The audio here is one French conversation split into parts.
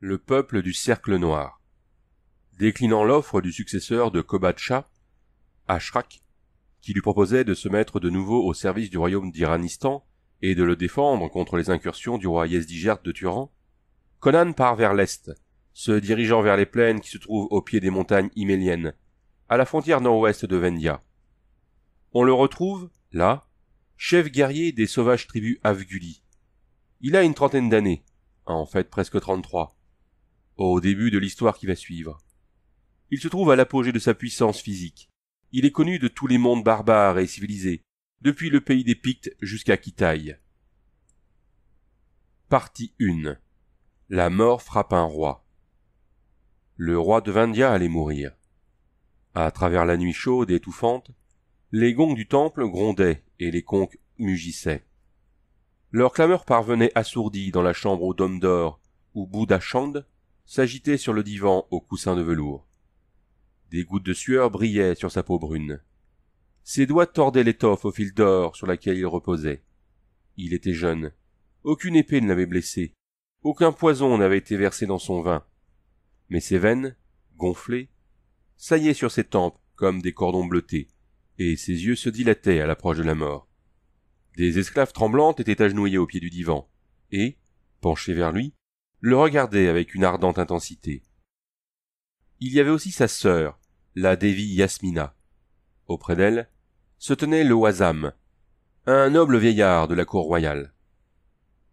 le peuple du Cercle Noir. Déclinant l'offre du successeur de Kobatcha, Ashrak, qui lui proposait de se mettre de nouveau au service du royaume d'Iranistan et de le défendre contre les incursions du roi Yezdigert de Turan, Conan part vers l'est, se dirigeant vers les plaines qui se trouvent au pied des montagnes Himéliennes, à la frontière nord-ouest de Vendia. On le retrouve, là, chef guerrier des sauvages tribus Avguli. Il a une trentaine d'années, en fait presque trente-trois, au début de l'histoire qui va suivre. Il se trouve à l'apogée de sa puissance physique. Il est connu de tous les mondes barbares et civilisés, depuis le pays des Pictes jusqu'à Kitaï. Partie 1. La mort frappe un roi. Le roi de Vindia allait mourir. À travers la nuit chaude et étouffante, les gongs du temple grondaient et les conques mugissaient. Leur clameur parvenait assourdies dans la chambre au Dôme d'or, où Bouddha Chand, s'agitait sur le divan au coussin de velours. Des gouttes de sueur brillaient sur sa peau brune. Ses doigts tordaient l'étoffe au fil d'or sur laquelle il reposait. Il était jeune. Aucune épée ne l'avait blessé. Aucun poison n'avait été versé dans son vin. Mais ses veines, gonflées, saillaient sur ses tempes comme des cordons bleutés, et ses yeux se dilataient à l'approche de la mort. Des esclaves tremblantes étaient agenouillés au pied du divan, et, penchés vers lui, le regardait avec une ardente intensité. Il y avait aussi sa sœur, la Devi Yasmina. Auprès d'elle se tenait le Wazam, un noble vieillard de la cour royale.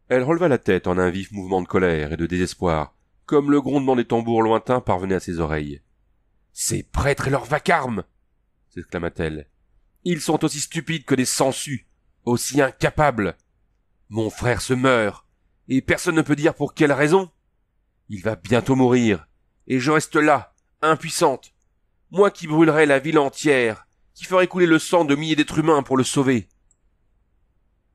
Elle releva la tête en un vif mouvement de colère et de désespoir, comme le grondement des tambours lointains parvenait à ses oreilles. Ces prêtres et leurs vacarmes s'exclama-t-elle. Ils sont aussi stupides que des sangsues, aussi incapables. Mon frère se meurt, et personne ne peut dire pour quelle raison. Il va bientôt mourir, et je reste là, impuissante, moi qui brûlerai la ville entière, qui ferai couler le sang de milliers d'êtres humains pour le sauver.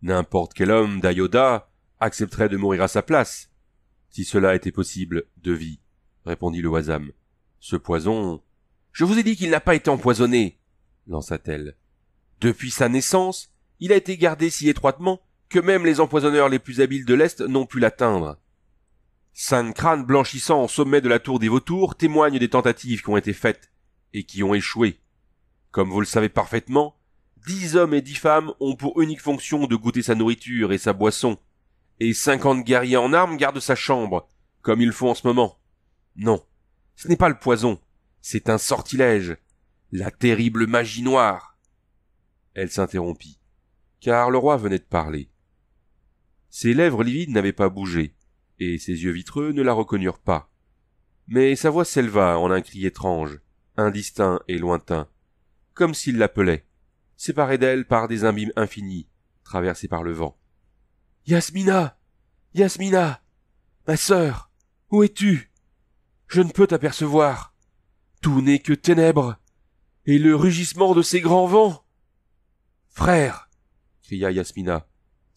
N'importe quel homme d'Ayoda accepterait de mourir à sa place, si cela était possible de vie, répondit le Wazam. Ce poison. Je vous ai dit qu'il n'a pas été empoisonné, lança t-elle. Depuis sa naissance, il a été gardé si étroitement que même les empoisonneurs les plus habiles de l'Est n'ont pu l'atteindre. Cinq crânes blanchissant au sommet de la tour des vautours témoignent des tentatives qui ont été faites et qui ont échoué. Comme vous le savez parfaitement, dix hommes et dix femmes ont pour unique fonction de goûter sa nourriture et sa boisson, et cinquante guerriers en armes gardent sa chambre, comme ils font en ce moment. Non, ce n'est pas le poison, c'est un sortilège, la terrible magie noire. Elle s'interrompit, car le roi venait de parler. Ses lèvres livides n'avaient pas bougé, et ses yeux vitreux ne la reconnurent pas. Mais sa voix s'éleva en un cri étrange, indistinct et lointain, comme s'il l'appelait, séparé d'elle par des imbibes infinis, traversés par le vent. Yasmina! Yasmina! Ma sœur! Où es-tu? Je ne peux t'apercevoir. Tout n'est que ténèbres, et le rugissement de ces grands vents. Frère! cria Yasmina,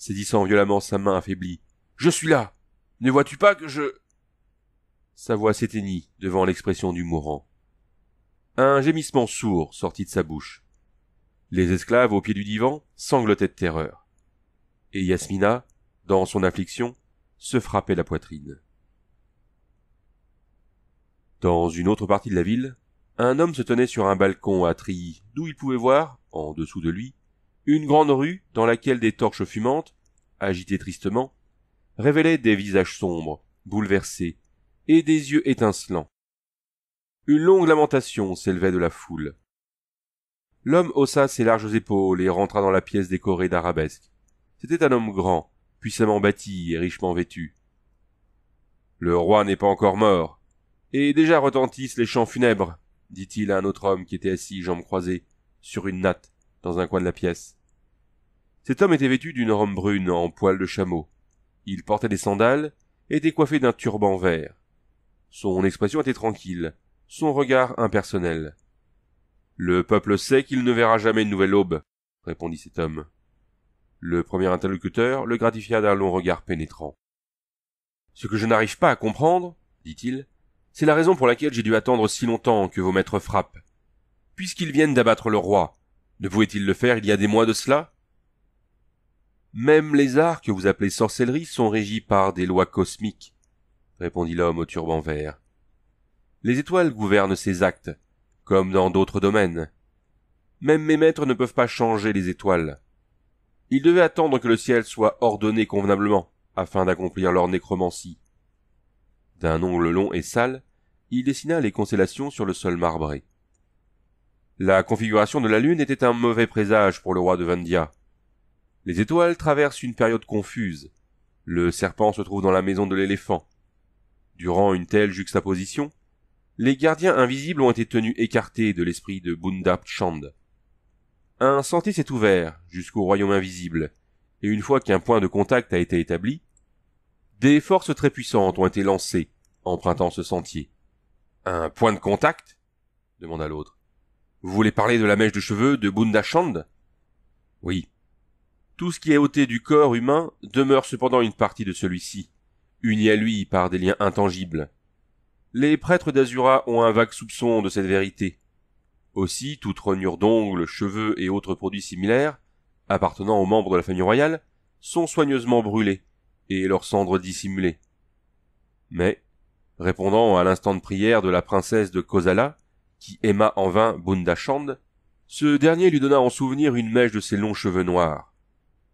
saisissant violemment sa main affaiblie. Je suis là. Ne vois-tu pas que je... Sa voix s'éteignit devant l'expression du mourant. Un gémissement sourd sortit de sa bouche. Les esclaves au pied du divan sanglotaient de terreur. Et Yasmina, dans son affliction, se frappait la poitrine. Dans une autre partie de la ville, un homme se tenait sur un balcon à Trilly, d'où il pouvait voir, en dessous de lui, une grande rue, dans laquelle des torches fumantes, agitées tristement, révélaient des visages sombres, bouleversés, et des yeux étincelants. Une longue lamentation s'élevait de la foule. L'homme haussa ses larges épaules et rentra dans la pièce décorée d'arabesques. C'était un homme grand, puissamment bâti et richement vêtu. Le roi n'est pas encore mort, et déjà retentissent les chants funèbres, dit-il à un autre homme qui était assis, jambes croisées, sur une natte, dans un coin de la pièce. Cet homme était vêtu d'une robe brune en poil de chameau. Il portait des sandales et était coiffé d'un turban vert. Son expression était tranquille, son regard impersonnel. Le peuple sait qu'il ne verra jamais une nouvelle aube, répondit cet homme. Le premier interlocuteur le gratifia d'un long regard pénétrant. Ce que je n'arrive pas à comprendre, dit-il, c'est la raison pour laquelle j'ai dû attendre si longtemps que vos maîtres frappent. Puisqu'ils viennent d'abattre le roi, ne pouvait-il le faire il y a des mois de cela Même les arts que vous appelez sorcellerie sont régis par des lois cosmiques, répondit l'homme au turban vert. Les étoiles gouvernent ces actes, comme dans d'autres domaines. Même mes maîtres ne peuvent pas changer les étoiles. Ils devaient attendre que le ciel soit ordonné convenablement, afin d'accomplir leur nécromancie. D'un ongle long et sale, il dessina les constellations sur le sol marbré. La configuration de la Lune était un mauvais présage pour le roi de Vandia. Les étoiles traversent une période confuse. Le serpent se trouve dans la maison de l'éléphant. Durant une telle juxtaposition, les gardiens invisibles ont été tenus écartés de l'esprit de Bundab Chand. Un sentier s'est ouvert jusqu'au royaume invisible, et une fois qu'un point de contact a été établi, des forces très puissantes ont été lancées, empruntant ce sentier. Un point de contact? demanda l'autre. Vous voulez parler de la mèche de cheveux de Bundachand Oui. Tout ce qui est ôté du corps humain demeure cependant une partie de celui-ci, uni à lui par des liens intangibles. Les prêtres d'Azura ont un vague soupçon de cette vérité. Aussi, toute rognures d'ongles, cheveux et autres produits similaires, appartenant aux membres de la famille royale, sont soigneusement brûlés, et leurs cendres dissimulées. Mais, répondant à l'instant de prière de la princesse de Kozala, qui aima en vain Bundachand, ce dernier lui donna en souvenir une mèche de ses longs cheveux noirs.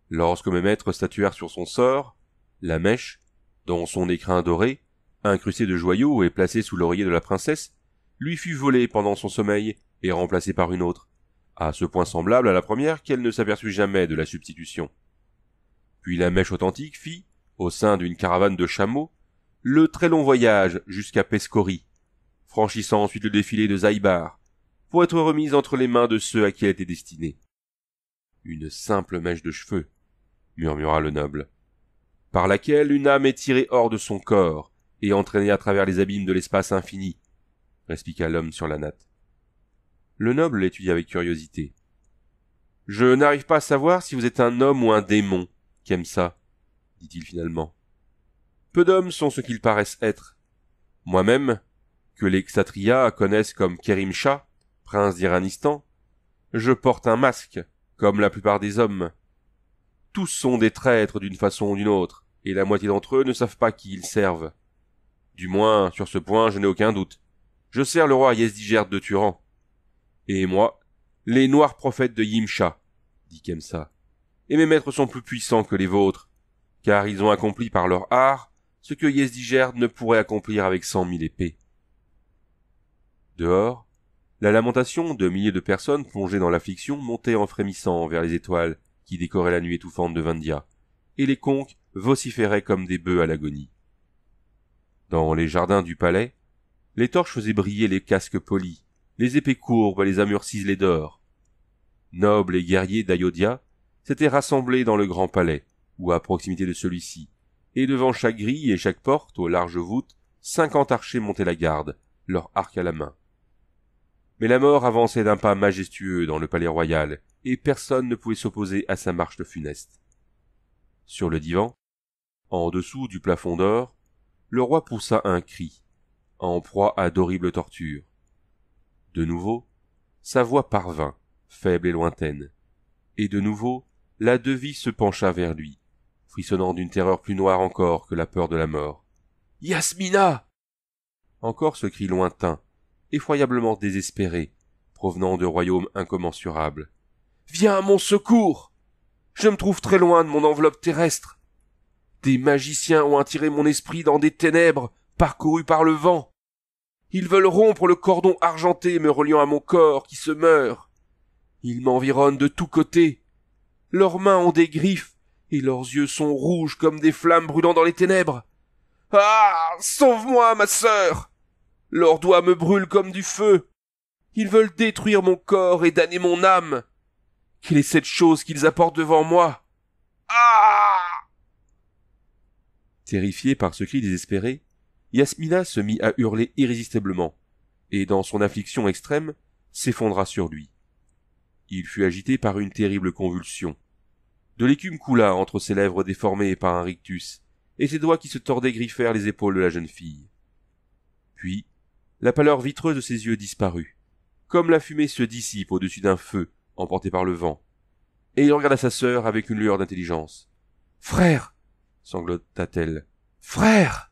Lorsque mes maîtres statuèrent sur son sort, la mèche, dont son écrin doré, incrusté de joyaux et placé sous l'oreiller de la princesse, lui fut volée pendant son sommeil et remplacée par une autre, à ce point semblable à la première qu'elle ne s'aperçut jamais de la substitution. Puis la mèche authentique fit, au sein d'une caravane de chameaux, le très long voyage jusqu'à Pescori, franchissant ensuite le défilé de Zaïbar, pour être remise entre les mains de ceux à qui elle était destinée. Une simple mèche de cheveux, murmura le noble, par laquelle une âme est tirée hors de son corps et entraînée à travers les abîmes de l'espace infini, répliqua l'homme sur la natte. Le noble l'étudia avec curiosité. Je n'arrive pas à savoir si vous êtes un homme ou un démon, Kemsa, dit-il finalement. Peu d'hommes sont ce qu'ils paraissent être. Moi-même, que les Xatria connaissent comme Kerim prince d'Iranistan. Je porte un masque, comme la plupart des hommes. Tous sont des traîtres d'une façon ou d'une autre, et la moitié d'entre eux ne savent pas qui ils servent. Du moins, sur ce point, je n'ai aucun doute. Je sers le roi Yesdigerde de Turan. Et moi, les noirs prophètes de Yimsha, dit Kemsa. Et mes maîtres sont plus puissants que les vôtres, car ils ont accompli par leur art ce que Yesdigerde ne pourrait accomplir avec cent mille épées. Dehors, la lamentation de milliers de personnes plongées dans l'affliction montait en frémissant vers les étoiles qui décoraient la nuit étouffante de Vendia, et les conques vociféraient comme des bœufs à l'agonie. Dans les jardins du palais, les torches faisaient briller les casques polis, les épées courbes et les amures ciselées d'or. Nobles et guerriers d'Ayodia s'étaient rassemblés dans le grand palais, ou à proximité de celui-ci, et devant chaque grille et chaque porte, aux larges voûtes, cinquante archers montaient la garde, leur arc à la main mais la mort avançait d'un pas majestueux dans le palais royal, et personne ne pouvait s'opposer à sa marche funeste. Sur le divan, en dessous du plafond d'or, le roi poussa un cri, en proie à d'horribles tortures. De nouveau, sa voix parvint, faible et lointaine, et de nouveau, la devise se pencha vers lui, frissonnant d'une terreur plus noire encore que la peur de la mort. Yasmina! Encore ce cri lointain, effroyablement désespéré, provenant de royaumes incommensurables. Viens à mon secours! Je me trouve très loin de mon enveloppe terrestre. Des magiciens ont attiré mon esprit dans des ténèbres parcourues par le vent. Ils veulent rompre le cordon argenté me reliant à mon corps qui se meurt. Ils m'environnent de tous côtés. Leurs mains ont des griffes et leurs yeux sont rouges comme des flammes brûlant dans les ténèbres. Ah. Sauve moi, ma sœur. Leurs doigts me brûlent comme du feu. Ils veulent détruire mon corps et damner mon âme. Quelle est cette chose qu'ils apportent devant moi? Ah! Terrifiée par ce cri désespéré, Yasmina se mit à hurler irrésistiblement, et dans son affliction extrême, s'effondra sur lui. Il fut agité par une terrible convulsion. De l'écume coula entre ses lèvres déformées par un rictus, et ses doigts qui se tordaient griffèrent les épaules de la jeune fille. Puis, la pâleur vitreuse de ses yeux disparut, comme la fumée se dissipe au-dessus d'un feu emporté par le vent. Et il regarda sa sœur avec une lueur d'intelligence. Frère sanglota-t-elle. Frère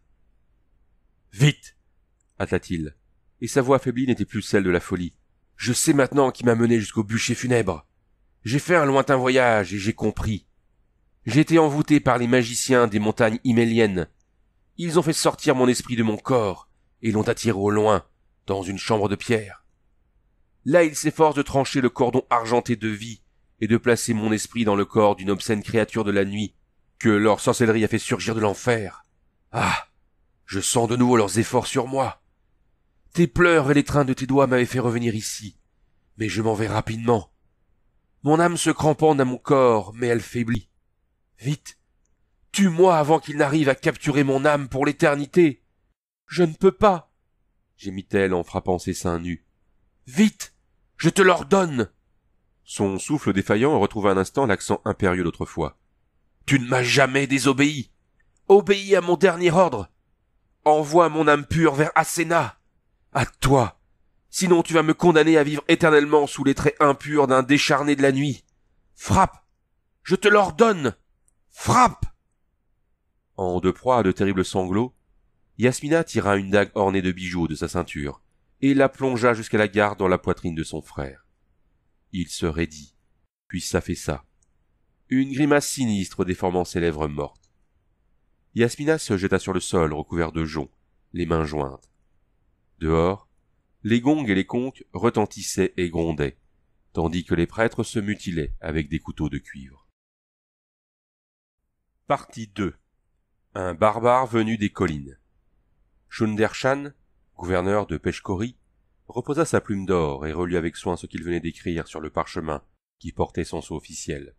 Vite hâta-t-il, et sa voix affaiblie n'était plus celle de la folie. Je sais maintenant qui m'a mené jusqu'au bûcher funèbre. J'ai fait un lointain voyage et j'ai compris. J'ai été envoûté par les magiciens des montagnes hyméliennes. Ils ont fait sortir mon esprit de mon corps et l'ont attiré au loin, dans une chambre de pierre. Là ils s'efforcent de trancher le cordon argenté de vie, et de placer mon esprit dans le corps d'une obscène créature de la nuit, que leur sorcellerie a fait surgir de l'enfer. Ah. Je sens de nouveau leurs efforts sur moi. Tes pleurs et les trains de tes doigts m'avaient fait revenir ici, mais je m'en vais rapidement. Mon âme se cramponne à mon corps, mais elle faiblit. Vite. Tue-moi avant qu'il n'arrive à capturer mon âme pour l'éternité. Je ne peux pas, gémit-elle en frappant ses seins nus. Vite, je te l'ordonne. Son souffle défaillant retrouva un instant l'accent impérieux d'autrefois. Tu ne m'as jamais désobéi. Obéis à mon dernier ordre. Envoie mon âme pure vers Asséna. À toi. Sinon tu vas me condamner à vivre éternellement sous les traits impurs d'un décharné de la nuit. Frappe. Je te l'ordonne. Frappe. En de proie à de terribles sanglots, Yasmina tira une dague ornée de bijoux de sa ceinture, et la plongea jusqu'à la garde dans la poitrine de son frère. Il se raidit, puis s'affaissa. Une grimace sinistre déformant ses lèvres mortes. Yasmina se jeta sur le sol recouvert de joncs, les mains jointes. Dehors, les gongs et les conques retentissaient et grondaient, tandis que les prêtres se mutilaient avec des couteaux de cuivre. Partie 2 Un barbare venu des collines Shundershan, gouverneur de Peshkori, reposa sa plume d'or et relut avec soin ce qu'il venait d'écrire sur le parchemin qui portait son sceau officiel.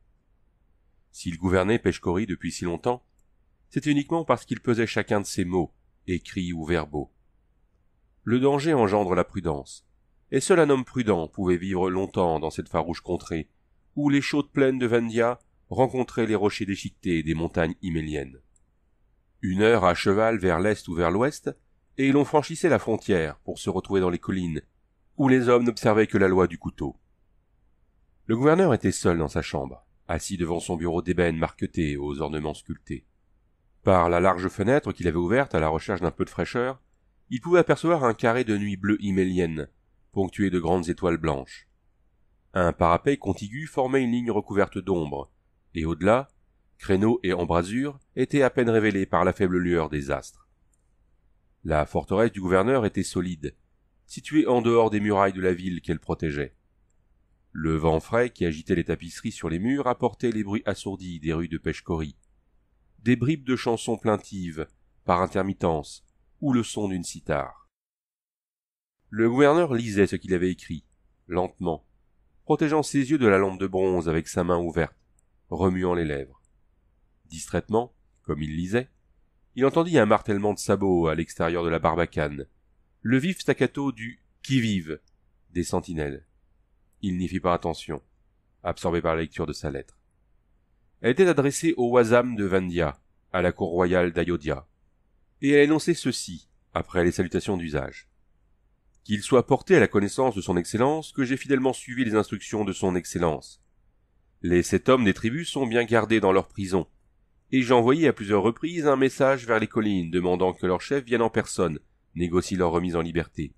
S'il gouvernait Peshkori depuis si longtemps, c'était uniquement parce qu'il pesait chacun de ses mots, écrits ou verbaux. Le danger engendre la prudence, et seul un homme prudent pouvait vivre longtemps dans cette farouche contrée, où les chaudes plaines de Vandia rencontraient les rochers déchiquetés des montagnes iméliennes une heure à cheval vers l'est ou vers l'ouest, et l'on franchissait la frontière pour se retrouver dans les collines, où les hommes n'observaient que la loi du couteau. Le gouverneur était seul dans sa chambre, assis devant son bureau d'ébène marqueté aux ornements sculptés. Par la large fenêtre qu'il avait ouverte à la recherche d'un peu de fraîcheur, il pouvait apercevoir un carré de nuit bleue himélienne, ponctué de grandes étoiles blanches. Un parapet contigu formait une ligne recouverte d'ombre, et au-delà, créneaux et embrasures étaient à peine révélés par la faible lueur des astres. La forteresse du gouverneur était solide, située en dehors des murailles de la ville qu'elle protégeait. Le vent frais qui agitait les tapisseries sur les murs apportait les bruits assourdis des rues de Peshkori. Des bribes de chansons plaintives, par intermittence, ou le son d'une cithare. Le gouverneur lisait ce qu'il avait écrit, lentement, protégeant ses yeux de la lampe de bronze avec sa main ouverte, remuant les lèvres. Distraitement, comme il lisait, il entendit un martèlement de sabots à l'extérieur de la barbacane, le vif staccato du qui vive des sentinelles. Il n'y fit pas attention, absorbé par la lecture de sa lettre. Elle était adressée au Wazam de Vandia, à la cour royale d'Ayodhya, et elle énonçait ceci, après les salutations d'usage. Qu'il soit porté à la connaissance de son Excellence que j'ai fidèlement suivi les instructions de son Excellence. Les sept hommes des tribus sont bien gardés dans leur prison, et j'ai à plusieurs reprises un message vers les collines demandant que leur chef vienne en personne, négocier leur remise en liberté.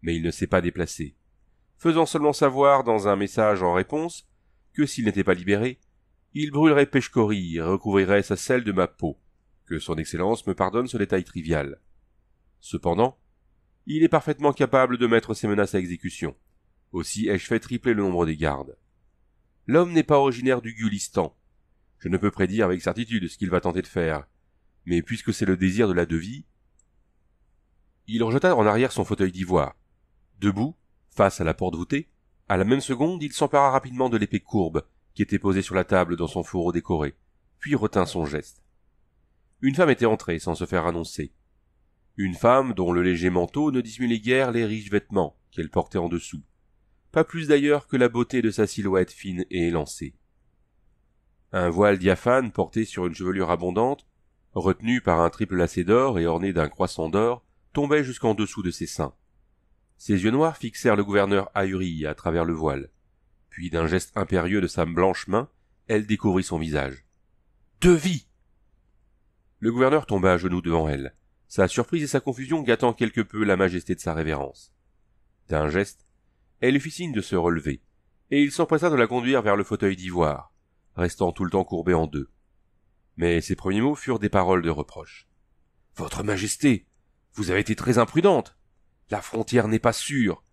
Mais il ne s'est pas déplacé, faisant seulement savoir dans un message en réponse que s'il n'était pas libéré, il brûlerait Peshkori et recouvrirait sa selle de ma peau, que son Excellence me pardonne ce détail trivial. Cependant, il est parfaitement capable de mettre ses menaces à exécution. Aussi ai-je fait tripler le nombre des gardes. L'homme n'est pas originaire du Gulistan, je ne peux prédire avec certitude ce qu'il va tenter de faire. Mais puisque c'est le désir de la devis... Il rejeta en arrière son fauteuil d'ivoire. Debout, face à la porte voûtée, à la même seconde, il s'empara rapidement de l'épée courbe qui était posée sur la table dans son fourreau décoré, puis retint son geste. Une femme était entrée sans se faire annoncer. Une femme dont le léger manteau ne dissimulait guère les riches vêtements qu'elle portait en dessous, pas plus d'ailleurs que la beauté de sa silhouette fine et élancée un voile diaphane porté sur une chevelure abondante, retenu par un triple lacet d'or et orné d'un croissant d'or, tombait jusqu'en dessous de ses seins. Ses yeux noirs fixèrent le gouverneur ahuri à travers le voile. Puis d'un geste impérieux de sa blanche main, elle découvrit son visage. De vie Le gouverneur tomba à genoux devant elle, sa surprise et sa confusion gâtant quelque peu la majesté de sa révérence. D'un geste, elle lui fit signe de se relever, et il s'empressa de la conduire vers le fauteuil d'ivoire, restant tout le temps courbé en deux. Mais ses premiers mots furent des paroles de reproche. Votre Majesté, vous avez été très imprudente. La frontière n'est pas sûre.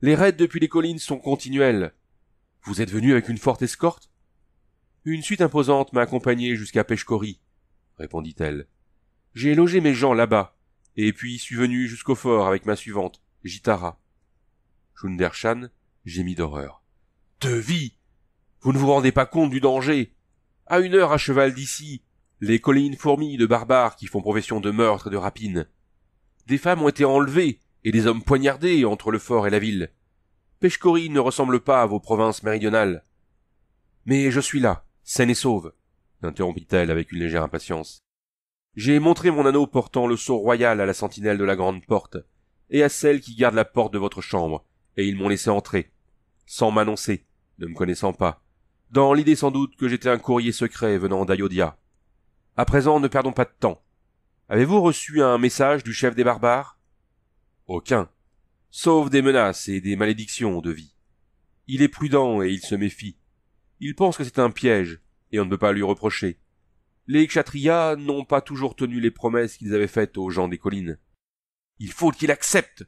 Les raids depuis les collines sont continuels. Vous êtes venu avec une forte escorte? Une suite imposante m'a accompagnée jusqu'à Peshkori, répondit-elle. J'ai logé mes gens là-bas, et puis suis venu jusqu'au fort avec ma suivante, Jitara. Shundershan gémit d'horreur. De vie! Vous ne vous rendez pas compte du danger. À une heure à cheval d'ici, les collines fourmis de barbares qui font profession de meurtre et de rapine. Des femmes ont été enlevées et des hommes poignardés entre le fort et la ville. Peshkori ne ressemble pas à vos provinces méridionales. Mais je suis là, saine et sauve, interrompit-elle avec une légère impatience. J'ai montré mon anneau portant le sceau royal à la sentinelle de la grande porte, et à celle qui garde la porte de votre chambre, et ils m'ont laissé entrer, sans m'annoncer, ne me connaissant pas, dans l'idée sans doute que j'étais un courrier secret venant d'Ayodia. À présent, ne perdons pas de temps. Avez-vous reçu un message du chef des barbares Aucun. Sauf des menaces et des malédictions de vie. Il est prudent et il se méfie. Il pense que c'est un piège, et on ne peut pas lui reprocher. Les Kshatriyas n'ont pas toujours tenu les promesses qu'ils avaient faites aux gens des collines. Il faut qu'il accepte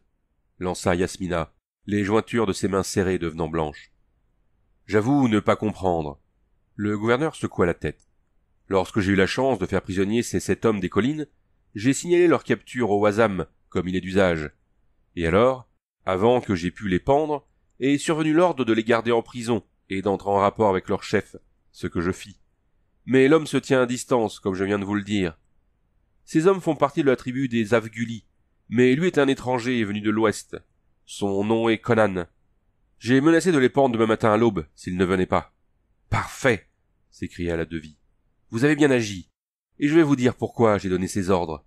lança Yasmina, les jointures de ses mains serrées devenant blanches. J'avoue ne pas comprendre. Le gouverneur secoua la tête. Lorsque j'ai eu la chance de faire prisonnier ces sept hommes des collines, j'ai signalé leur capture au Wazam, comme il est d'usage. Et alors, avant que j'aie pu les pendre, est survenu l'ordre de les garder en prison et d'entrer en rapport avec leur chef, ce que je fis. Mais l'homme se tient à distance, comme je viens de vous le dire. Ces hommes font partie de la tribu des Avgulis, mais lui est un étranger venu de l'Ouest. Son nom est Conan, j'ai menacé de les pendre demain matin à l'aube, s'ils ne venaient pas. Parfait! s'écria la devis. Vous avez bien agi. Et je vais vous dire pourquoi j'ai donné ces ordres.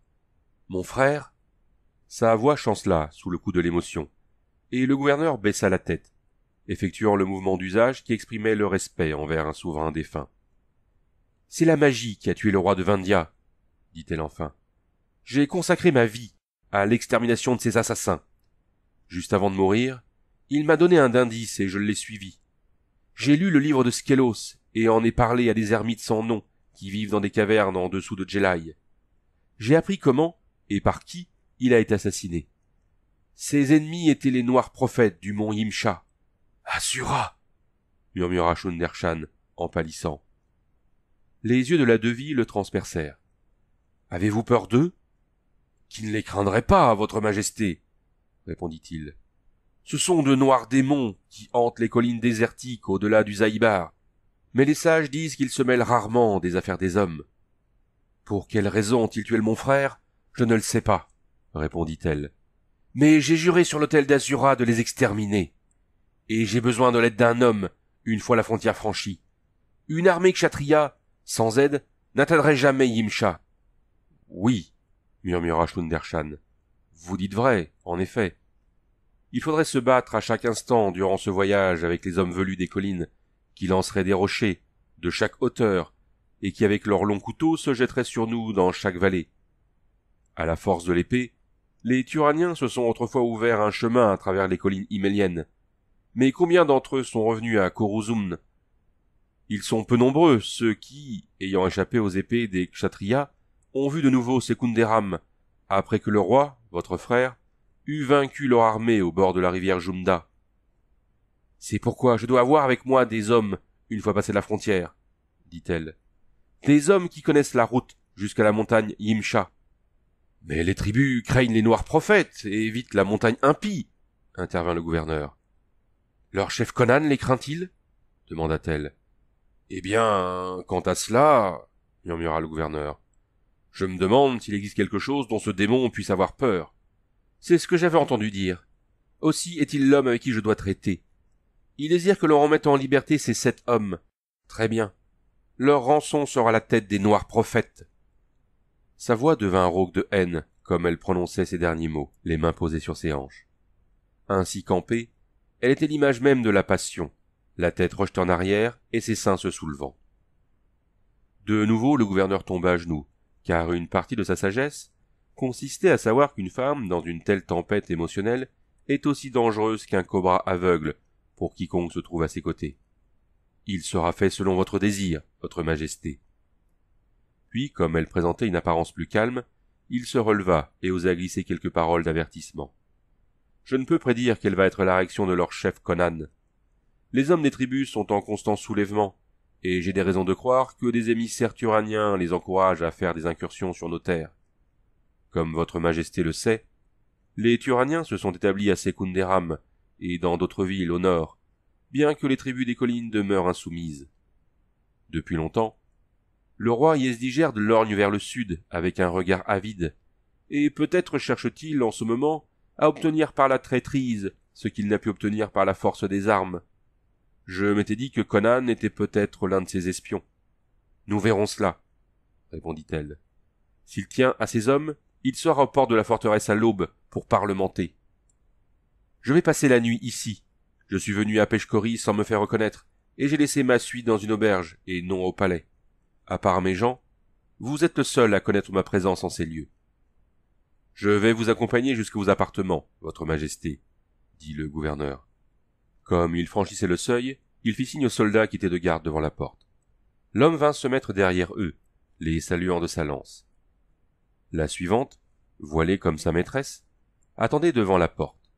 Mon frère? Sa voix chancela sous le coup de l'émotion, et le gouverneur baissa la tête, effectuant le mouvement d'usage qui exprimait le respect envers un souverain défunt. C'est la magie qui a tué le roi de Vindia, dit-elle enfin. J'ai consacré ma vie à l'extermination de ces assassins. Juste avant de mourir, il m'a donné un indice et je l'ai suivi. J'ai lu le livre de Skelos et en ai parlé à des ermites sans nom qui vivent dans des cavernes en dessous de Jelai. J'ai appris comment et par qui il a été assassiné. Ses ennemis étaient les noirs prophètes du mont Yimcha. Assura! murmura Shundershan en pâlissant. Les yeux de la devie le transpercèrent. Avez-vous peur d'eux? Qui ne les craindrait pas, votre majesté? répondit-il. Ce sont de noirs démons qui hantent les collines désertiques au-delà du Zaïbar. Mais les sages disent qu'ils se mêlent rarement des affaires des hommes. Pour quelle raison ont-ils tué mon frère Je ne le sais pas, répondit-elle. Mais j'ai juré sur l'autel d'Azura de les exterminer. Et j'ai besoin de l'aide d'un homme, une fois la frontière franchie. Une armée kshatriya, sans aide, n'atteindrait jamais Yimcha. »« Oui, murmura Shundershan. Vous dites vrai, en effet. Il faudrait se battre à chaque instant durant ce voyage avec les hommes velus des collines, qui lanceraient des rochers, de chaque hauteur, et qui avec leurs longs couteaux se jetteraient sur nous dans chaque vallée. À la force de l'épée, les Turaniens se sont autrefois ouverts un chemin à travers les collines himéliennes. Mais combien d'entre eux sont revenus à Koruzumn Ils sont peu nombreux, ceux qui, ayant échappé aux épées des Kshatriyas, ont vu de nouveau Sekunderam, après que le roi, votre frère, vaincu leur armée au bord de la rivière Jumda. C'est pourquoi je dois avoir avec moi des hommes, une fois passé la frontière, dit-elle. Des hommes qui connaissent la route jusqu'à la montagne Yimsha. Mais les tribus craignent les noirs prophètes et évitent la montagne impie, intervint le gouverneur. Leur chef Conan les craint-il demanda-t-elle. Eh bien, quant à cela, murmura le gouverneur, je me demande s'il existe quelque chose dont ce démon puisse avoir peur. C'est ce que j'avais entendu dire. Aussi est-il l'homme avec qui je dois traiter. Il désire que l'on remette en liberté ces sept hommes. Très bien. Leur rançon sera la tête des noirs prophètes. Sa voix devint rauque de haine, comme elle prononçait ces derniers mots, les mains posées sur ses hanches. Ainsi campée, elle était l'image même de la passion, la tête rejetée en arrière et ses seins se soulevant. De nouveau, le gouverneur tomba à genoux, car une partie de sa sagesse, consistait à savoir qu'une femme, dans une telle tempête émotionnelle, est aussi dangereuse qu'un cobra aveugle pour quiconque se trouve à ses côtés. Il sera fait selon votre désir, votre majesté. Puis, comme elle présentait une apparence plus calme, il se releva et osa glisser quelques paroles d'avertissement. Je ne peux prédire quelle va être la réaction de leur chef Conan. Les hommes des tribus sont en constant soulèvement, et j'ai des raisons de croire que des émissaires turaniens les encouragent à faire des incursions sur nos terres. Comme votre majesté le sait, les Turaniens se sont établis à Secunderam et dans d'autres villes au nord, bien que les tribus des collines demeurent insoumises. Depuis longtemps, le roi de lorgne vers le sud avec un regard avide, et peut-être cherche-t-il en ce moment à obtenir par la traîtrise ce qu'il n'a pu obtenir par la force des armes. Je m'étais dit que Conan était peut-être l'un de ses espions. Nous verrons cela, répondit-elle. S'il tient à ses hommes, il sort au port de la forteresse à l'aube pour parlementer. Je vais passer la nuit ici. Je suis venu à Peshkori sans me faire reconnaître, et j'ai laissé ma suite dans une auberge, et non au palais. À part mes gens, vous êtes le seul à connaître ma présence en ces lieux. Je vais vous accompagner vos appartements, Votre Majesté, dit le gouverneur. Comme il franchissait le seuil, il fit signe aux soldats qui étaient de garde devant la porte. L'homme vint se mettre derrière eux, les saluant de sa lance. La suivante, voilée comme sa maîtresse, attendait devant la porte.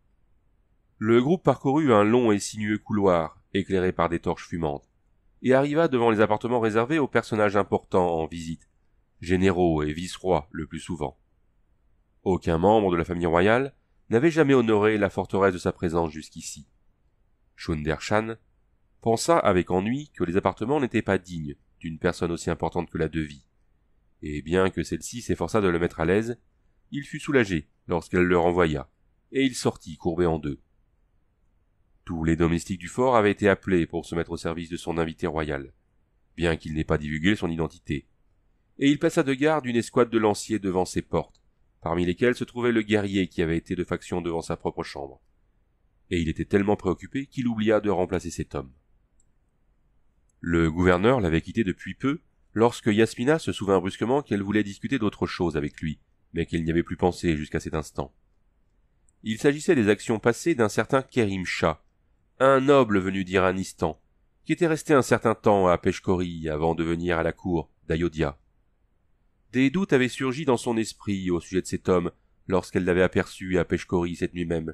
Le groupe parcourut un long et sinueux couloir, éclairé par des torches fumantes, et arriva devant les appartements réservés aux personnages importants en visite, généraux et vice-rois le plus souvent. Aucun membre de la famille royale n'avait jamais honoré la forteresse de sa présence jusqu'ici. Shundershan pensa avec ennui que les appartements n'étaient pas dignes d'une personne aussi importante que la devie, et bien que celle-ci s'efforça de le mettre à l'aise, il fut soulagé lorsqu'elle le renvoya, et il sortit courbé en deux. Tous les domestiques du fort avaient été appelés pour se mettre au service de son invité royal, bien qu'il n'ait pas divulgué son identité, et il passa de garde une escouade de lanciers devant ses portes, parmi lesquels se trouvait le guerrier qui avait été de faction devant sa propre chambre. Et il était tellement préoccupé qu'il oublia de remplacer cet homme. Le gouverneur l'avait quitté depuis peu lorsque Yasmina se souvint brusquement qu'elle voulait discuter d'autre chose avec lui, mais qu'elle n'y avait plus pensé jusqu'à cet instant. Il s'agissait des actions passées d'un certain Kerim Shah, un noble venu d'Iranistan, qui était resté un certain temps à Peshkori avant de venir à la cour d'Ayodhya. Des doutes avaient surgi dans son esprit au sujet de cet homme lorsqu'elle l'avait aperçu à Peshkori cette nuit même.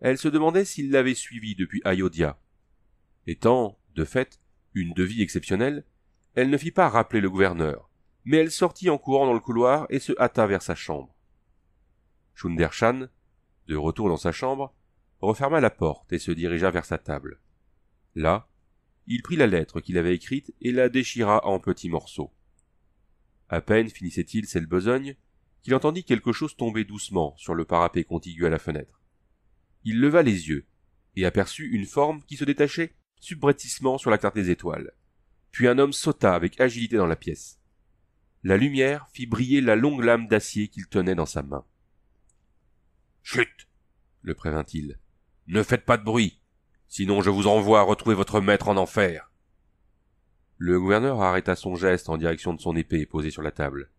Elle se demandait s'il l'avait suivi depuis Ayodhya. Étant, de fait, une devie exceptionnelle, elle ne fit pas rappeler le gouverneur, mais elle sortit en courant dans le couloir et se hâta vers sa chambre. Shundershan, de retour dans sa chambre, referma la porte et se dirigea vers sa table. Là, il prit la lettre qu'il avait écrite et la déchira en petits morceaux. À peine finissait-il cette besogne qu'il entendit quelque chose tomber doucement sur le parapet contigu à la fenêtre. Il leva les yeux et aperçut une forme qui se détachait subrepticement sur la carte des étoiles puis un homme sauta avec agilité dans la pièce. La lumière fit briller la longue lame d'acier qu'il tenait dans sa main. Chut le prévint-il. Ne faites pas de bruit, sinon je vous envoie retrouver votre maître en enfer. Le gouverneur arrêta son geste en direction de son épée posée sur la table.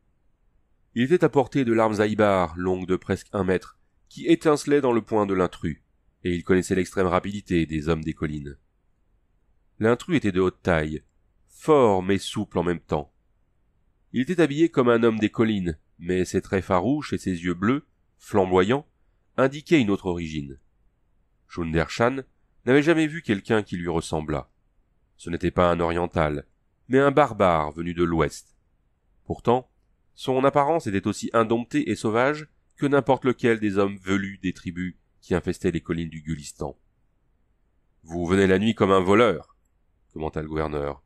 Il était à portée de l'arme Zaibar, longue de presque un mètre, qui étincelait dans le poing de l'intrus, et il connaissait l'extrême rapidité des hommes des collines. L'intrus était de haute taille, fort mais souple en même temps. Il était habillé comme un homme des collines, mais ses traits farouches et ses yeux bleus, flamboyants, indiquaient une autre origine. Shundershan n'avait jamais vu quelqu'un qui lui ressemblât. Ce n'était pas un oriental, mais un barbare venu de l'ouest. Pourtant, son apparence était aussi indomptée et sauvage que n'importe lequel des hommes velus des tribus qui infestaient les collines du Gulistan. Vous venez la nuit comme un voleur, commenta le gouverneur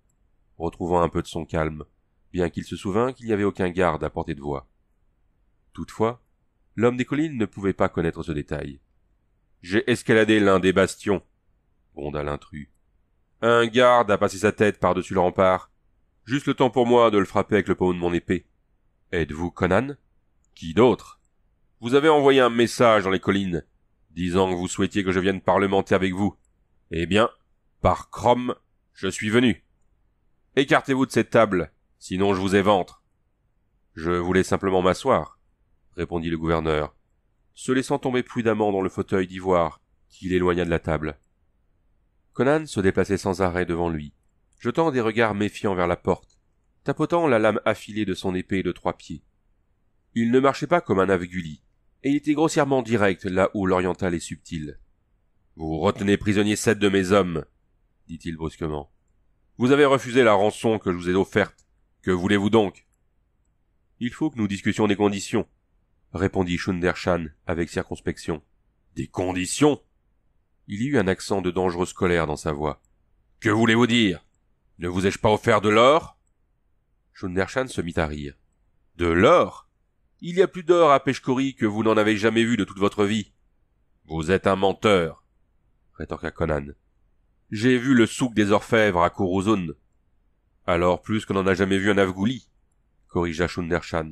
retrouvant un peu de son calme, bien qu'il se souvint qu'il n'y avait aucun garde à portée de voix. Toutefois, l'homme des collines ne pouvait pas connaître ce détail. J'ai escaladé l'un des bastions, bonda l'intrus. Un garde a passé sa tête par-dessus le rempart. Juste le temps pour moi de le frapper avec le pommeau de mon épée. Êtes-vous Conan Qui d'autre Vous avez envoyé un message dans les collines, disant que vous souhaitiez que je vienne parlementer avec vous. Eh bien, par Crom, je suis venu. Écartez-vous de cette table, sinon je vous éventre. Je voulais simplement m'asseoir, répondit le gouverneur, se laissant tomber prudemment dans le fauteuil d'ivoire qu'il éloigna de la table. Conan se déplaçait sans arrêt devant lui, jetant des regards méfiants vers la porte, tapotant la lame affilée de son épée de trois pieds. Il ne marchait pas comme un avguli, et il était grossièrement direct là où l'oriental est subtil. Vous retenez prisonnier sept de mes hommes, dit-il brusquement. Vous avez refusé la rançon que je vous ai offerte. Que voulez-vous donc Il faut que nous discutions des conditions, répondit Shundershan avec circonspection. Des conditions Il y eut un accent de dangereuse colère dans sa voix. Que voulez-vous dire Ne vous ai-je pas offert de l'or Shundershan se mit à rire. De l'or Il y a plus d'or à Peshkori que vous n'en avez jamais vu de toute votre vie. Vous êtes un menteur, rétorqua Conan. J'ai vu le souk des orfèvres à Kourouzoun. Alors plus qu'on n'en a jamais vu un Avgouli, » corrigea Shundershan.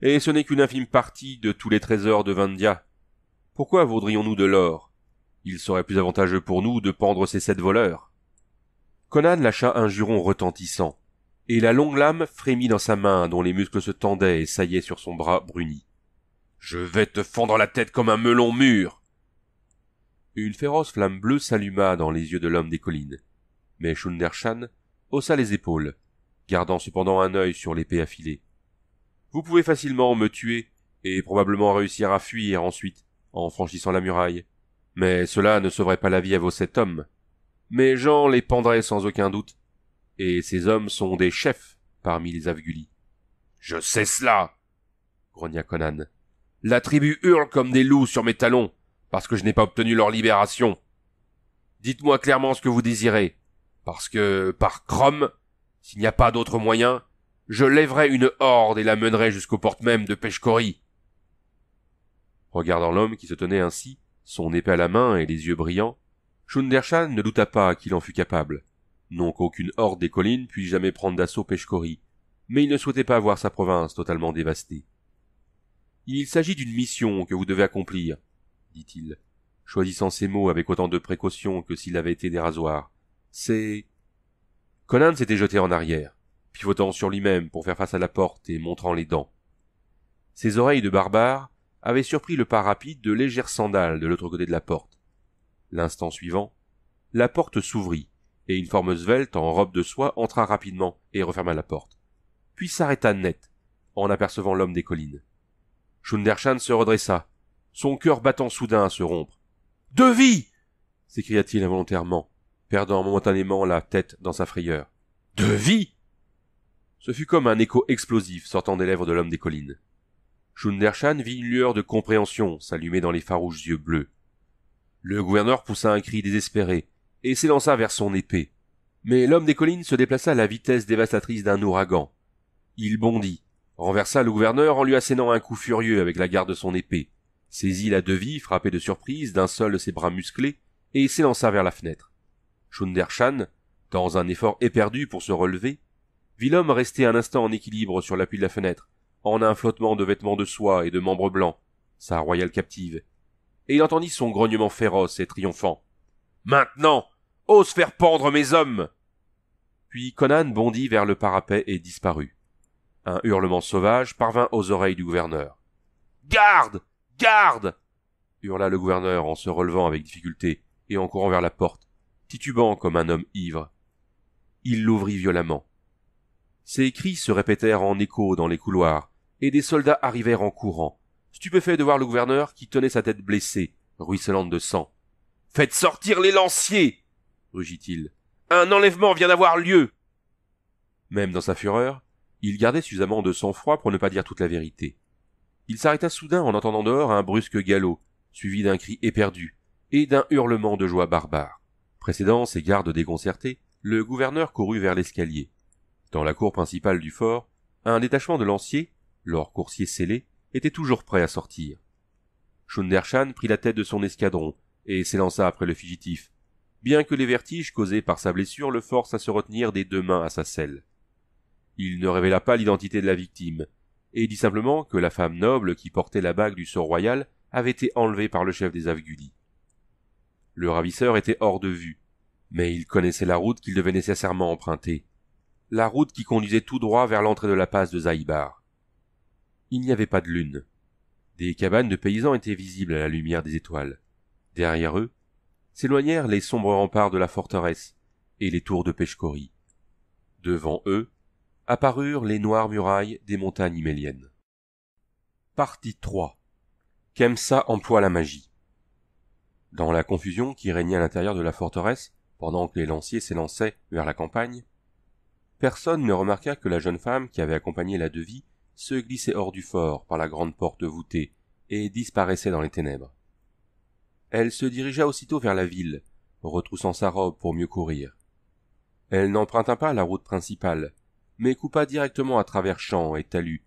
Et ce n'est qu'une infime partie de tous les trésors de Vandia. Pourquoi vaudrions-nous de l'or Il serait plus avantageux pour nous de pendre ces sept voleurs. Conan lâcha un juron retentissant, et la longue lame frémit dans sa main dont les muscles se tendaient et saillaient sur son bras bruni. Je vais te fendre la tête comme un melon mûr une féroce flamme bleue s'alluma dans les yeux de l'homme des collines. Mais Shundershan haussa les épaules, gardant cependant un œil sur l'épée affilée. Vous pouvez facilement me tuer et probablement réussir à fuir ensuite en franchissant la muraille. Mais cela ne sauverait pas la vie à vos sept hommes. Mes gens les pendraient sans aucun doute. Et ces hommes sont des chefs parmi les Avgulis. Je sais cela, grogna Conan. La tribu hurle comme des loups sur mes talons, parce que je n'ai pas obtenu leur libération. Dites-moi clairement ce que vous désirez, parce que, par Crom, s'il n'y a pas d'autre moyen, je lèverai une horde et la mènerai jusqu'aux portes même de Peshkori. Regardant l'homme qui se tenait ainsi, son épée à la main et les yeux brillants, Shundershan ne douta pas qu'il en fût capable. Non qu'aucune horde des collines puisse jamais prendre d'assaut Peshkori, mais il ne souhaitait pas voir sa province totalement dévastée. Il s'agit d'une mission que vous devez accomplir, dit-il, choisissant ses mots avec autant de précaution que s'il avait été des rasoirs. C'est... Conan s'était jeté en arrière, pivotant sur lui-même pour faire face à la porte et montrant les dents. Ses oreilles de barbare avaient surpris le pas rapide de légères sandales de l'autre côté de la porte. L'instant suivant, la porte s'ouvrit, et une forme svelte en robe de soie entra rapidement et referma la porte. Puis s'arrêta net, en apercevant l'homme des collines. Shundershan se redressa, son cœur battant soudain à se rompre. De vie s'écria-t-il involontairement, perdant momentanément la tête dans sa frayeur. De vie Ce fut comme un écho explosif sortant des lèvres de l'homme des collines. Shundershan vit une lueur de compréhension s'allumer dans les farouches yeux bleus. Le gouverneur poussa un cri désespéré et s'élança vers son épée. Mais l'homme des collines se déplaça à la vitesse dévastatrice d'un ouragan. Il bondit, renversa le gouverneur en lui assénant un coup furieux avec la garde de son épée, saisit la devie frappée de surprise d'un seul de ses bras musclés et s'élança vers la fenêtre. Shundershan, dans un effort éperdu pour se relever, vit l'homme rester un instant en équilibre sur l'appui de la fenêtre, en un flottement de vêtements de soie et de membres blancs, sa royale captive, et il entendit son grognement féroce et triomphant. Maintenant, ose faire pendre mes hommes! Puis Conan bondit vers le parapet et disparut. Un hurlement sauvage parvint aux oreilles du gouverneur. Garde! Garde hurla le gouverneur en se relevant avec difficulté et en courant vers la porte, titubant comme un homme ivre. Il l'ouvrit violemment. Ses cris se répétèrent en écho dans les couloirs, et des soldats arrivèrent en courant, stupéfaits de voir le gouverneur qui tenait sa tête blessée, ruisselante de sang. Faites sortir les lanciers. rugit-il. Un enlèvement vient d'avoir lieu. Même dans sa fureur, il gardait suffisamment de sang-froid pour ne pas dire toute la vérité. Il s'arrêta soudain en entendant dehors un brusque galop, suivi d'un cri éperdu et d'un hurlement de joie barbare. Précédant ses gardes déconcertés, le gouverneur courut vers l'escalier. Dans la cour principale du fort, un détachement de lanciers, leurs coursiers scellés, était toujours prêt à sortir. Shundershan prit la tête de son escadron et s'élança après le fugitif, bien que les vertiges causés par sa blessure le forcent à se retenir des deux mains à sa selle. Il ne révéla pas l'identité de la victime, et dit simplement que la femme noble qui portait la bague du sort royal avait été enlevée par le chef des Avguli. Le ravisseur était hors de vue, mais il connaissait la route qu'il devait nécessairement emprunter, la route qui conduisait tout droit vers l'entrée de la passe de Zaïbar. Il n'y avait pas de lune. Des cabanes de paysans étaient visibles à la lumière des étoiles. Derrière eux, s'éloignèrent les sombres remparts de la forteresse et les tours de Peshkori. Devant eux, apparurent les noires murailles des montagnes hyméliennes. Partie 3. Kemsa emploie la magie. Dans la confusion qui régnait à l'intérieur de la forteresse, pendant que les lanciers s'élançaient vers la campagne, personne ne remarqua que la jeune femme qui avait accompagné la devie se glissait hors du fort par la grande porte voûtée et disparaissait dans les ténèbres. Elle se dirigea aussitôt vers la ville, retroussant sa robe pour mieux courir. Elle n'emprunta pas la route principale, mais coupa directement à travers champs et talus,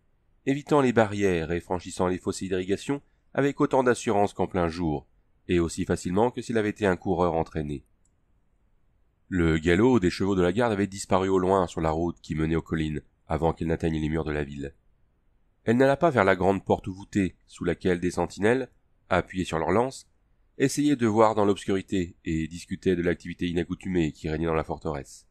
évitant les barrières et franchissant les fossés d'irrigation avec autant d'assurance qu'en plein jour, et aussi facilement que s'il avait été un coureur entraîné. Le galop des chevaux de la garde avait disparu au loin sur la route qui menait aux collines, avant qu'elle n'atteigne les murs de la ville. Elle n'alla pas vers la grande porte voûtée, sous laquelle des sentinelles, appuyées sur leurs lances, essayaient de voir dans l'obscurité et discutaient de l'activité inaccoutumée qui régnait dans la forteresse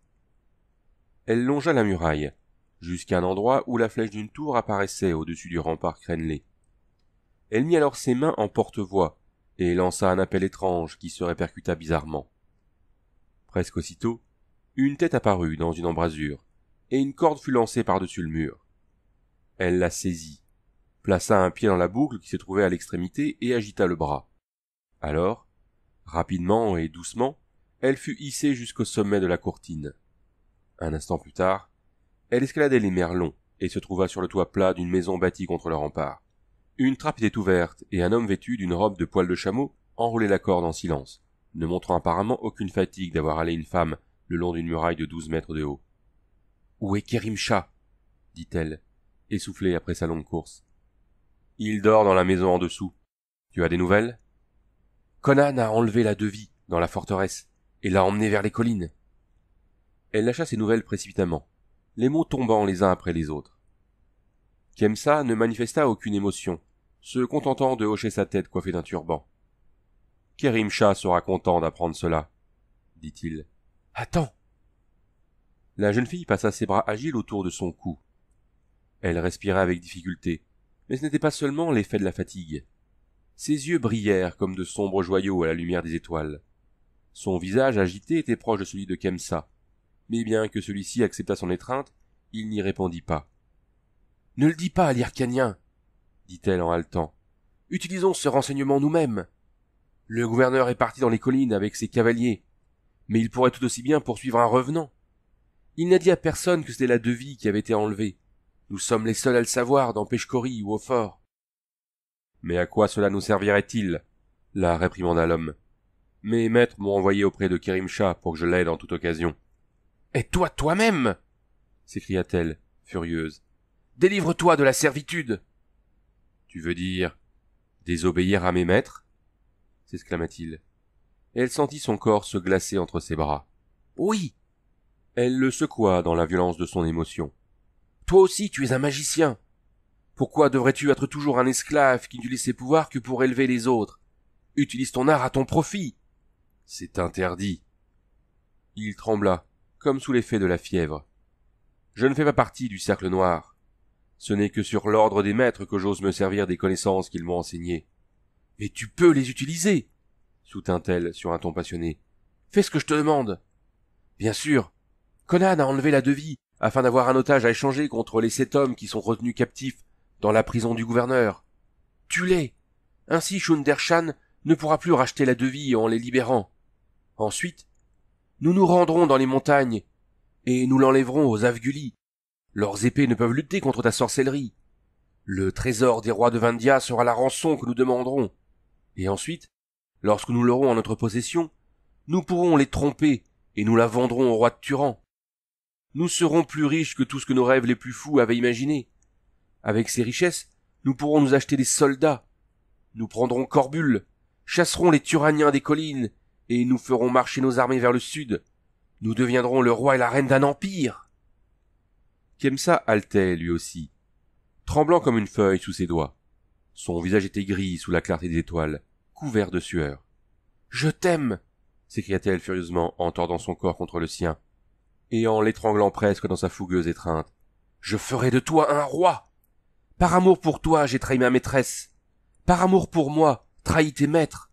elle longea la muraille, jusqu'à un endroit où la flèche d'une tour apparaissait au-dessus du rempart crénelé. Elle mit alors ses mains en porte-voix et lança un appel étrange qui se répercuta bizarrement. Presque aussitôt, une tête apparut dans une embrasure, et une corde fut lancée par-dessus le mur. Elle la saisit, plaça un pied dans la boucle qui se trouvait à l'extrémité et agita le bras. Alors, rapidement et doucement, elle fut hissée jusqu'au sommet de la courtine. Un instant plus tard, elle escaladait les merlons et se trouva sur le toit plat d'une maison bâtie contre le rempart. Une trappe était ouverte et un homme vêtu d'une robe de poil de chameau enroulait la corde en silence, ne montrant apparemment aucune fatigue d'avoir allé une femme le long d'une muraille de douze mètres de haut. Où est Shah dit-elle, essoufflée après sa longue course. Il dort dans la maison en dessous. Tu as des nouvelles Conan a enlevé la devis dans la forteresse et l'a emmenée vers les collines. Elle lâcha ses nouvelles précipitamment, les mots tombant les uns après les autres. Kemsa ne manifesta aucune émotion, se contentant de hocher sa tête coiffée d'un turban. Kerim sera content d'apprendre cela, dit-il. Attends. La jeune fille passa ses bras agiles autour de son cou. Elle respirait avec difficulté, mais ce n'était pas seulement l'effet de la fatigue. Ses yeux brillèrent comme de sombres joyaux à la lumière des étoiles. Son visage agité était proche de celui de Kemsa, mais bien que celui-ci accepta son étreinte, il n'y répondit pas. Ne le dis pas, à l'Ircanien, dit-elle en haletant. Utilisons ce renseignement nous-mêmes. Le gouverneur est parti dans les collines avec ses cavaliers, mais il pourrait tout aussi bien poursuivre un revenant. Il n'a dit à personne que c'était la devie qui avait été enlevée. Nous sommes les seuls à le savoir dans Peshkori ou au fort. Mais à quoi cela nous servirait-il la réprimanda l'homme. Mes maîtres m'ont envoyé auprès de Kerimcha pour que je l'aide en toute occasion. Et toi toi-même s'écria-t-elle, furieuse. Délivre-toi de la servitude Tu veux dire désobéir à mes maîtres s'exclama-t-il. elle sentit son corps se glacer entre ses bras. Oui Elle le secoua dans la violence de son émotion. Toi aussi, tu es un magicien Pourquoi devrais-tu être toujours un esclave qui ne laisse ses pouvoirs que pour élever les autres Utilise ton art à ton profit C'est interdit. Il trembla comme sous l'effet de la fièvre. Je ne fais pas partie du cercle noir. Ce n'est que sur l'ordre des maîtres que j'ose me servir des connaissances qu'ils m'ont enseignées. Mais tu peux les utiliser, soutint-elle sur un ton passionné. Fais ce que je te demande. Bien sûr. Conan a enlevé la devis afin d'avoir un otage à échanger contre les sept hommes qui sont retenus captifs dans la prison du gouverneur. Tue-les. Ainsi Shundershan ne pourra plus racheter la devis en les libérant. Ensuite, nous nous rendrons dans les montagnes, et nous l'enlèverons aux Avgulis. Leurs épées ne peuvent lutter contre ta sorcellerie. Le trésor des rois de Vandia sera la rançon que nous demanderons. Et ensuite, lorsque nous l'aurons en notre possession, nous pourrons les tromper, et nous la vendrons au roi de Turan. Nous serons plus riches que tout ce que nos rêves les plus fous avaient imaginé. Avec ces richesses, nous pourrons nous acheter des soldats. Nous prendrons corbules chasserons les Turaniens des collines, et nous ferons marcher nos armées vers le sud. Nous deviendrons le roi et la reine d'un empire. Kemsa haletait, lui aussi, tremblant comme une feuille sous ses doigts. Son visage était gris sous la clarté des étoiles, couvert de sueur. Je t'aime! s'écria-t-elle furieusement en tordant son corps contre le sien, et en l'étranglant presque dans sa fougueuse étreinte. Je ferai de toi un roi! Par amour pour toi, j'ai trahi ma maîtresse. Par amour pour moi, trahi tes maîtres.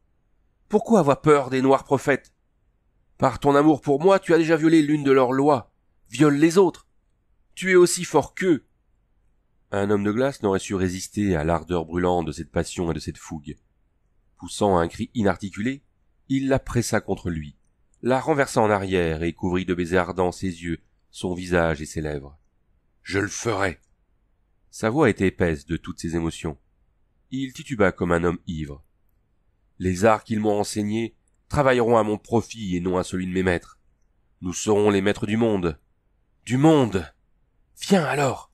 Pourquoi avoir peur des noirs prophètes Par ton amour pour moi, tu as déjà violé l'une de leurs lois. Viole les autres. Tu es aussi fort qu'eux. Un homme de glace n'aurait su résister à l'ardeur brûlante de cette passion et de cette fougue. Poussant un cri inarticulé, il la pressa contre lui, la renversa en arrière et couvrit de baisers ardents ses yeux, son visage et ses lèvres. Je le ferai. Sa voix était épaisse de toutes ses émotions. Il tituba comme un homme ivre. Les arts qu'ils m'ont enseignés travailleront à mon profit et non à celui de mes maîtres. Nous serons les maîtres du monde. Du monde. Viens alors.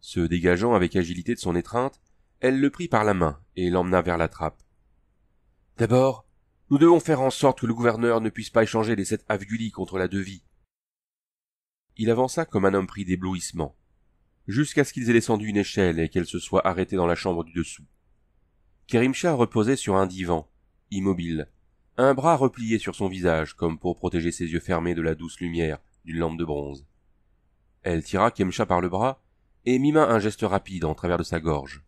Se dégageant avec agilité de son étreinte, elle le prit par la main et l'emmena vers la trappe. D'abord, nous devons faire en sorte que le gouverneur ne puisse pas échanger les sept avgulis contre la devis. Il avança comme un homme pris d'éblouissement, jusqu'à ce qu'ils aient descendu une échelle et qu'elle se soit arrêtée dans la chambre du dessous. Kerimcha reposait sur un divan, immobile, un bras replié sur son visage comme pour protéger ses yeux fermés de la douce lumière d'une lampe de bronze. Elle tira Kemcha par le bras et mima un geste rapide en travers de sa gorge.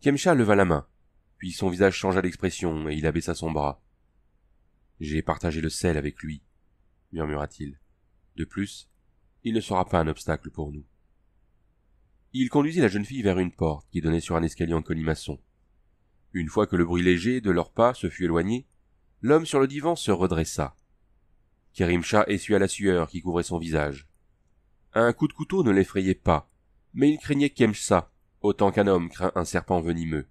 Kemcha leva la main, puis son visage changea d'expression et il abaissa son bras. J'ai partagé le sel avec lui, murmura-t-il. De plus, il ne sera pas un obstacle pour nous. Il conduisit la jeune fille vers une porte qui donnait sur un escalier en colimaçon. Une fois que le bruit léger de leurs pas se fut éloigné, l'homme sur le divan se redressa. Kerimcha essuya la sueur qui couvrait son visage. Un coup de couteau ne l'effrayait pas, mais il craignait Kemsa autant qu'un homme craint un serpent venimeux.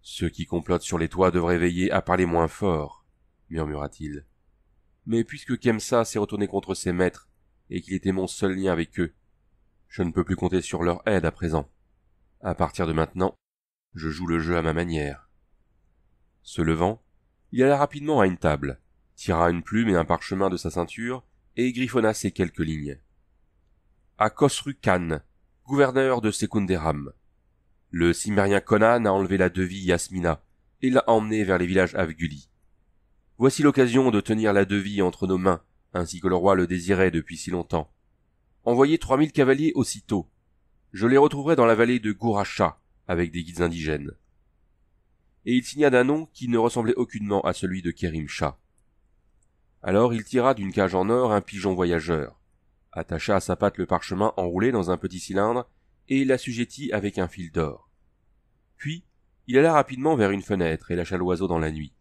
Ceux qui complotent sur les toits devraient veiller à parler moins fort, murmura-t-il. Mais puisque Kemsa s'est retourné contre ses maîtres, et qu'il était mon seul lien avec eux, je ne peux plus compter sur leur aide à présent. À partir de maintenant, je joue le jeu à ma manière. Se levant, il alla rapidement à une table, tira une plume et un parchemin de sa ceinture, et griffonna ces quelques lignes. À Kosru Khan, gouverneur de Sekunderam. Le cimérien Conan a enlevé la devie Yasmina et l'a emmenée vers les villages Avguli. Voici l'occasion de tenir la devie entre nos mains, ainsi que le roi le désirait depuis si longtemps envoyez mille cavaliers aussitôt. Je les retrouverai dans la vallée de Gouracha, avec des guides indigènes. Et il signa d'un nom qui ne ressemblait aucunement à celui de Kerim Shah. Alors il tira d'une cage en or un pigeon voyageur, attacha à sa patte le parchemin enroulé dans un petit cylindre et l'assujettit avec un fil d'or. Puis, il alla rapidement vers une fenêtre et lâcha l'oiseau dans la nuit.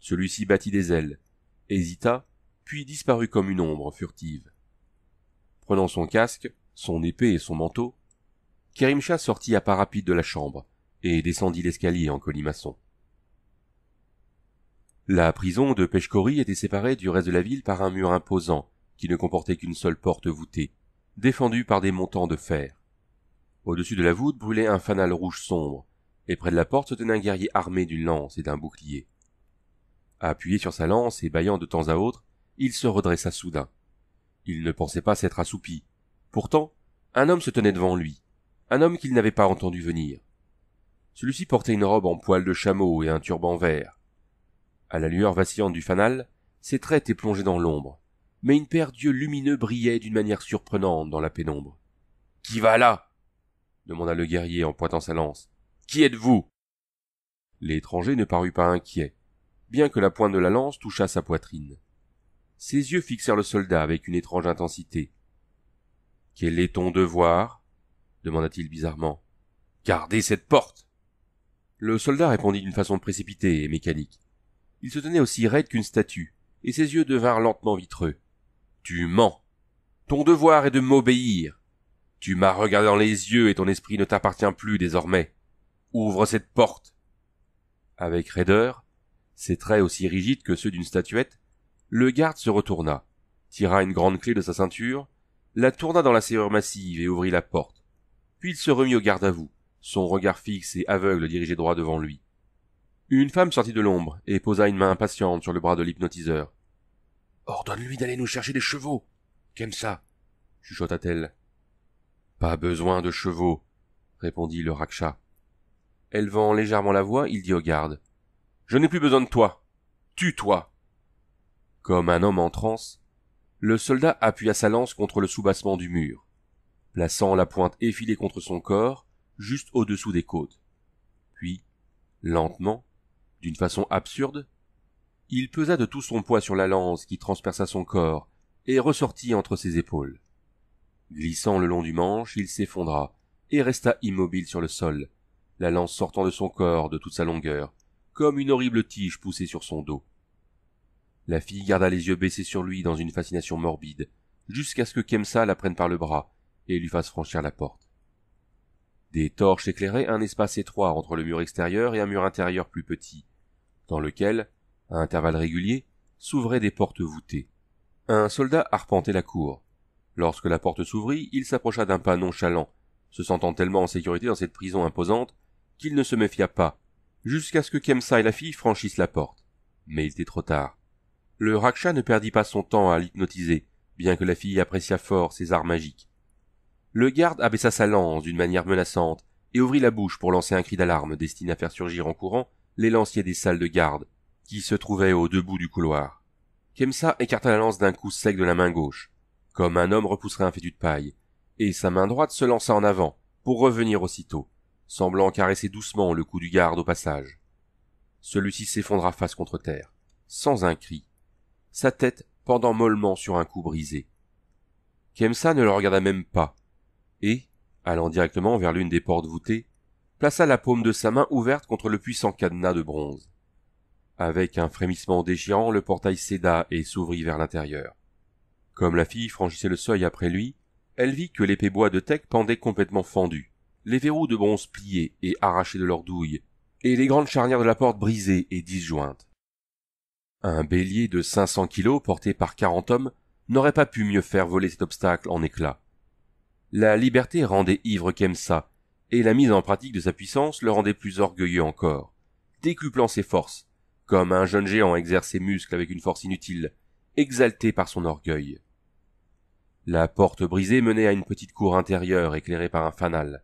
Celui-ci battit des ailes, hésita, puis disparut comme une ombre furtive. Prenant son casque, son épée et son manteau, Kerimcha sortit à pas rapide de la chambre et descendit l'escalier en colimaçon. La prison de Peshkori était séparée du reste de la ville par un mur imposant qui ne comportait qu'une seule porte voûtée, défendue par des montants de fer. Au-dessus de la voûte brûlait un fanal rouge sombre, et près de la porte se tenait un guerrier armé d'une lance et d'un bouclier. Appuyé sur sa lance et bâillant de temps à autre, il se redressa soudain. Il ne pensait pas s'être assoupi. Pourtant, un homme se tenait devant lui, un homme qu'il n'avait pas entendu venir. Celui-ci portait une robe en poil de chameau et un turban vert. À la lueur vacillante du fanal, ses traits étaient plongés dans l'ombre, mais une paire d'yeux lumineux brillait d'une manière surprenante dans la pénombre. Qui va là? demanda le guerrier en pointant sa lance. Qui êtes-vous? L'étranger ne parut pas inquiet, bien que la pointe de la lance touchât sa poitrine. Ses yeux fixèrent le soldat avec une étrange intensité. Quel est ton devoir demanda-t-il bizarrement. Gardez cette porte. Le soldat répondit d'une façon précipitée et mécanique. Il se tenait aussi raide qu'une statue, et ses yeux devinrent lentement vitreux. Tu mens. Ton devoir est de m'obéir. Tu m'as regardé dans les yeux et ton esprit ne t'appartient plus désormais. Ouvre cette porte. Avec raideur, ses traits aussi rigides que ceux d'une statuette, le garde se retourna, tira une grande clé de sa ceinture, la tourna dans la serrure massive et ouvrit la porte. Puis il se remit au garde à vous, son regard fixe et aveugle dirigé droit devant lui. Une femme sortit de l'ombre et posa une main impatiente sur le bras de l'hypnotiseur. Ordonne-lui d'aller nous chercher des chevaux. Qu'aime ça, chuchota-t-elle. Pas besoin de chevaux, répondit le raksha. Élevant légèrement la voix, il dit au garde. Je n'ai plus besoin de toi. Tue-toi. Comme un homme en transe, le soldat appuya sa lance contre le soubassement du mur, plaçant la pointe effilée contre son corps, juste au-dessous des côtes. Puis, lentement, d'une façon absurde, il pesa de tout son poids sur la lance qui transperça son corps et ressortit entre ses épaules. Glissant le long du manche, il s'effondra et resta immobile sur le sol, la lance sortant de son corps de toute sa longueur, comme une horrible tige poussée sur son dos. La fille garda les yeux baissés sur lui dans une fascination morbide, jusqu'à ce que Kemsa la prenne par le bras et lui fasse franchir la porte. Des torches éclairaient un espace étroit entre le mur extérieur et un mur intérieur plus petit, dans lequel, à intervalles réguliers, s'ouvraient des portes voûtées. Un soldat arpentait la cour. Lorsque la porte s'ouvrit, il s'approcha d'un pas nonchalant, se sentant tellement en sécurité dans cette prison imposante qu'il ne se méfia pas, jusqu'à ce que Kemsa et la fille franchissent la porte. Mais il était trop tard. Le Raksha ne perdit pas son temps à l'hypnotiser, bien que la fille appréciât fort ses arts magiques. Le garde abaissa sa lance d'une manière menaçante et ouvrit la bouche pour lancer un cri d'alarme destiné à faire surgir en courant les lanciers des salles de garde, qui se trouvaient au deux bouts du couloir. Kemsa écarta la lance d'un coup sec de la main gauche, comme un homme repousserait un fétu de paille, et sa main droite se lança en avant, pour revenir aussitôt, semblant caresser doucement le cou du garde au passage. Celui-ci s'effondra face contre terre, sans un cri, sa tête pendant mollement sur un cou brisé. Kemsa ne le regarda même pas, et, allant directement vers l'une des portes voûtées, plaça la paume de sa main ouverte contre le puissant cadenas de bronze. Avec un frémissement déchirant, le portail céda et s'ouvrit vers l'intérieur. Comme la fille franchissait le seuil après lui, elle vit que l'épais bois de teck pendait complètement fendu, les verrous de bronze pliés et arrachés de leurs douilles, et les grandes charnières de la porte brisées et disjointes. Un bélier de 500 kilos porté par 40 hommes n'aurait pas pu mieux faire voler cet obstacle en éclats. La liberté rendait ivre Kemsa, et la mise en pratique de sa puissance le rendait plus orgueilleux encore, décuplant ses forces, comme un jeune géant exerce ses muscles avec une force inutile, exalté par son orgueil. La porte brisée menait à une petite cour intérieure éclairée par un fanal.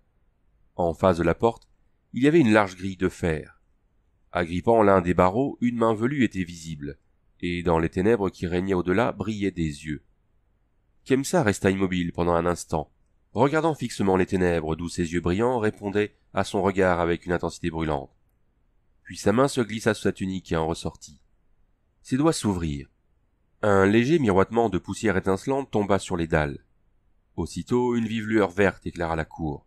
En face de la porte, il y avait une large grille de fer. Agrippant l'un des barreaux, une main velue était visible, et dans les ténèbres qui régnaient au-delà brillaient des yeux. Kemsa resta immobile pendant un instant, regardant fixement les ténèbres d'où ses yeux brillants répondaient à son regard avec une intensité brûlante. Puis sa main se glissa sous sa tunique et en ressortit. Ses doigts s'ouvrirent. Un léger miroitement de poussière étincelante tomba sur les dalles. Aussitôt, une vive lueur verte éclaira la cour.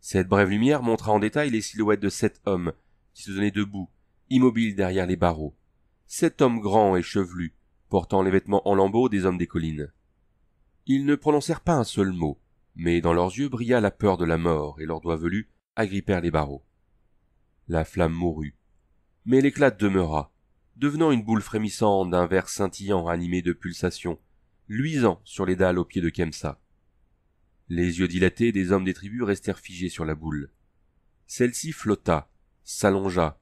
Cette brève lumière montra en détail les silhouettes de sept hommes qui se tenait debout, immobile derrière les barreaux. Sept hommes grands et chevelus, portant les vêtements en lambeaux des hommes des collines. Ils ne prononcèrent pas un seul mot, mais dans leurs yeux brilla la peur de la mort, et leurs doigts velus agrippèrent les barreaux. La flamme mourut. Mais l'éclat demeura, devenant une boule frémissante d'un verre scintillant animé de pulsations, luisant sur les dalles au pied de Kemsa. Les yeux dilatés des hommes des tribus restèrent figés sur la boule. Celle-ci flotta, s'allongea,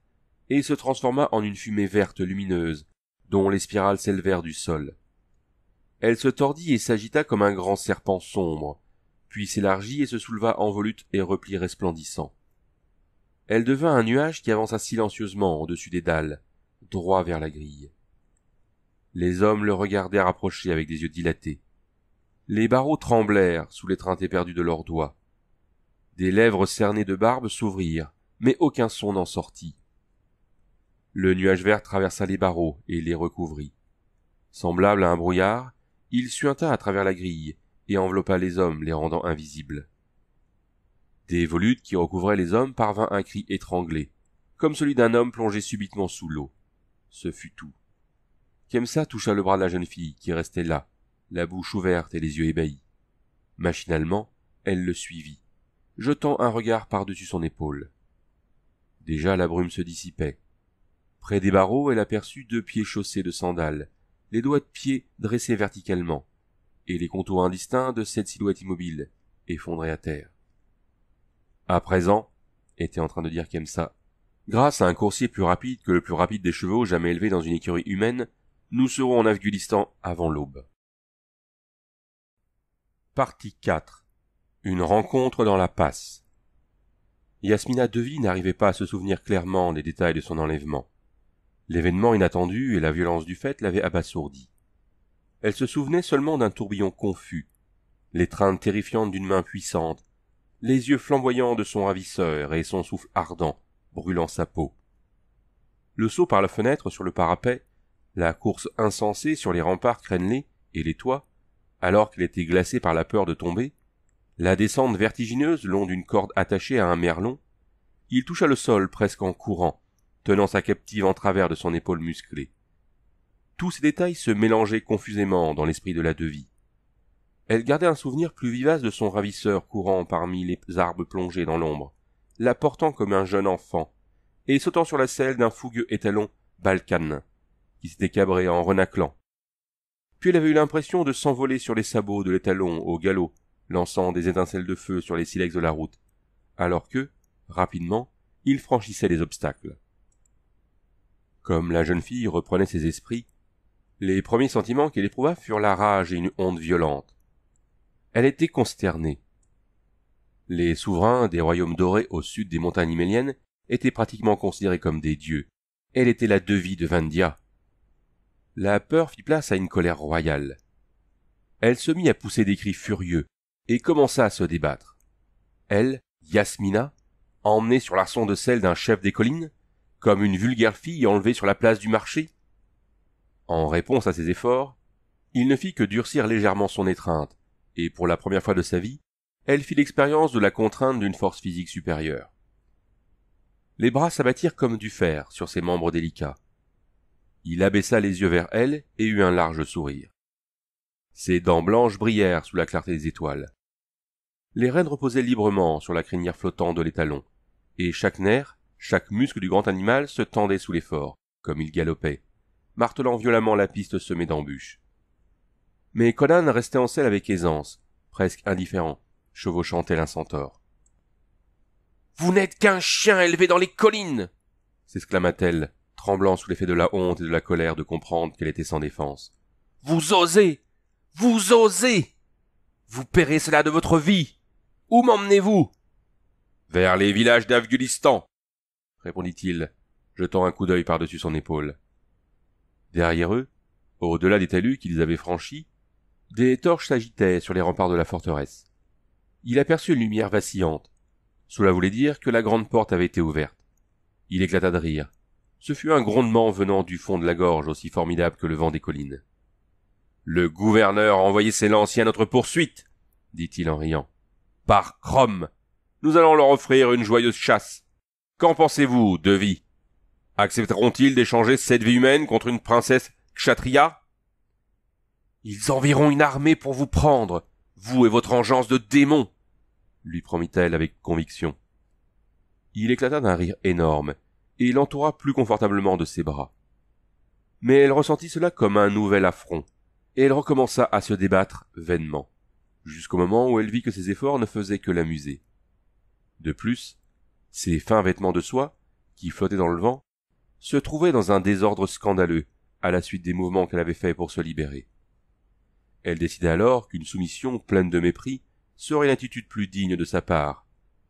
et se transforma en une fumée verte lumineuse, dont les spirales s'élevèrent du sol. Elle se tordit et s'agita comme un grand serpent sombre, puis s'élargit et se souleva en volute et repli resplendissant. Elle devint un nuage qui avança silencieusement au-dessus des dalles, droit vers la grille. Les hommes le regardèrent approcher avec des yeux dilatés. Les barreaux tremblèrent sous l'étreinte éperdue de leurs doigts. Des lèvres cernées de barbe s'ouvrirent, mais aucun son n'en sortit. Le nuage vert traversa les barreaux et les recouvrit. Semblable à un brouillard, il suinta à travers la grille et enveloppa les hommes, les rendant invisibles. Des volutes qui recouvraient les hommes parvint un cri étranglé, comme celui d'un homme plongé subitement sous l'eau. Ce fut tout. Kemsa toucha le bras de la jeune fille qui restait là, la bouche ouverte et les yeux ébahis. Machinalement, elle le suivit, jetant un regard par-dessus son épaule. Déjà la brume se dissipait. Près des barreaux, elle aperçut deux pieds chaussés de sandales, les doigts de pied dressés verticalement, et les contours indistincts de cette silhouette immobile, effondrée à terre. À présent, était en train de dire Kemsa, grâce à un coursier plus rapide que le plus rapide des chevaux jamais élevés dans une écurie humaine, nous serons en Afghanistan avant l'aube. Partie 4. Une rencontre dans la passe. Yasmina Devi n'arrivait pas à se souvenir clairement des détails de son enlèvement. L'événement inattendu et la violence du fait l'avaient abasourdie. Elle se souvenait seulement d'un tourbillon confus, l'étreinte terrifiante d'une main puissante, les yeux flamboyants de son ravisseur et son souffle ardent, brûlant sa peau. Le saut par la fenêtre sur le parapet, la course insensée sur les remparts crénelés et les toits, alors qu'elle était glacée par la peur de tomber, la descente vertigineuse long d'une corde attachée à un merlon, il toucha le sol presque en courant, tenant sa captive en travers de son épaule musclée. Tous ces détails se mélangeaient confusément dans l'esprit de la devie. Elle gardait un souvenir plus vivace de son ravisseur courant parmi les arbres plongés dans l'ombre, la portant comme un jeune enfant, et sautant sur la selle d'un fougueux étalon Balkan, qui s'était cabré en renaclant. Puis elle avait eu l'impression de s'envoler sur les sabots de l'étalon au galop, lançant des étincelles de feu sur les silex de la route, alors que, rapidement, il franchissait les obstacles. Comme la jeune fille reprenait ses esprits, les premiers sentiments qu'elle éprouva furent la rage et une honte violente. Elle était consternée. Les souverains des royaumes dorés au sud des montagnes himéliennes étaient pratiquement considérés comme des dieux. Elle était la devie de Vandia. La peur fit place à une colère royale. Elle se mit à pousser des cris furieux, et commença à se débattre. Elle, Yasmina, emmenée sur l'arçon de celle d'un chef des collines, comme une vulgaire fille enlevée sur la place du marché. En réponse à ses efforts, il ne fit que durcir légèrement son étreinte, et pour la première fois de sa vie, elle fit l'expérience de la contrainte d'une force physique supérieure. Les bras s'abattirent comme du fer sur ses membres délicats. Il abaissa les yeux vers elle et eut un large sourire. Ses dents blanches brillèrent sous la clarté des étoiles. Les rênes reposaient librement sur la crinière flottante de l'étalon, et chaque nerf, chaque muscle du grand animal se tendait sous l'effort, comme il galopait, martelant violemment la piste semée d'embûches. Mais Conan restait en selle avec aisance, presque indifférent, chevauchant tel un centaure. Vous n'êtes qu'un chien élevé dans les collines! s'exclama-t-elle, tremblant sous l'effet de la honte et de la colère de comprendre qu'elle était sans défense. Vous osez! Vous osez! Vous paierez cela de votre vie! Où m'emmenez-vous Vers les villages d'Afghulistan, répondit-il, jetant un coup d'œil par-dessus son épaule. Derrière eux, au-delà des talus qu'ils avaient franchis, des torches s'agitaient sur les remparts de la forteresse. Il aperçut une lumière vacillante. Cela voulait dire que la grande porte avait été ouverte. Il éclata de rire. Ce fut un grondement venant du fond de la gorge aussi formidable que le vent des collines. Le gouverneur a envoyé ses lanciers à notre poursuite, dit-il en riant par Chrome. Nous allons leur offrir une joyeuse chasse. Qu'en pensez-vous, Devi Accepteront-ils d'échanger cette vie humaine contre une princesse Kshatriya Ils enverront une armée pour vous prendre, vous et votre engeance de démons lui promit-elle avec conviction. Il éclata d'un rire énorme, et l'entoura plus confortablement de ses bras. Mais elle ressentit cela comme un nouvel affront, et elle recommença à se débattre vainement jusqu'au moment où elle vit que ses efforts ne faisaient que l'amuser. De plus, ses fins vêtements de soie, qui flottaient dans le vent, se trouvaient dans un désordre scandaleux à la suite des mouvements qu'elle avait faits pour se libérer. Elle décida alors qu'une soumission pleine de mépris serait l'attitude plus digne de sa part,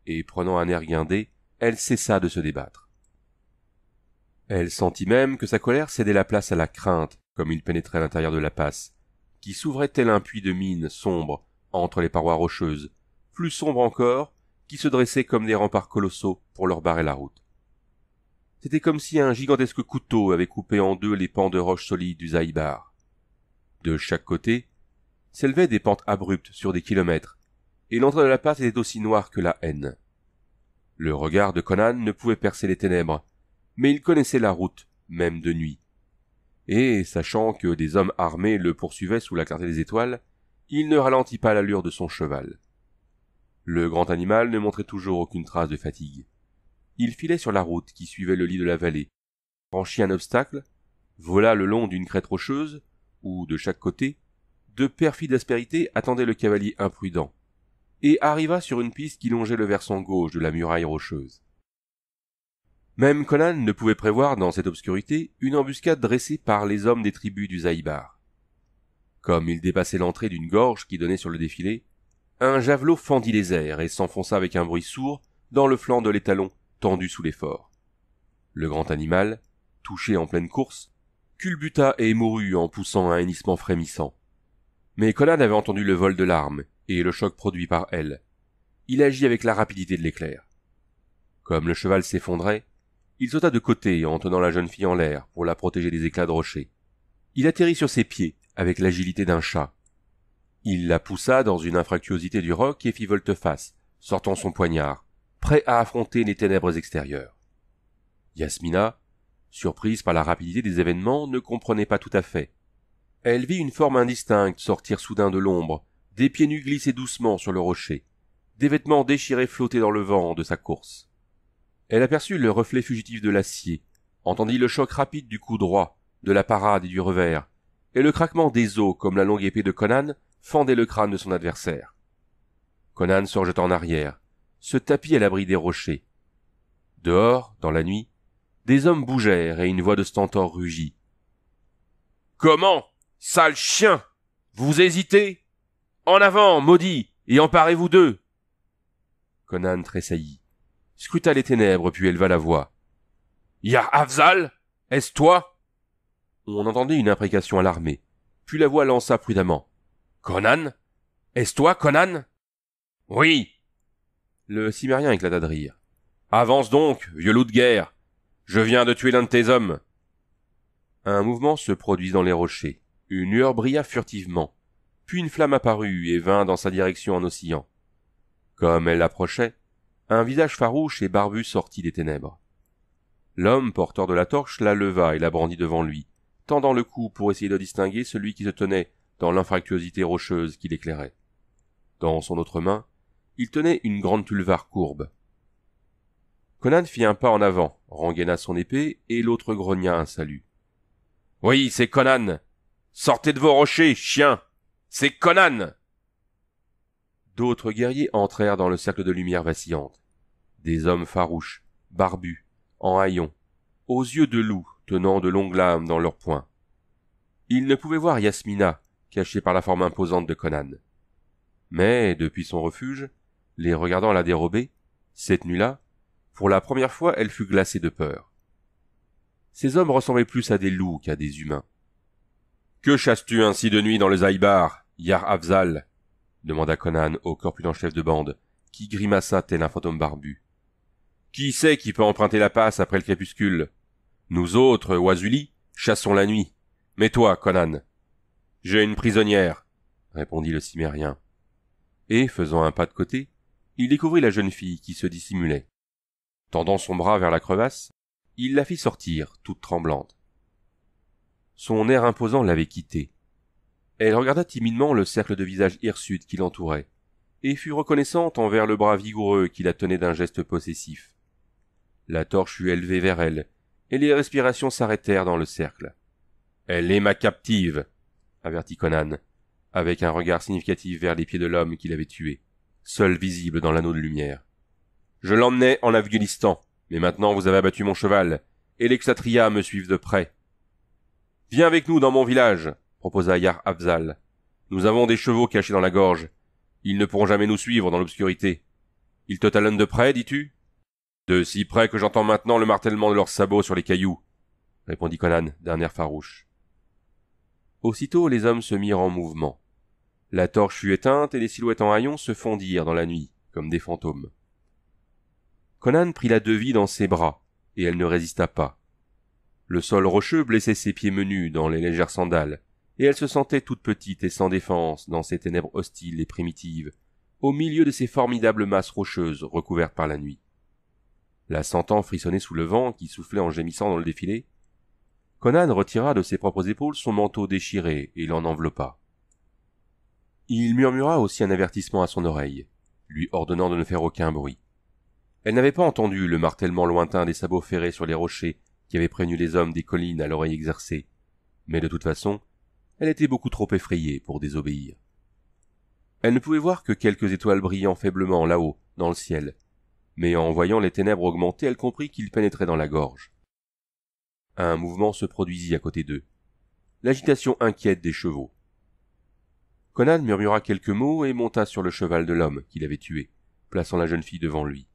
et prenant un air guindé, elle cessa de se débattre. Elle sentit même que sa colère cédait la place à la crainte, comme il pénétrait l'intérieur de la passe, qui s'ouvrait tel un puits de mine sombre entre les parois rocheuses, plus sombres encore, qui se dressaient comme des remparts colossaux pour leur barrer la route. C'était comme si un gigantesque couteau avait coupé en deux les pans de roches solides du Zaïbar. De chaque côté, s'élevaient des pentes abruptes sur des kilomètres, et l'entrée de la passe était aussi noire que la haine. Le regard de Conan ne pouvait percer les ténèbres, mais il connaissait la route, même de nuit. Et, sachant que des hommes armés le poursuivaient sous la clarté des étoiles, il ne ralentit pas l'allure de son cheval. Le grand animal ne montrait toujours aucune trace de fatigue. Il filait sur la route qui suivait le lit de la vallée, franchit un obstacle, vola le long d'une crête rocheuse, où, de chaque côté, de perfides aspérités attendaient le cavalier imprudent, et arriva sur une piste qui longeait le versant gauche de la muraille rocheuse. Même Conan ne pouvait prévoir dans cette obscurité une embuscade dressée par les hommes des tribus du Zaïbar. Comme il dépassait l'entrée d'une gorge qui donnait sur le défilé, un javelot fendit les airs et s'enfonça avec un bruit sourd dans le flanc de l'étalon tendu sous l'effort. Le grand animal, touché en pleine course, culbuta et mourut en poussant un hennissement frémissant. Mais Conan avait entendu le vol de l'arme et le choc produit par elle. Il agit avec la rapidité de l'éclair. Comme le cheval s'effondrait, il sauta de côté en tenant la jeune fille en l'air pour la protéger des éclats de rocher. Il atterrit sur ses pieds avec l'agilité d'un chat. Il la poussa dans une infractuosité du roc et fit volte-face, sortant son poignard, prêt à affronter les ténèbres extérieures. Yasmina, surprise par la rapidité des événements, ne comprenait pas tout à fait. Elle vit une forme indistincte sortir soudain de l'ombre, des pieds nus glisser doucement sur le rocher, des vêtements déchirés flotter dans le vent de sa course. Elle aperçut le reflet fugitif de l'acier, entendit le choc rapide du coup droit, de la parade et du revers, et le craquement des os comme la longue épée de Conan fendait le crâne de son adversaire. Conan se rejeta en arrière, se tapit à l'abri des rochers. Dehors, dans la nuit, des hommes bougèrent et une voix de Stentor rugit. Comment, sale chien, vous hésitez En avant, maudit, et emparez-vous d'eux Conan tressaillit, scruta les ténèbres puis éleva la voix. Ya Afzal, est-ce toi on entendit une imprécation alarmée. Puis la voix lança prudemment. Conan? Est-ce toi, Conan? Oui! Le cimérien éclata de rire. Avance donc, vieux loup de guerre! Je viens de tuer l'un de tes hommes! Un mouvement se produisit dans les rochers. Une lueur brilla furtivement. Puis une flamme apparut et vint dans sa direction en oscillant. Comme elle approchait, un visage farouche et barbu sortit des ténèbres. L'homme porteur de la torche la leva et la brandit devant lui, tendant le cou pour essayer de distinguer celui qui se tenait dans l'infractuosité rocheuse qui l'éclairait. Dans son autre main, il tenait une grande tulvar courbe. Conan fit un pas en avant, rengaina son épée, et l'autre grogna un salut. Oui, c'est Conan. Sortez de vos rochers, chiens. C'est Conan. D'autres guerriers entrèrent dans le cercle de lumière vacillante. Des hommes farouches, barbus, en haillons, aux yeux de loups, tenant de longues lames dans leurs poings. Il ne pouvait voir Yasmina, cachée par la forme imposante de Conan. Mais, depuis son refuge, les regardant la dérobée, cette nuit-là, pour la première fois elle fut glacée de peur. Ces hommes ressemblaient plus à des loups qu'à des humains. Que chasses-tu ainsi de nuit dans le Zaïbar, Yar demanda Conan au corpulent chef de bande, qui grimaça tel un fantôme barbu. Qui sait qui peut emprunter la passe après le crépuscule nous autres, Oisuli, chassons la nuit. Mais toi, Conan J'ai une prisonnière, répondit le cimérien. Et, faisant un pas de côté, il découvrit la jeune fille qui se dissimulait. Tendant son bras vers la crevasse, il la fit sortir, toute tremblante. Son air imposant l'avait quittée. Elle regarda timidement le cercle de visage hirsutes qui l'entourait, et fut reconnaissante envers le bras vigoureux qui la tenait d'un geste possessif. La torche fut élevée vers elle, et les respirations s'arrêtèrent dans le cercle. Elle est ma captive, avertit Conan, avec un regard significatif vers les pieds de l'homme qu'il avait tué, seul visible dans l'anneau de lumière. Je l'emmenais en Afghanistan, mais maintenant vous avez abattu mon cheval, et les l'exatria me suivent de près. Viens avec nous dans mon village, proposa Yar Afzal. Nous avons des chevaux cachés dans la gorge. Ils ne pourront jamais nous suivre dans l'obscurité. Ils te talonnent de près, dis-tu de si près que j'entends maintenant le martèlement de leurs sabots sur les cailloux, répondit Conan d'un air farouche. Aussitôt les hommes se mirent en mouvement. La torche fut éteinte et les silhouettes en haillons se fondirent dans la nuit, comme des fantômes. Conan prit la devie dans ses bras, et elle ne résista pas. Le sol rocheux blessait ses pieds menus dans les légères sandales, et elle se sentait toute petite et sans défense dans ces ténèbres hostiles et primitives, au milieu de ces formidables masses rocheuses recouvertes par la nuit la sentant frissonner sous le vent qui soufflait en gémissant dans le défilé. Conan retira de ses propres épaules son manteau déchiré et l'en enveloppa. Il murmura aussi un avertissement à son oreille, lui ordonnant de ne faire aucun bruit. Elle n'avait pas entendu le martèlement lointain des sabots ferrés sur les rochers qui avaient prévenu les hommes des collines à l'oreille exercée, mais de toute façon, elle était beaucoup trop effrayée pour désobéir. Elle ne pouvait voir que quelques étoiles brillant faiblement là-haut, dans le ciel, mais en voyant les ténèbres augmenter, elle comprit qu'il pénétrait dans la gorge. Un mouvement se produisit à côté d'eux. L'agitation inquiète des chevaux. Conan murmura quelques mots et monta sur le cheval de l'homme qu'il avait tué, plaçant la jeune fille devant lui.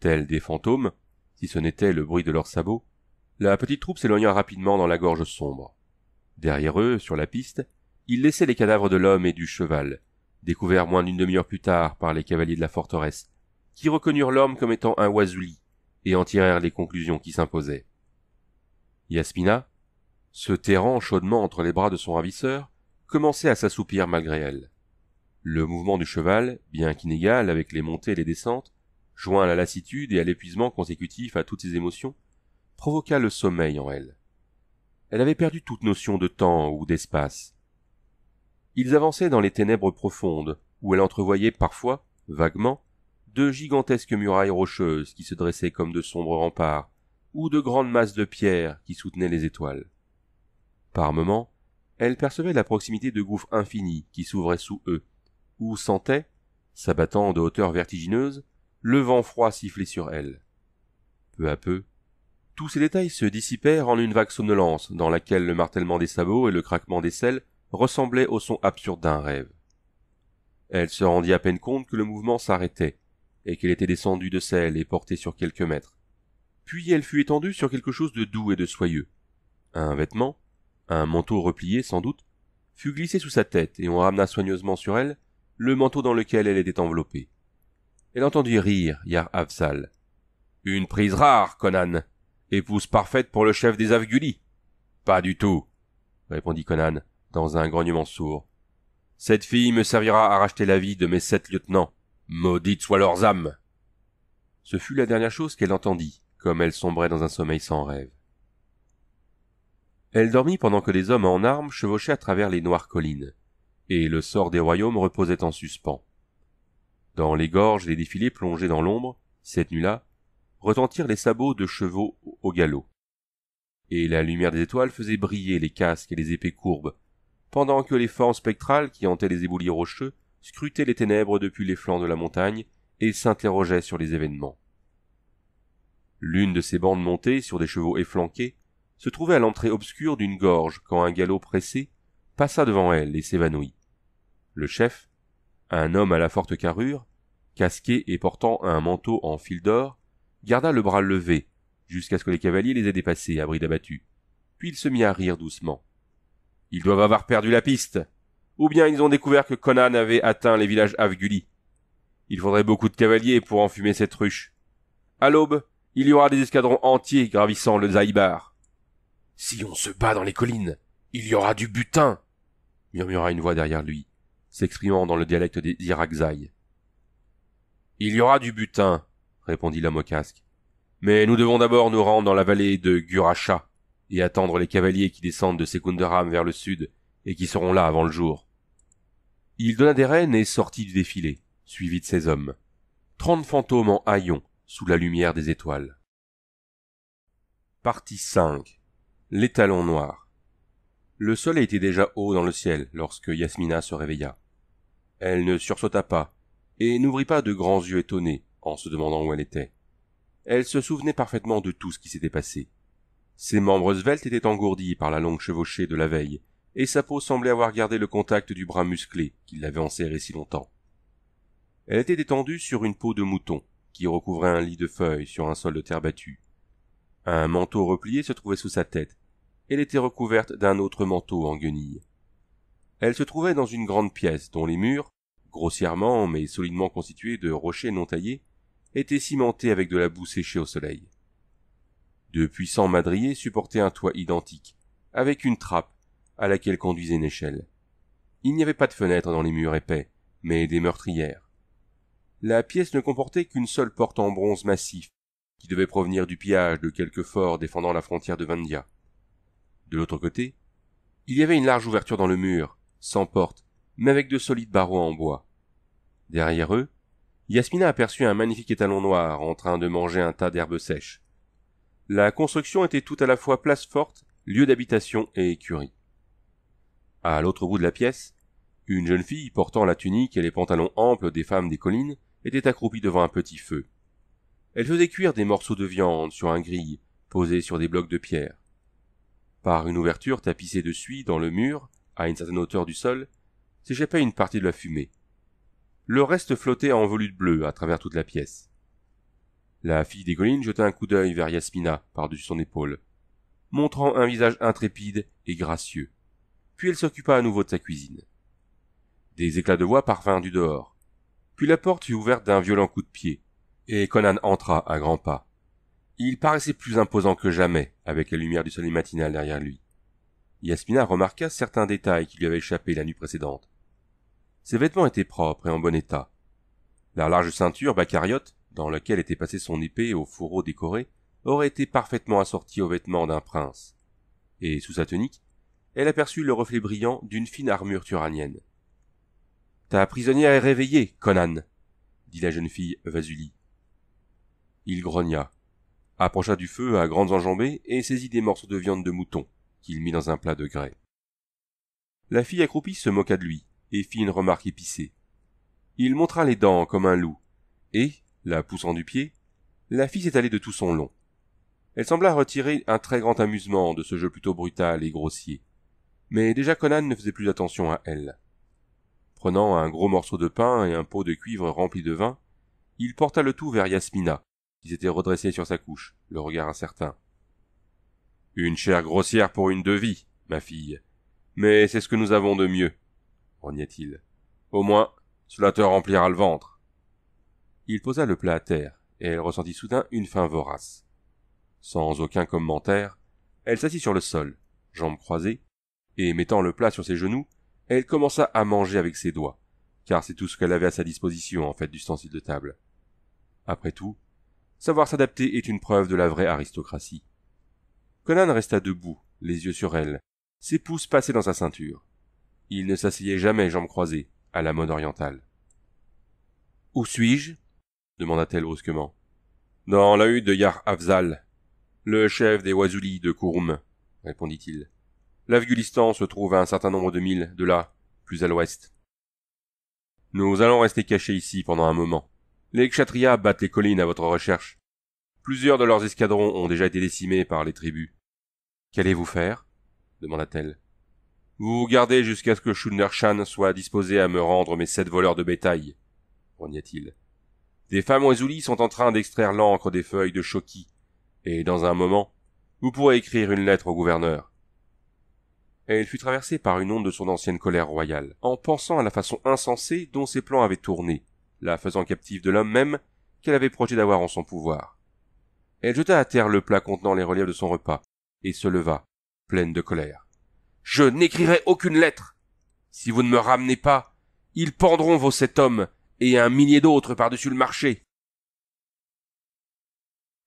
Tels des fantômes, si ce n'était le bruit de leurs sabots, la petite troupe s'éloigna rapidement dans la gorge sombre. Derrière eux, sur la piste, ils laissaient les cadavres de l'homme et du cheval, découverts moins d'une demi-heure plus tard par les cavaliers de la forteresse, qui reconnurent l'homme comme étant un Wazuli, et en tirèrent les conclusions qui s'imposaient. Yasmina, se terrant chaudement entre les bras de son ravisseur, commençait à s'assoupir malgré elle. Le mouvement du cheval, bien qu'inégal avec les montées et les descentes, joint à la lassitude et à l'épuisement consécutif à toutes ses émotions, provoqua le sommeil en elle. Elle avait perdu toute notion de temps ou d'espace. Ils avançaient dans les ténèbres profondes, où elle entrevoyait parfois, vaguement, de gigantesques murailles rocheuses qui se dressaient comme de sombres remparts, ou de grandes masses de pierres qui soutenaient les étoiles. Par moments, elle percevait la proximité de gouffres infinis qui s'ouvraient sous eux, ou sentait, s'abattant de hauteur vertigineuse, le vent froid siffler sur elle. Peu à peu, tous ces détails se dissipèrent en une vague somnolence dans laquelle le martèlement des sabots et le craquement des selles ressemblaient au son absurde d'un rêve. Elle se rendit à peine compte que le mouvement s'arrêtait, et qu'elle était descendue de sel et portée sur quelques mètres. Puis elle fut étendue sur quelque chose de doux et de soyeux. Un vêtement, un manteau replié sans doute, fut glissé sous sa tête et on ramena soigneusement sur elle le manteau dans lequel elle était enveloppée. Elle entendit rire Yar Avsal. Une prise rare, Conan. Épouse parfaite pour le chef des Avgulis. Pas du tout, répondit Conan, dans un grognement sourd. Cette fille me servira à racheter la vie de mes sept lieutenants. Maudites soient leurs âmes. Ce fut la dernière chose qu'elle entendit, comme elle sombrait dans un sommeil sans rêve. Elle dormit pendant que des hommes en armes chevauchaient à travers les noires collines, et le sort des royaumes reposait en suspens. Dans les gorges des défilés plongés dans l'ombre, cette nuit-là, retentirent les sabots de chevaux au galop. Et la lumière des étoiles faisait briller les casques et les épées courbes, pendant que les formes spectrales qui hantaient les éboulis rocheux scrutait les ténèbres depuis les flancs de la montagne et s'interrogeait sur les événements. L'une de ces bandes montées sur des chevaux efflanqués se trouvait à l'entrée obscure d'une gorge quand un galop pressé passa devant elle et s'évanouit. Le chef, un homme à la forte carrure, casqué et portant un manteau en fil d'or, garda le bras levé jusqu'à ce que les cavaliers les aient dépassés à bride abattue. Puis il se mit à rire doucement. Ils doivent avoir perdu la piste, ou bien ils ont découvert que Conan avait atteint les villages Avguli. Il faudrait beaucoup de cavaliers pour enfumer cette ruche. À l'aube, il y aura des escadrons entiers gravissant le Zaïbar. Si on se bat dans les collines, il y aura du butin, murmura une voix derrière lui, s'exprimant dans le dialecte des Irakzaï. Il y aura du butin, répondit l'homme au casque. Mais nous devons d'abord nous rendre dans la vallée de Guracha et attendre les cavaliers qui descendent de Sekunderam vers le sud et qui seront là avant le jour. Il donna des rênes et sortit du défilé, suivi de ses hommes. Trente fantômes en haillons, sous la lumière des étoiles. Partie 5. L'étalon noir. Le soleil était déjà haut dans le ciel lorsque Yasmina se réveilla. Elle ne sursauta pas, et n'ouvrit pas de grands yeux étonnés en se demandant où elle était. Elle se souvenait parfaitement de tout ce qui s'était passé. Ses membres sveltes étaient engourdis par la longue chevauchée de la veille, et sa peau semblait avoir gardé le contact du bras musclé qui l'avait enserré si longtemps. Elle était étendue sur une peau de mouton, qui recouvrait un lit de feuilles sur un sol de terre battue. Un manteau replié se trouvait sous sa tête. Elle était recouverte d'un autre manteau en guenilles. Elle se trouvait dans une grande pièce dont les murs, grossièrement mais solidement constitués de rochers non taillés, étaient cimentés avec de la boue séchée au soleil. De puissants madriers supportaient un toit identique, avec une trappe à laquelle conduisait une échelle. Il n'y avait pas de fenêtres dans les murs épais, mais des meurtrières. La pièce ne comportait qu'une seule porte en bronze massif, qui devait provenir du pillage de quelque fort défendant la frontière de Vandia. De l'autre côté, il y avait une large ouverture dans le mur, sans porte, mais avec de solides barreaux en bois. Derrière eux, Yasmina aperçut un magnifique étalon noir en train de manger un tas d'herbes sèches. La construction était tout à la fois place forte, lieu d'habitation et écurie. À l'autre bout de la pièce, une jeune fille portant la tunique et les pantalons amples des femmes des collines était accroupie devant un petit feu. Elle faisait cuire des morceaux de viande sur un grille posé sur des blocs de pierre. Par une ouverture tapissée de suie dans le mur, à une certaine hauteur du sol, s'échappait une partie de la fumée. Le reste flottait en volute bleue à travers toute la pièce. La fille des collines jeta un coup d'œil vers Yasmina par-dessus son épaule, montrant un visage intrépide et gracieux puis elle s'occupa à nouveau de sa cuisine. Des éclats de voix parvinrent du dehors. Puis la porte fut ouverte d'un violent coup de pied, et Conan entra à grands pas. Il paraissait plus imposant que jamais, avec la lumière du soleil matinal derrière lui. Yasmina remarqua certains détails qui lui avaient échappé la nuit précédente. Ses vêtements étaient propres et en bon état. La large ceinture bacariote, dans laquelle était passée son épée au fourreau décoré, aurait été parfaitement assortie aux vêtements d'un prince. Et sous sa tunique, elle aperçut le reflet brillant d'une fine armure turanienne. Ta prisonnière est réveillée, Conan, dit la jeune fille Vasuli. Il grogna, approcha du feu à grandes enjambées et saisit des morceaux de viande de mouton, qu'il mit dans un plat de grès. La fille accroupie se moqua de lui, et fit une remarque épicée. Il montra les dents comme un loup, et, la poussant du pied, la fille s'étalait de tout son long. Elle sembla retirer un très grand amusement de ce jeu plutôt brutal et grossier. Mais déjà Conan ne faisait plus attention à elle. Prenant un gros morceau de pain et un pot de cuivre rempli de vin, il porta le tout vers Yasmina, qui s'était redressée sur sa couche, le regard incertain. Une chair grossière pour une vie ma fille. Mais c'est ce que nous avons de mieux, grogna t il Au moins, cela te remplira le ventre. Il posa le plat à terre, et elle ressentit soudain une faim vorace. Sans aucun commentaire, elle s'assit sur le sol, jambes croisées, et mettant le plat sur ses genoux, elle commença à manger avec ses doigts, car c'est tout ce qu'elle avait à sa disposition en fait du d'ustensiles de table. Après tout, savoir s'adapter est une preuve de la vraie aristocratie. Conan resta debout, les yeux sur elle, ses pouces passés dans sa ceinture. Il ne s'asseyait jamais jambes croisées, à la mode orientale. Où suis-je demanda-t-elle brusquement. Dans la hutte de Yar Afzal, le chef des Wazouli de Kouroum, répondit-il. L'Afghulistan se trouve à un certain nombre de milles de là, plus à l'ouest. Nous allons rester cachés ici pendant un moment. Les Kshatriyas battent les collines à votre recherche. Plusieurs de leurs escadrons ont déjà été décimés par les tribus. Qu'allez-vous faire demanda-t-elle. Vous gardez jusqu'à ce que Shundershan soit disposé à me rendre mes sept voleurs de bétail, grogna-t-il. Des femmes oisoulis sont en train d'extraire l'encre des feuilles de Choki, et dans un moment, vous pourrez écrire une lettre au gouverneur. Elle fut traversée par une onde de son ancienne colère royale, en pensant à la façon insensée dont ses plans avaient tourné, la faisant captive de l'homme même qu'elle avait projeté d'avoir en son pouvoir. Elle jeta à terre le plat contenant les reliefs de son repas, et se leva, pleine de colère. Je n'écrirai aucune lettre. Si vous ne me ramenez pas, ils pendront vos sept hommes et un millier d'autres par-dessus le marché.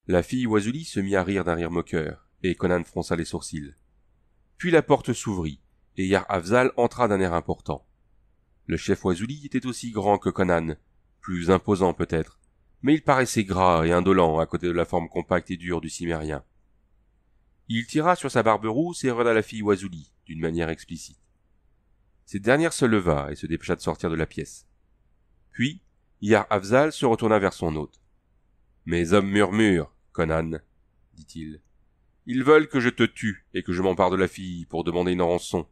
La fille Oisuli se mit à rire d'un rire moqueur, et Conan fronça les sourcils. Puis la porte s'ouvrit, et Yar Afzal entra d'un air important. Le chef Wazuli était aussi grand que Conan, plus imposant peut-être, mais il paraissait gras et indolent à côté de la forme compacte et dure du cimérien. Il tira sur sa barbe rousse et regarda la fille Wazuli d'une manière explicite. Cette dernière se leva et se dépêcha de sortir de la pièce. Puis, Yar Afzal se retourna vers son hôte. Mes hommes murmurent, Conan, dit-il. Ils veulent que je te tue et que je m'empare de la fille pour demander une rançon.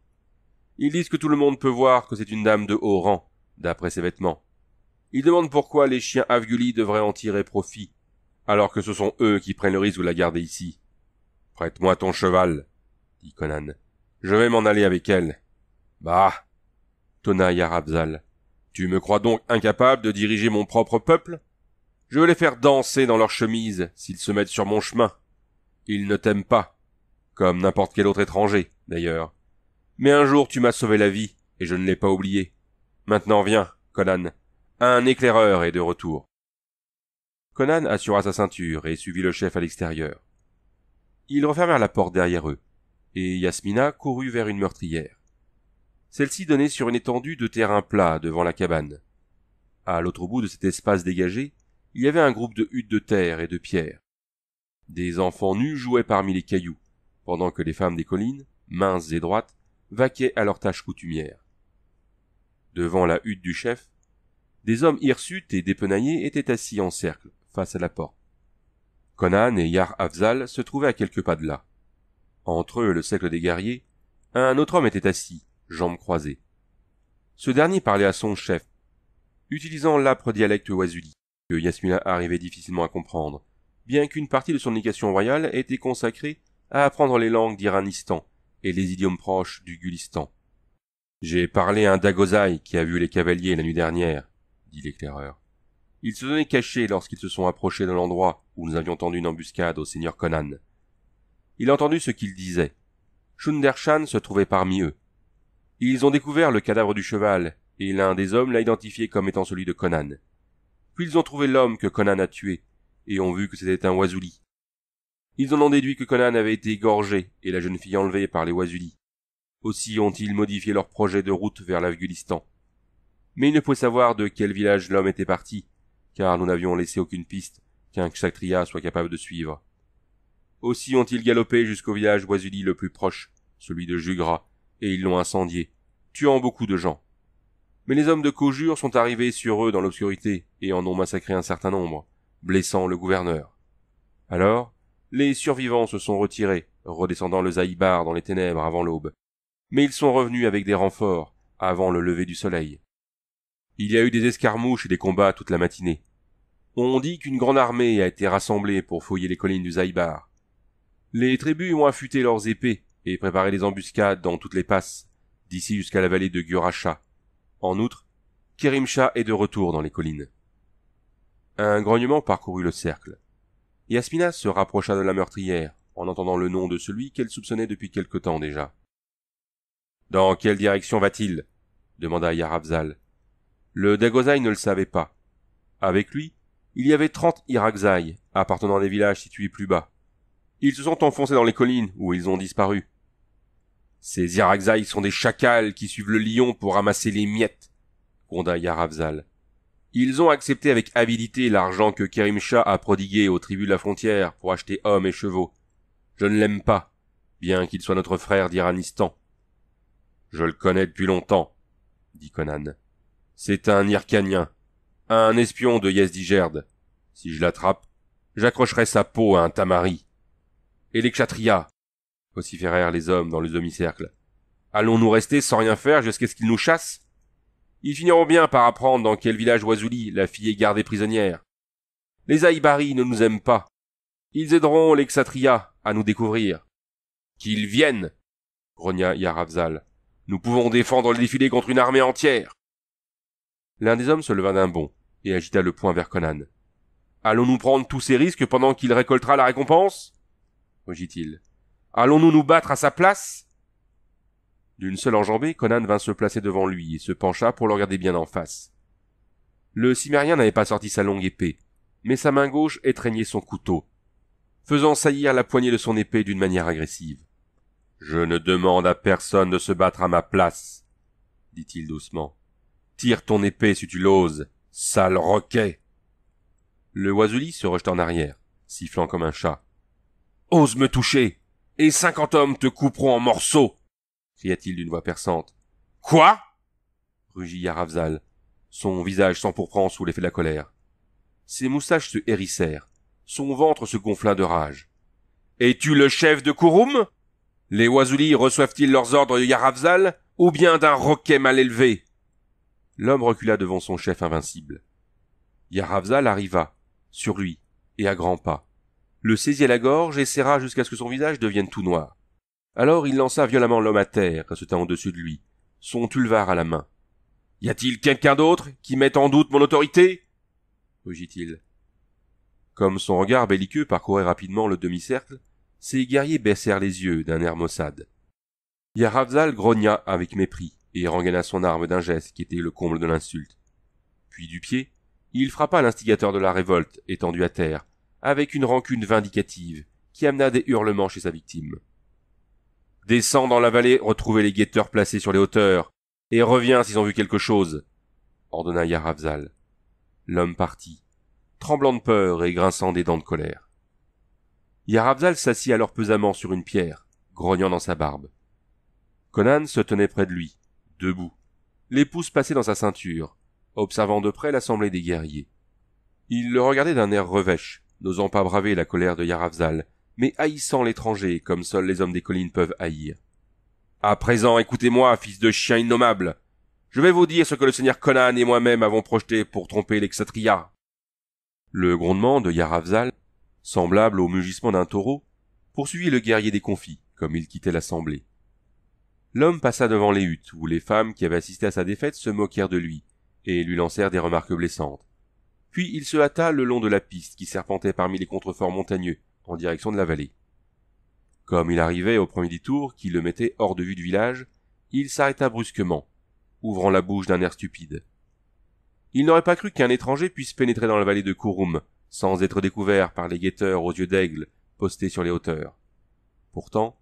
Ils disent que tout le monde peut voir que c'est une dame de haut rang, d'après ses vêtements. Ils demandent pourquoi les chiens Avguli devraient en tirer profit, alors que ce sont eux qui prennent le risque de la garder ici. Prête-moi ton cheval, dit Conan. Je vais m'en aller avec elle. Bah, tonna Rabzal. Tu me crois donc incapable de diriger mon propre peuple? Je vais les faire danser dans leurs chemises s'ils se mettent sur mon chemin. Il ne t'aime pas. Comme n'importe quel autre étranger, d'ailleurs. Mais un jour tu m'as sauvé la vie, et je ne l'ai pas oublié. Maintenant viens, Conan. Un éclaireur est de retour. Conan assura sa ceinture et suivit le chef à l'extérieur. Ils refermèrent la porte derrière eux, et Yasmina courut vers une meurtrière. Celle-ci donnait sur une étendue de terrain plat devant la cabane. À l'autre bout de cet espace dégagé, il y avait un groupe de huttes de terre et de pierre. Des enfants nus jouaient parmi les cailloux, pendant que les femmes des collines, minces et droites, vaquaient à leurs tâches coutumières. Devant la hutte du chef, des hommes hirsutes et dépenaillés étaient assis en cercle, face à la porte. Conan et Yar Afzal se trouvaient à quelques pas de là. Entre eux et le cercle des guerriers, un autre homme était assis, jambes croisées. Ce dernier parlait à son chef, utilisant l'âpre dialecte wazuli, que Yasmina arrivait difficilement à comprendre, bien qu'une partie de son éducation royale ait été consacrée à apprendre les langues d'Iranistan et les idiomes proches du Gulistan. J'ai parlé à un Dagozai qui a vu les cavaliers la nuit dernière, dit l'éclaireur. Ils se tenaient cachés lorsqu'ils se sont approchés de l'endroit où nous avions tendu une embuscade au seigneur Conan. Il a entendu ce qu'ils disaient. Shundershan se trouvait parmi eux. Ils ont découvert le cadavre du cheval, et l'un des hommes l'a identifié comme étant celui de Conan. Puis ils ont trouvé l'homme que Conan a tué, et ont vu que c'était un Wazuli. Ils en ont déduit que Conan avait été égorgé et la jeune fille enlevée par les Wazuli. Aussi ont-ils modifié leur projet de route vers l'Afghanistan. Mais ils ne pouvaient savoir de quel village l'homme était parti, car nous n'avions laissé aucune piste qu'un Kshatriya soit capable de suivre. Aussi ont-ils galopé jusqu'au village Wazuli le plus proche, celui de Jugra, et ils l'ont incendié, tuant beaucoup de gens. Mais les hommes de Kojur sont arrivés sur eux dans l'obscurité et en ont massacré un certain nombre, blessant le gouverneur. Alors, les survivants se sont retirés, redescendant le Zaïbar dans les ténèbres avant l'aube, mais ils sont revenus avec des renforts avant le lever du soleil. Il y a eu des escarmouches et des combats toute la matinée. On dit qu'une grande armée a été rassemblée pour fouiller les collines du Zaïbar. Les tribus ont affûté leurs épées et préparé des embuscades dans toutes les passes, d'ici jusqu'à la vallée de Guracha. En outre, Kerimcha est de retour dans les collines. Un grognement parcourut le cercle. Yasmina se rapprocha de la meurtrière, en entendant le nom de celui qu'elle soupçonnait depuis quelque temps déjà. Dans quelle direction va-t-il demanda Yarabzal. Le dagozaï ne le savait pas. Avec lui, il y avait trente Irakzaï, appartenant à des villages situés plus bas. Ils se sont enfoncés dans les collines, où ils ont disparu. Ces Irakzaï sont des chacals qui suivent le lion pour ramasser les miettes, gronda Yarabzal. Ils ont accepté avec avidité l'argent que Kerim a prodigué aux tribus de la frontière pour acheter hommes et chevaux. Je ne l'aime pas, bien qu'il soit notre frère d'Iranistan. Je le connais depuis longtemps, dit Conan. C'est un Irkanien, un espion de Yezdigerd. Si je l'attrape, j'accrocherai sa peau à un tamari. Et les Kshatriyas vociférèrent les hommes dans le demi-cercle. Allons-nous rester sans rien faire jusqu'à ce qu'ils nous chassent ils finiront bien par apprendre dans quel village Wazuli la fille est gardée prisonnière. Les Aïbari ne nous aiment pas. Ils aideront les Xatria à nous découvrir. Qu'ils viennent, grogna Yaravzal. Nous pouvons défendre le défilé contre une armée entière. L'un des hommes se leva d'un bond et agita le poing vers Conan. Allons-nous prendre tous ces risques pendant qu'il récoltera la récompense rugit-il. Allons-nous nous battre à sa place d'une seule enjambée, Conan vint se placer devant lui et se pencha pour le regarder bien en face. Le cimérien n'avait pas sorti sa longue épée, mais sa main gauche étreignait son couteau, faisant saillir la poignée de son épée d'une manière agressive. Je ne demande à personne de se battre à ma place, dit-il doucement. Tire ton épée si tu l'oses, sale roquet. Le oisouli se rejeta en arrière, sifflant comme un chat. Ose me toucher, et cinquante hommes te couperont en morceaux cria-t-il d'une voix perçante. Quoi rugit Yaravzal, son visage s'empourprant sous l'effet de la colère. Ses moustaches se hérissèrent, son ventre se gonfla de rage. Es-tu le chef de Kouroum Les oisoulis reçoivent-ils leurs ordres de Yaravzal ou bien d'un roquet mal élevé L'homme recula devant son chef invincible. Yaravzal arriva, sur lui, et à grands pas, le saisit à la gorge et serra jusqu'à ce que son visage devienne tout noir. Alors il lança violemment l'homme à terre, restant au-dessus de lui, son tulvar à la main. Y a-t-il quelqu'un d'autre qui mette en doute mon autorité rugit-il. Comme son regard belliqueux parcourait rapidement le demi-cercle, ses guerriers baissèrent les yeux d'un air maussade. Yaravzal grogna avec mépris et rengaina son arme d'un geste qui était le comble de l'insulte. Puis du pied, il frappa l'instigateur de la révolte, étendu à terre, avec une rancune vindicative qui amena des hurlements chez sa victime. « Descends dans la vallée retrouver les guetteurs placés sur les hauteurs, et reviens s'ils ont vu quelque chose, ordonna Yaravzal. L'homme partit, tremblant de peur et grinçant des dents de colère. Yaravzal s'assit alors pesamment sur une pierre, grognant dans sa barbe. Conan se tenait près de lui, debout, les pouces passés dans sa ceinture, observant de près l'assemblée des guerriers. Il le regardait d'un air revêche, n'osant pas braver la colère de Yaravzal, mais haïssant l'étranger comme seuls les hommes des collines peuvent haïr. À présent, écoutez-moi, fils de chien innommable. Je vais vous dire ce que le seigneur Conan et moi-même avons projeté pour tromper l'exatria. Le grondement de Yaravzal, semblable au mugissement d'un taureau, poursuivit le guerrier des confits comme il quittait l'assemblée. L'homme passa devant les huttes, où les femmes qui avaient assisté à sa défaite se moquèrent de lui, et lui lancèrent des remarques blessantes. Puis il se hâta le long de la piste qui serpentait parmi les contreforts montagneux, en direction de la vallée. Comme il arrivait au premier détour qui le mettait hors de vue du village, il s'arrêta brusquement, ouvrant la bouche d'un air stupide. Il n'aurait pas cru qu'un étranger puisse pénétrer dans la vallée de Kouroum sans être découvert par les guetteurs aux yeux d'aigle postés sur les hauteurs. Pourtant,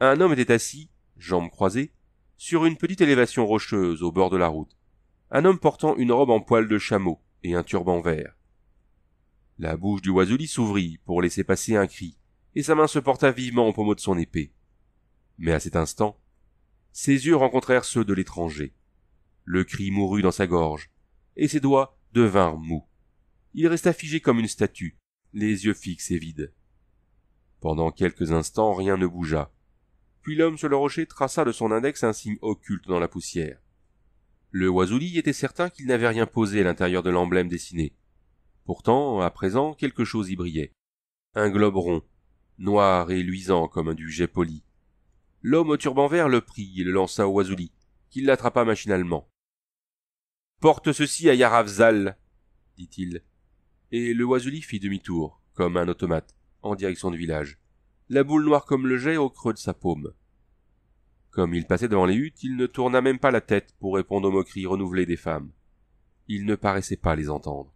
un homme était assis, jambes croisées, sur une petite élévation rocheuse au bord de la route. Un homme portant une robe en poil de chameau et un turban vert. La bouche du oisouli s'ouvrit pour laisser passer un cri, et sa main se porta vivement au pommeau de son épée. Mais à cet instant, ses yeux rencontrèrent ceux de l'étranger. Le cri mourut dans sa gorge, et ses doigts devinrent mous. Il resta figé comme une statue, les yeux fixes et vides. Pendant quelques instants, rien ne bougea. Puis l'homme sur le rocher traça de son index un signe occulte dans la poussière. Le Oisouli était certain qu'il n'avait rien posé à l'intérieur de l'emblème dessiné. Pourtant, à présent, quelque chose y brillait. Un globe rond, noir et luisant comme un jet poli. L'homme au turban vert le prit et le lança au oisouli, qui l'attrapa machinalement. Porte ceci à Yaravzal, dit-il. Et le oisouli fit demi-tour, comme un automate, en direction du village, la boule noire comme le jet au creux de sa paume. Comme il passait devant les huttes, il ne tourna même pas la tête pour répondre aux moqueries renouvelées des femmes. Il ne paraissait pas les entendre.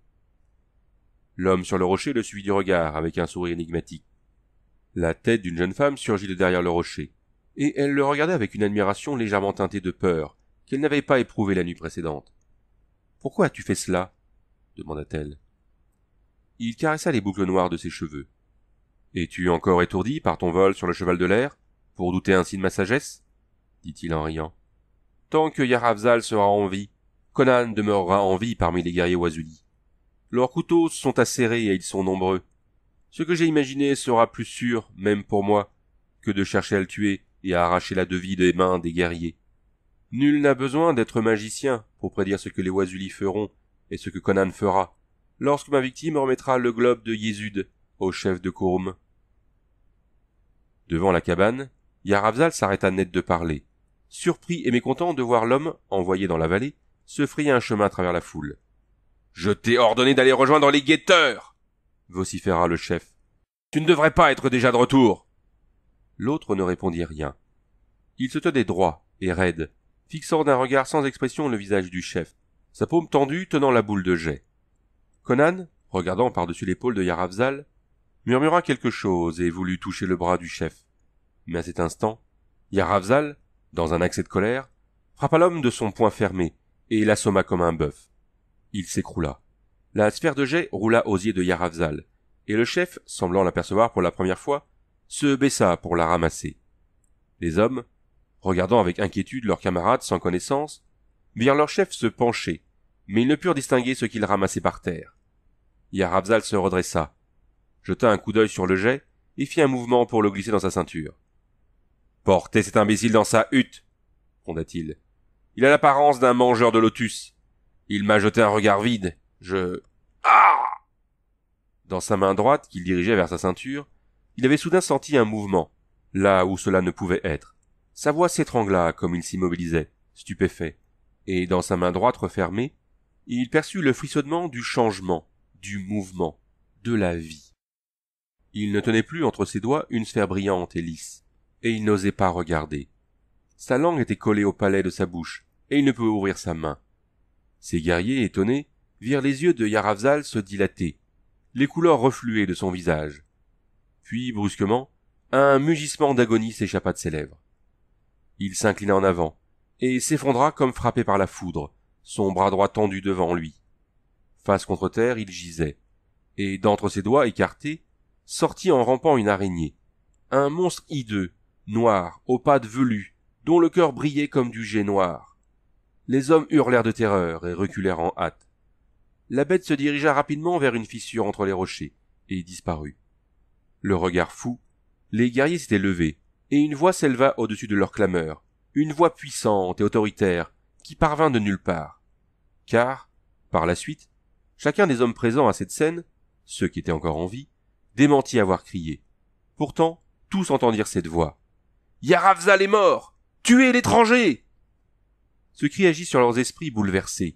L'homme sur le rocher le suivit du regard, avec un sourire énigmatique. La tête d'une jeune femme surgit de derrière le rocher, et elle le regardait avec une admiration légèrement teintée de peur, qu'elle n'avait pas éprouvée la nuit précédente. Pourquoi as-tu fait cela demanda-t-elle. Il caressa les boucles noires de ses cheveux. Es-tu encore étourdi par ton vol sur le cheval de l'air, pour douter ainsi de ma sagesse dit-il en riant. Tant que Yaravzal sera en vie, Conan demeurera en vie parmi les guerriers oisulis. Leurs couteaux sont acérés et ils sont nombreux. Ce que j'ai imaginé sera plus sûr, même pour moi, que de chercher à le tuer et à arracher la devise des mains des guerriers. Nul n'a besoin d'être magicien pour prédire ce que les oisulis feront et ce que Conan fera, lorsque ma victime remettra le globe de Yézud au chef de Kouroum. Devant la cabane, Yaravzal s'arrêta net de parler, surpris et mécontent de voir l'homme, envoyé dans la vallée, se frayer un chemin à travers la foule. Je t'ai ordonné d'aller rejoindre les guetteurs vociféra le chef. Tu ne devrais pas être déjà de retour. L'autre ne répondit rien. Il se tenait droit et raide, fixant d'un regard sans expression le visage du chef, sa paume tendue tenant la boule de jet. Conan, regardant par-dessus l'épaule de Yaravzal, murmura quelque chose et voulut toucher le bras du chef. Mais à cet instant, Yaravzal, dans un accès de colère, frappa l'homme de son poing fermé et l'assomma comme un bœuf il s'écroula. La sphère de jet roula aux yeux de Yaravzal, et le chef, semblant l'apercevoir pour la première fois, se baissa pour la ramasser. Les hommes, regardant avec inquiétude leurs camarades sans connaissance, virent leur chef se pencher, mais ils ne purent distinguer ce qu'il ramassaient par terre. Yaravzal se redressa, jeta un coup d'œil sur le jet et fit un mouvement pour le glisser dans sa ceinture. Portez cet imbécile dans sa hutte, gronda-t-il. Il a l'apparence d'un mangeur de lotus. Il m'a jeté un regard vide. Je... Ah Dans sa main droite, qu'il dirigeait vers sa ceinture, il avait soudain senti un mouvement, là où cela ne pouvait être. Sa voix s'étrangla comme il s'immobilisait, stupéfait, et dans sa main droite refermée, il perçut le frissonnement du changement, du mouvement, de la vie. Il ne tenait plus entre ses doigts une sphère brillante et lisse, et il n'osait pas regarder. Sa langue était collée au palais de sa bouche, et il ne pouvait ouvrir sa main. Ses guerriers, étonnés, virent les yeux de Yaravzal se dilater, les couleurs refluer de son visage. Puis, brusquement, un mugissement d'agonie s'échappa de ses lèvres. Il s'inclina en avant, et s'effondra comme frappé par la foudre, son bras droit tendu devant lui. Face contre terre, il gisait, et d'entre ses doigts écartés, sortit en rampant une araignée, un monstre hideux, noir, aux pattes velues, dont le cœur brillait comme du jet noir. Les hommes hurlèrent de terreur et reculèrent en hâte. La bête se dirigea rapidement vers une fissure entre les rochers et disparut. Le regard fou, les guerriers s'étaient levés et une voix s'éleva au-dessus de leur clameur, une voix puissante et autoritaire qui parvint de nulle part. Car, par la suite, chacun des hommes présents à cette scène, ceux qui étaient encore en vie, démentit avoir crié. Pourtant, tous entendirent cette voix. "Yaravza, est mort! Tuez l'étranger! ce cri agit sur leurs esprits bouleversés.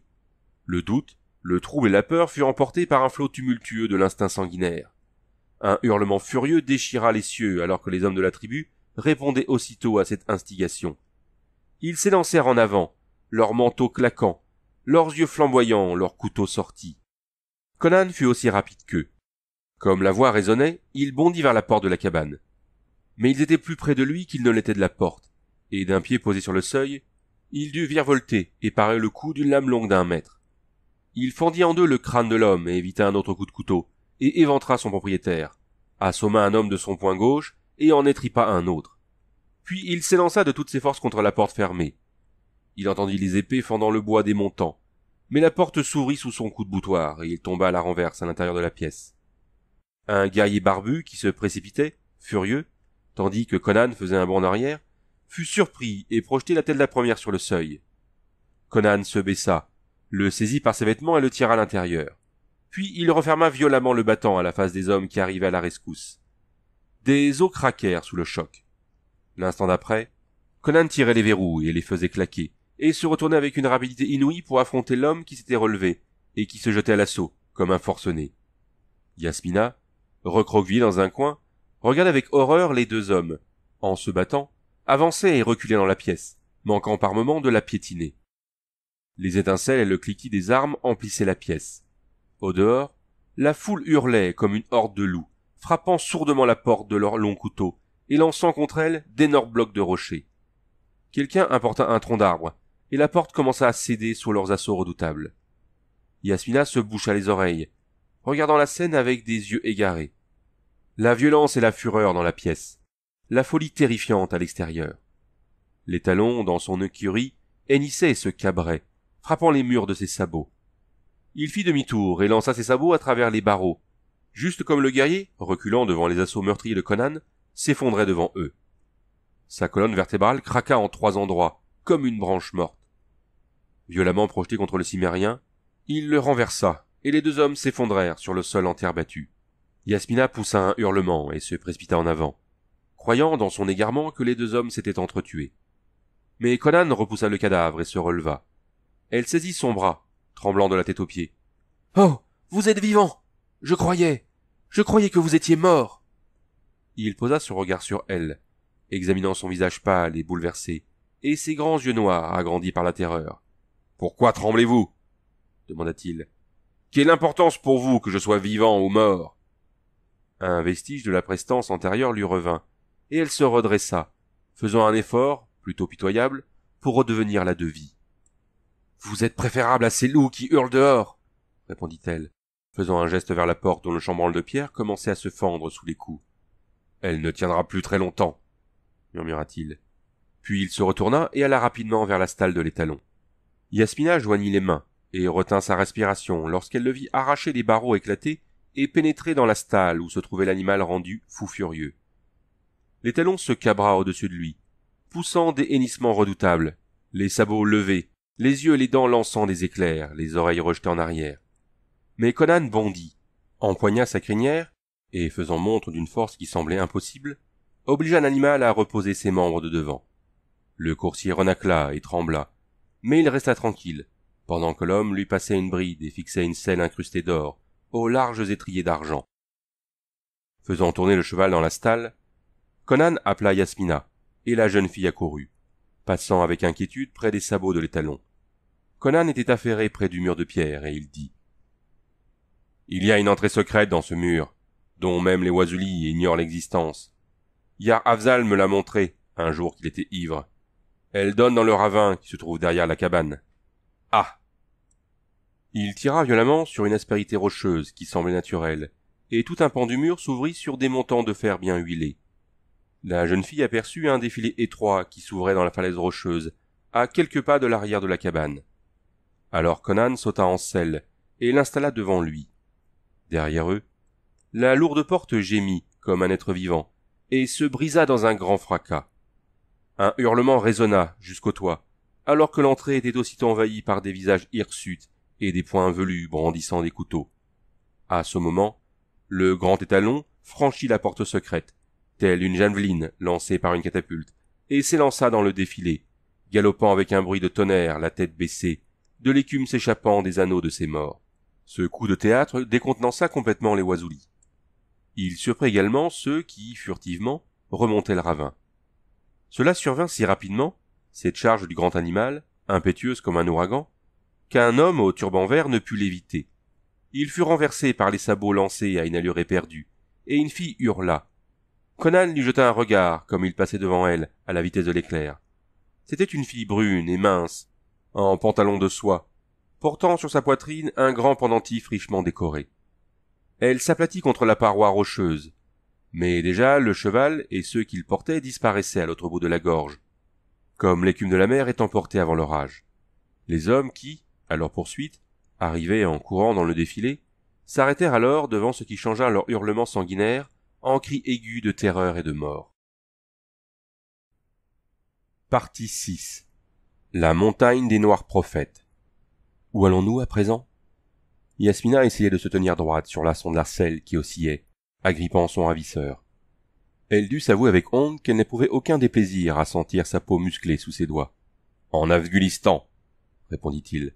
Le doute, le trouble et la peur furent emportés par un flot tumultueux de l'instinct sanguinaire. Un hurlement furieux déchira les cieux alors que les hommes de la tribu répondaient aussitôt à cette instigation. Ils s'élancèrent en avant, leurs manteaux claquants, leurs yeux flamboyants, leurs couteaux sortis. Conan fut aussi rapide qu'eux. Comme la voix résonnait, il bondit vers la porte de la cabane. Mais ils étaient plus près de lui qu'ils ne l'étaient de la porte, et d'un pied posé sur le seuil, il dut virevolter et parer le coup d'une lame longue d'un mètre. Il fendit en deux le crâne de l'homme et évita un autre coup de couteau, et éventra son propriétaire, assomma un homme de son poing gauche et en étripa un autre. Puis il s'élança de toutes ses forces contre la porte fermée. Il entendit les épées fendant le bois des montants, mais la porte s'ouvrit sous son coup de boutoir et il tomba à la renverse à l'intérieur de la pièce. Un guerrier barbu qui se précipitait, furieux, tandis que Conan faisait un bond en arrière, fut surpris et projeté la tête de la première sur le seuil. Conan se baissa, le saisit par ses vêtements et le tira à l'intérieur. Puis il referma violemment le battant à la face des hommes qui arrivaient à la rescousse. Des os craquèrent sous le choc. L'instant d'après, Conan tirait les verrous et les faisait claquer, et se retournait avec une rapidité inouïe pour affronter l'homme qui s'était relevé, et qui se jetait à l'assaut, comme un forcené. Yasmina, recroquevillée dans un coin, regarde avec horreur les deux hommes, en se battant, avançait et reculait dans la pièce, manquant par moments de la piétiner. Les étincelles et le cliquis des armes emplissaient la pièce. Au dehors, la foule hurlait comme une horde de loups, frappant sourdement la porte de leurs longs couteaux et lançant contre elle d'énormes blocs de rochers. Quelqu'un importa un tronc d'arbre, et la porte commença à céder sous leurs assauts redoutables. Yasmina se boucha les oreilles, regardant la scène avec des yeux égarés. La violence et la fureur dans la pièce, la folie terrifiante à l'extérieur. Les talons, dans son écurie, hennissaient se cabraient, frappant les murs de ses sabots. Il fit demi-tour et lança ses sabots à travers les barreaux, juste comme le guerrier, reculant devant les assauts meurtriers de Conan, s'effondrait devant eux. Sa colonne vertébrale craqua en trois endroits, comme une branche morte. Violemment projeté contre le cimérien, il le renversa, et les deux hommes s'effondrèrent sur le sol en terre battue. Yasmina poussa un hurlement et se précipita en avant croyant dans son égarement que les deux hommes s'étaient entretués. Mais Conan repoussa le cadavre et se releva. Elle saisit son bras, tremblant de la tête aux pieds. Oh. Vous êtes vivant. Je croyais. Je croyais que vous étiez mort. Il posa son regard sur elle, examinant son visage pâle et bouleversé, et ses grands yeux noirs agrandis par la terreur. Pourquoi tremblez-vous demanda-t-il. Quelle importance pour vous que je sois vivant ou mort Un vestige de la prestance antérieure lui revint, et elle se redressa, faisant un effort, plutôt pitoyable, pour redevenir la devie. Vous êtes préférable à ces loups qui hurlent dehors, répondit-elle, faisant un geste vers la porte dont le chambranle de pierre commençait à se fendre sous les coups. Elle ne tiendra plus très longtemps, murmura-t-il. Puis il se retourna et alla rapidement vers la stalle de l'étalon. Yasmina joignit les mains et retint sa respiration lorsqu'elle le vit arracher les barreaux éclatés et pénétrer dans la stalle où se trouvait l'animal rendu fou furieux les talons se cabra au-dessus de lui, poussant des hennissements redoutables, les sabots levés, les yeux et les dents lançant des éclairs, les oreilles rejetées en arrière. Mais Conan bondit, empoigna sa crinière, et faisant montre d'une force qui semblait impossible, obligea l'animal à reposer ses membres de devant. Le coursier renacla et trembla, mais il resta tranquille, pendant que l'homme lui passait une bride et fixait une selle incrustée d'or, aux larges étriers d'argent. Faisant tourner le cheval dans la stalle, Conan appela Yasmina, et la jeune fille accourut, passant avec inquiétude près des sabots de l'étalon. Conan était affairé près du mur de pierre, et il dit Il y a une entrée secrète dans ce mur, dont même les oisulis ignorent l'existence. Yar Afzal me l'a montré, un jour qu'il était ivre. Elle donne dans le ravin qui se trouve derrière la cabane. Ah! Il tira violemment sur une aspérité rocheuse qui semblait naturelle, et tout un pan du mur s'ouvrit sur des montants de fer bien huilés, la jeune fille aperçut un défilé étroit qui s'ouvrait dans la falaise rocheuse, à quelques pas de l'arrière de la cabane. Alors Conan sauta en selle et l'installa devant lui. Derrière eux, la lourde porte gémit comme un être vivant et se brisa dans un grand fracas. Un hurlement résonna jusqu'au toit, alors que l'entrée était aussitôt envahie par des visages hirsutes et des poings velus brandissant des couteaux. À ce moment, le grand étalon franchit la porte secrète telle une javeline lancée par une catapulte, et s'élança dans le défilé, galopant avec un bruit de tonnerre, la tête baissée, de l'écume s'échappant des anneaux de ses morts. Ce coup de théâtre décontenança complètement les Oisoulis. Il surprit également ceux qui, furtivement, remontaient le ravin. Cela survint si rapidement, cette charge du grand animal, impétueuse comme un ouragan, qu'un homme au turban vert ne put l'éviter. Il fut renversé par les sabots lancés à une allure éperdue, et une fille hurla, Conan lui jeta un regard, comme il passait devant elle, à la vitesse de l'éclair. C'était une fille brune et mince, en pantalon de soie, portant sur sa poitrine un grand pendentif richement décoré. Elle s'aplatit contre la paroi rocheuse, mais déjà le cheval et ceux qu'il portait disparaissaient à l'autre bout de la gorge, comme l'écume de la mer est emportée avant l'orage. Les hommes qui, à leur poursuite, arrivaient en courant dans le défilé, s'arrêtèrent alors devant ce qui changea leur hurlement sanguinaire en cris aigu de terreur et de mort. Partie 6 La montagne des Noirs Prophètes Où allons-nous à présent Yasmina essayait de se tenir droite sur la de la selle qui oscillait, agrippant son ravisseur. Elle dut s'avouer avec honte qu'elle n'éprouvait aucun déplaisir à sentir sa peau musclée sous ses doigts. En Afghulistan, répondit-il.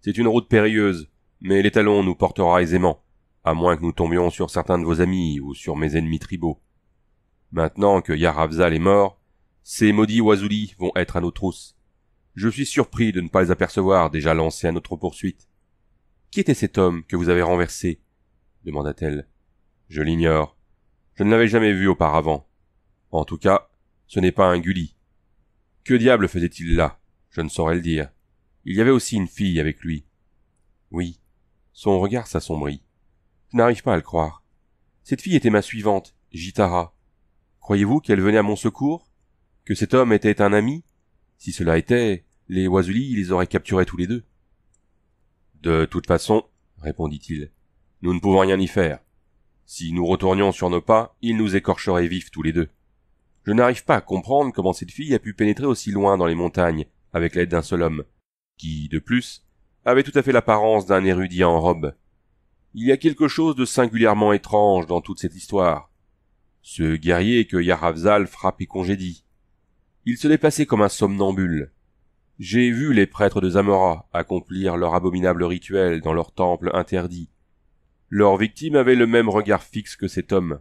C'est une route périlleuse, mais l'étalon nous portera aisément à moins que nous tombions sur certains de vos amis ou sur mes ennemis tribaux. Maintenant que Yaravzal est mort, ces maudits Wazuli vont être à nos trousses. Je suis surpris de ne pas les apercevoir déjà lancés à notre poursuite. Qui était cet homme que vous avez renversé demanda-t-elle. Je l'ignore. Je ne l'avais jamais vu auparavant. En tout cas, ce n'est pas un Gulli. Que diable faisait-il là Je ne saurais le dire. Il y avait aussi une fille avec lui. Oui, son regard s'assombrit. Je n'arrive pas à le croire. Cette fille était ma suivante, Gitara. Croyez-vous qu'elle venait à mon secours Que cet homme était un ami Si cela était, les oisulis les auraient capturés tous les deux. De toute façon, répondit-il, nous ne pouvons rien y faire. Si nous retournions sur nos pas, ils nous écorcheraient vifs tous les deux. Je n'arrive pas à comprendre comment cette fille a pu pénétrer aussi loin dans les montagnes avec l'aide d'un seul homme, qui, de plus, avait tout à fait l'apparence d'un érudit en robe. Il y a quelque chose de singulièrement étrange dans toute cette histoire. Ce guerrier que Yaravzal frappe et congédie. Il se déplaçait comme un somnambule. J'ai vu les prêtres de Zamora accomplir leur abominable rituel dans leur temple interdit. Leurs victimes avaient le même regard fixe que cet homme.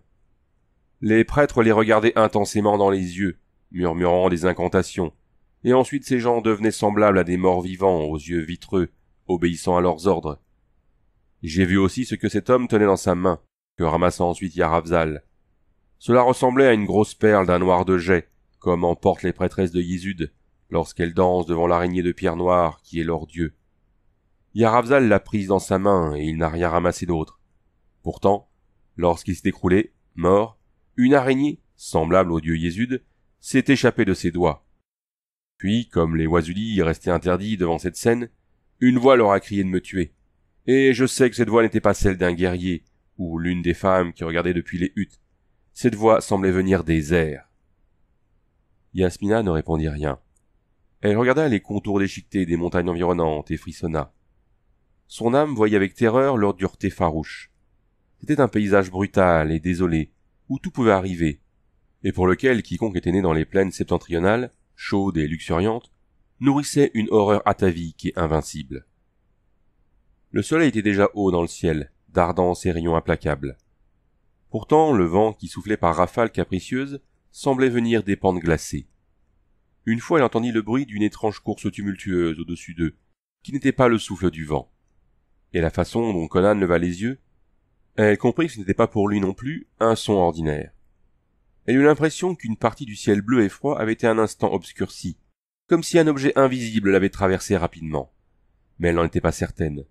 Les prêtres les regardaient intensément dans les yeux, murmurant des incantations, et ensuite ces gens devenaient semblables à des morts vivants aux yeux vitreux, obéissant à leurs ordres. J'ai vu aussi ce que cet homme tenait dans sa main, que ramassa ensuite Yaravzal. Cela ressemblait à une grosse perle d'un noir de jet, comme en portent les prêtresses de Yizud, lorsqu'elles dansent devant l'araignée de pierre noire qui est leur dieu. Yaravzal l'a prise dans sa main et il n'a rien ramassé d'autre. Pourtant, lorsqu'il s'est écroulé, mort, une araignée, semblable au dieu Yézud, s'est échappée de ses doigts. Puis, comme les oisulis restaient interdits devant cette scène, une voix leur a crié de me tuer. Et je sais que cette voix n'était pas celle d'un guerrier, ou l'une des femmes qui regardaient depuis les huttes. Cette voix semblait venir des airs. Yasmina ne répondit rien. Elle regarda les contours déchiquetés des montagnes environnantes et frissonna. Son âme voyait avec terreur leur dureté farouche. C'était un paysage brutal et désolé, où tout pouvait arriver, et pour lequel quiconque était né dans les plaines septentrionales, chaudes et luxuriantes, nourrissait une horreur atavique et invincible. Le soleil était déjà haut dans le ciel, dardant ses rayons implacables. Pourtant, le vent qui soufflait par rafales capricieuses semblait venir des pentes glacées. Une fois, elle entendit le bruit d'une étrange course tumultueuse au-dessus d'eux, qui n'était pas le souffle du vent. Et la façon dont Conan leva les yeux, elle comprit que ce n'était pas pour lui non plus un son ordinaire. Elle eut l'impression qu'une partie du ciel bleu et froid avait été un instant obscurcie, comme si un objet invisible l'avait traversé rapidement. Mais elle n'en était pas certaine.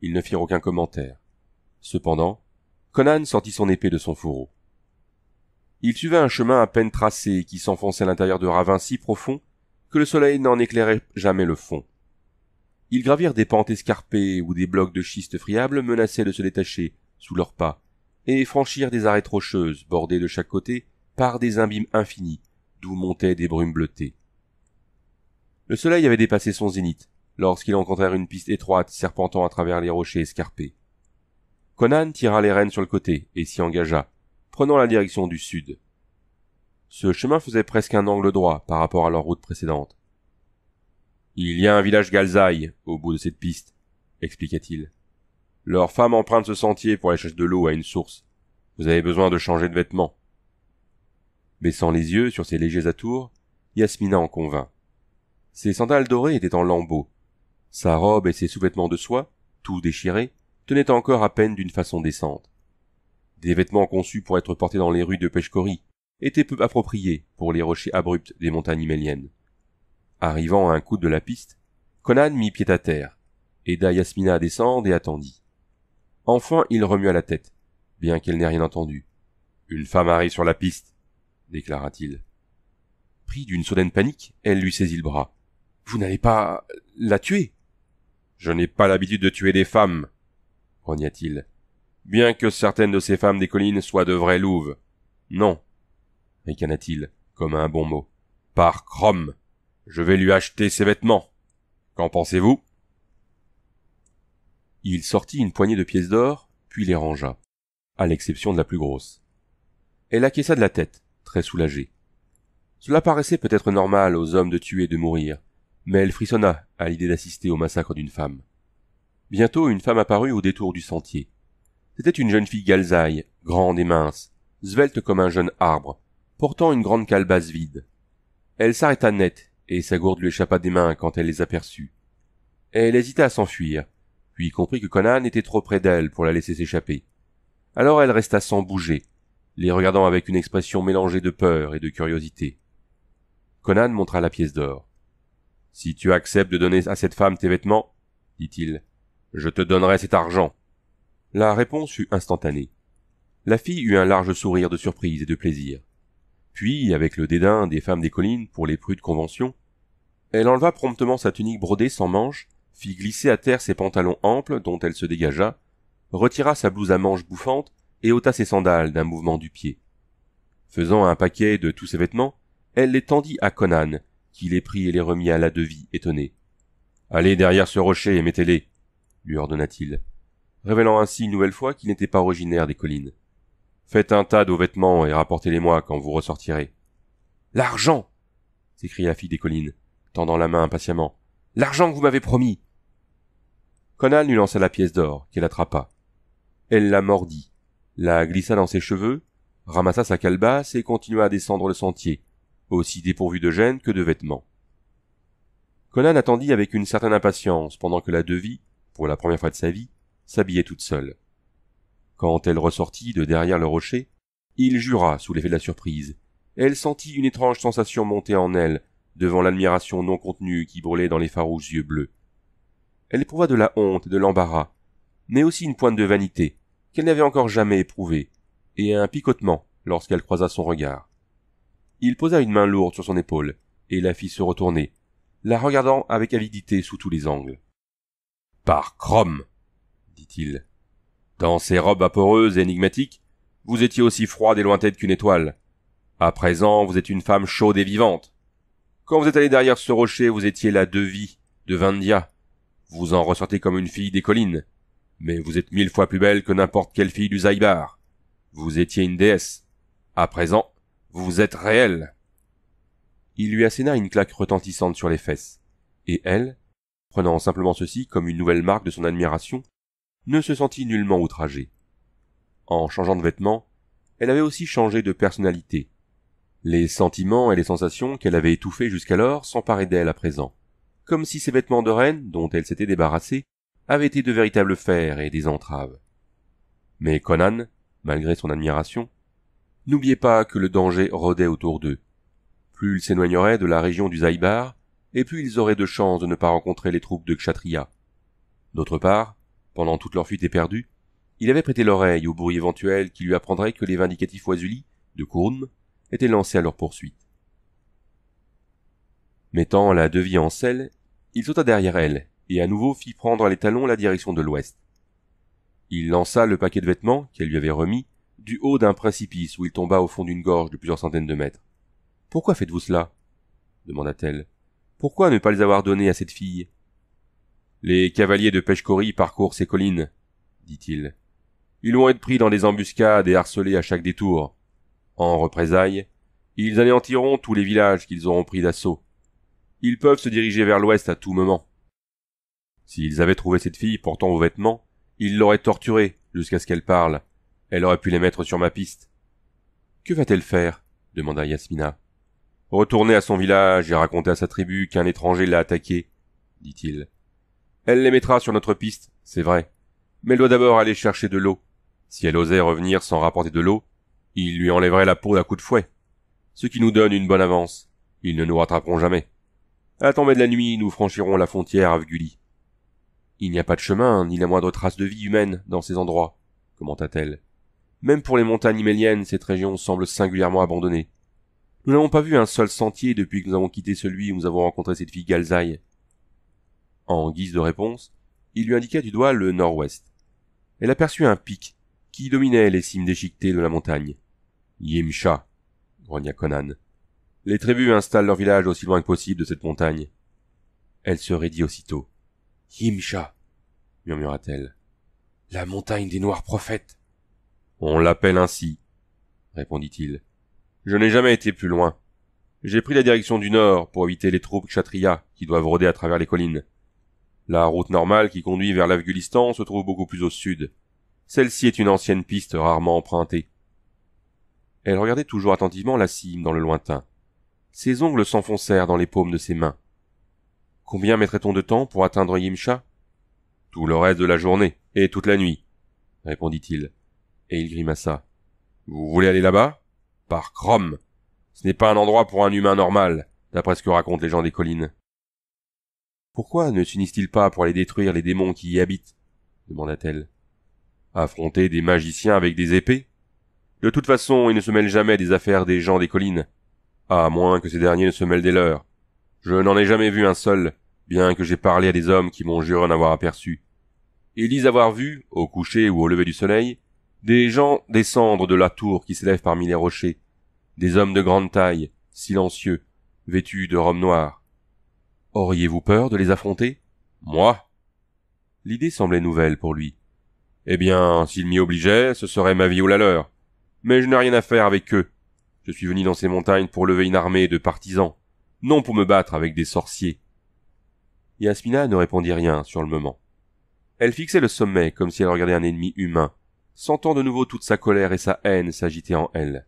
Ils ne firent aucun commentaire. Cependant, Conan sortit son épée de son fourreau. Il suivait un chemin à peine tracé qui s'enfonçait à l'intérieur de ravins si profonds que le soleil n'en éclairait jamais le fond. Ils gravirent des pentes escarpées où des blocs de schiste friable menaçaient de se détacher sous leurs pas, et franchirent des arêtes rocheuses bordées de chaque côté par des imbimes infinis, d'où montaient des brumes bleutées. Le soleil avait dépassé son zénith, lorsqu'ils rencontrèrent une piste étroite serpentant à travers les rochers escarpés. Conan tira les rênes sur le côté et s'y engagea, prenant la direction du sud. Ce chemin faisait presque un angle droit par rapport à leur route précédente. Il y a un village Galzaï au bout de cette piste, expliqua-t-il. Leurs femmes empruntent ce sentier pour aller chercher de l'eau à une source. Vous avez besoin de changer de vêtements. Baissant les yeux sur ses légers atours, Yasmina en convint. Ses sandales dorées étaient en lambeaux, sa robe et ses sous-vêtements de soie, tout déchirés, tenaient encore à peine d'une façon décente. Des vêtements conçus pour être portés dans les rues de Peshkori étaient peu appropriés pour les rochers abrupts des montagnes himéliennes. Arrivant à un coude de la piste, Conan mit pied à terre, aida Yasmina à descendre et attendit. Enfin, il remua la tête, bien qu'elle n'ait rien entendu. Une femme arrive sur la piste, déclara-t-il. Pris d'une soudaine panique, elle lui saisit le bras. Vous n'allez pas la tuer? Je n'ai pas l'habitude de tuer des femmes, grogna-t-il, bien que certaines de ces femmes des collines soient de vraies louves. Non, ricana-t-il, comme un bon mot. Par Crom, je vais lui acheter ses vêtements. Qu'en pensez-vous Il sortit une poignée de pièces d'or, puis les rangea, à l'exception de la plus grosse. Elle acquiesça de la tête, très soulagée. Cela paraissait peut-être normal aux hommes de tuer et de mourir, mais elle frissonna à l'idée d'assister au massacre d'une femme. Bientôt une femme apparut au détour du sentier. C'était une jeune fille galzaille, grande et mince, svelte comme un jeune arbre, portant une grande calebasse vide. Elle s'arrêta net, et sa gourde lui échappa des mains quand elle les aperçut. Elle hésita à s'enfuir, puis comprit que Conan était trop près d'elle pour la laisser s'échapper. Alors elle resta sans bouger, les regardant avec une expression mélangée de peur et de curiosité. Conan montra la pièce d'or. Si tu acceptes de donner à cette femme tes vêtements, dit-il, je te donnerai cet argent. La réponse fut instantanée. La fille eut un large sourire de surprise et de plaisir. Puis, avec le dédain des femmes des collines pour les prudes conventions, elle enleva promptement sa tunique brodée sans manches, fit glisser à terre ses pantalons amples dont elle se dégagea, retira sa blouse à manches bouffantes et ôta ses sandales d'un mouvement du pied. Faisant un paquet de tous ses vêtements, elle les tendit à Conan, qui les prit et les remit à la devis étonnée. Allez derrière ce rocher et mettez-les, lui ordonna-t-il, révélant ainsi une nouvelle fois qu'il n'était pas originaire des collines. Faites un tas de vos vêtements et rapportez-les-moi quand vous ressortirez. L'argent s'écria la fille des collines, tendant la main impatiemment. L'argent que vous m'avez promis Conan lui lança la pièce d'or, qu'elle attrapa. Elle la mordit, la glissa dans ses cheveux, ramassa sa calebasse et continua à descendre le sentier, aussi dépourvu de gêne que de vêtements. Conan attendit avec une certaine impatience pendant que la devie, pour la première fois de sa vie, s'habillait toute seule. Quand elle ressortit de derrière le rocher, il jura sous l'effet de la surprise. Elle sentit une étrange sensation monter en elle devant l'admiration non contenue qui brûlait dans les farouches yeux bleus. Elle éprouva de la honte et de l'embarras, mais aussi une pointe de vanité qu'elle n'avait encore jamais éprouvée, et un picotement lorsqu'elle croisa son regard. Il posa une main lourde sur son épaule, et la fit se retourner, la regardant avec avidité sous tous les angles. Par Crom, dit-il. Dans ces robes vaporeuses et énigmatiques, vous étiez aussi froide et lointaine qu'une étoile. À présent, vous êtes une femme chaude et vivante. Quand vous êtes allé derrière ce rocher, vous étiez la devie de Vindia. Vous en ressortez comme une fille des collines. Mais vous êtes mille fois plus belle que n'importe quelle fille du Zaïbar. Vous étiez une déesse. À présent, vous êtes réel. Il lui asséna une claque retentissante sur les fesses, et elle, prenant simplement ceci comme une nouvelle marque de son admiration, ne se sentit nullement outragée. En changeant de vêtements, elle avait aussi changé de personnalité. Les sentiments et les sensations qu'elle avait étouffées jusqu'alors s'emparaient d'elle à présent, comme si ces vêtements de reine, dont elle s'était débarrassée, avaient été de véritables fers et des entraves. Mais Conan, malgré son admiration, N'oubliez pas que le danger rôdait autour d'eux. Plus ils s'éloigneraient de la région du Zaïbar, et plus ils auraient de chances de ne pas rencontrer les troupes de Kshatriya. D'autre part, pendant toute leur fuite éperdue, il avait prêté l'oreille au bruit éventuel qui lui apprendrait que les vindicatifs Wazuli, de Kurum étaient lancés à leur poursuite. Mettant la devie en selle, il sauta derrière elle, et à nouveau fit prendre à l'étalon la direction de l'ouest. Il lança le paquet de vêtements qu'elle lui avait remis, du haut d'un précipice où il tomba au fond d'une gorge de plusieurs centaines de mètres. Pourquoi faites-vous cela demanda-t-elle. Pourquoi ne pas les avoir donnés à cette fille Les cavaliers de Pechkori parcourent ces collines, dit-il. Ils vont être pris dans des embuscades et harcelés à chaque détour. En représailles, ils anéantiront tous les villages qu'ils auront pris d'assaut. Ils peuvent se diriger vers l'ouest à tout moment. S'ils avaient trouvé cette fille portant vos vêtements, ils l'auraient torturée jusqu'à ce qu'elle parle, elle aurait pu les mettre sur ma piste. Que va-t-elle faire demanda Yasmina. Retourner à son village et raconter à sa tribu qu'un étranger l'a attaquée, dit-il. Elle les mettra sur notre piste, c'est vrai. Mais elle doit d'abord aller chercher de l'eau. Si elle osait revenir sans rapporter de l'eau, il lui enlèverait la peau d'un coup de fouet. Ce qui nous donne une bonne avance. Ils ne nous rattraperont jamais. À tomber de la nuit, nous franchirons la frontière avec Il n'y a pas de chemin, ni la moindre trace de vie humaine dans ces endroits, commenta-t-elle. Même pour les montagnes himéliennes, cette région semble singulièrement abandonnée. Nous n'avons pas vu un seul sentier depuis que nous avons quitté celui où nous avons rencontré cette fille Galzaï. En guise de réponse, il lui indiqua du doigt le nord-ouest. Elle aperçut un pic qui dominait les cimes déchiquetées de la montagne. Yimcha, grogna Conan. Les tribus installent leur village aussi loin que possible de cette montagne. Elle se raidit aussitôt. Yimcha, murmura-t-elle. La montagne des noirs prophètes. On l'appelle ainsi, répondit-il. Je n'ai jamais été plus loin. J'ai pris la direction du nord pour éviter les troupes Kshatriya qui doivent rôder à travers les collines. La route normale qui conduit vers l'Afghulistan se trouve beaucoup plus au sud. Celle-ci est une ancienne piste rarement empruntée. Elle regardait toujours attentivement la cime dans le lointain. Ses ongles s'enfoncèrent dans les paumes de ses mains. Combien mettrait-on de temps pour atteindre Yimcha Tout le reste de la journée et toute la nuit, répondit-il et il grimaça. Vous voulez aller là-bas Par Crom Ce n'est pas un endroit pour un humain normal, d'après ce que racontent les gens des collines. Pourquoi ne s'unissent-ils pas pour aller détruire les démons qui y habitent demanda-t-elle. Affronter des magiciens avec des épées De toute façon, ils ne se mêlent jamais des affaires des gens des collines. À moins que ces derniers ne se mêlent des leurs. Je n'en ai jamais vu un seul, bien que j'ai parlé à des hommes qui m'ont juré en avoir aperçu. Ils disent avoir vu, au coucher ou au lever du soleil, des gens descendent de la tour qui s'élève parmi les rochers, des hommes de grande taille, silencieux, vêtus de robes noires. Auriez-vous peur de les affronter Moi L'idée semblait nouvelle pour lui. Eh bien, s'ils m'y obligeaient, ce serait ma vie ou la leur. Mais je n'ai rien à faire avec eux. Je suis venu dans ces montagnes pour lever une armée de partisans, non pour me battre avec des sorciers. Yasmina ne répondit rien sur le moment. Elle fixait le sommet comme si elle regardait un ennemi humain, sentant de nouveau toute sa colère et sa haine s'agiter en elle.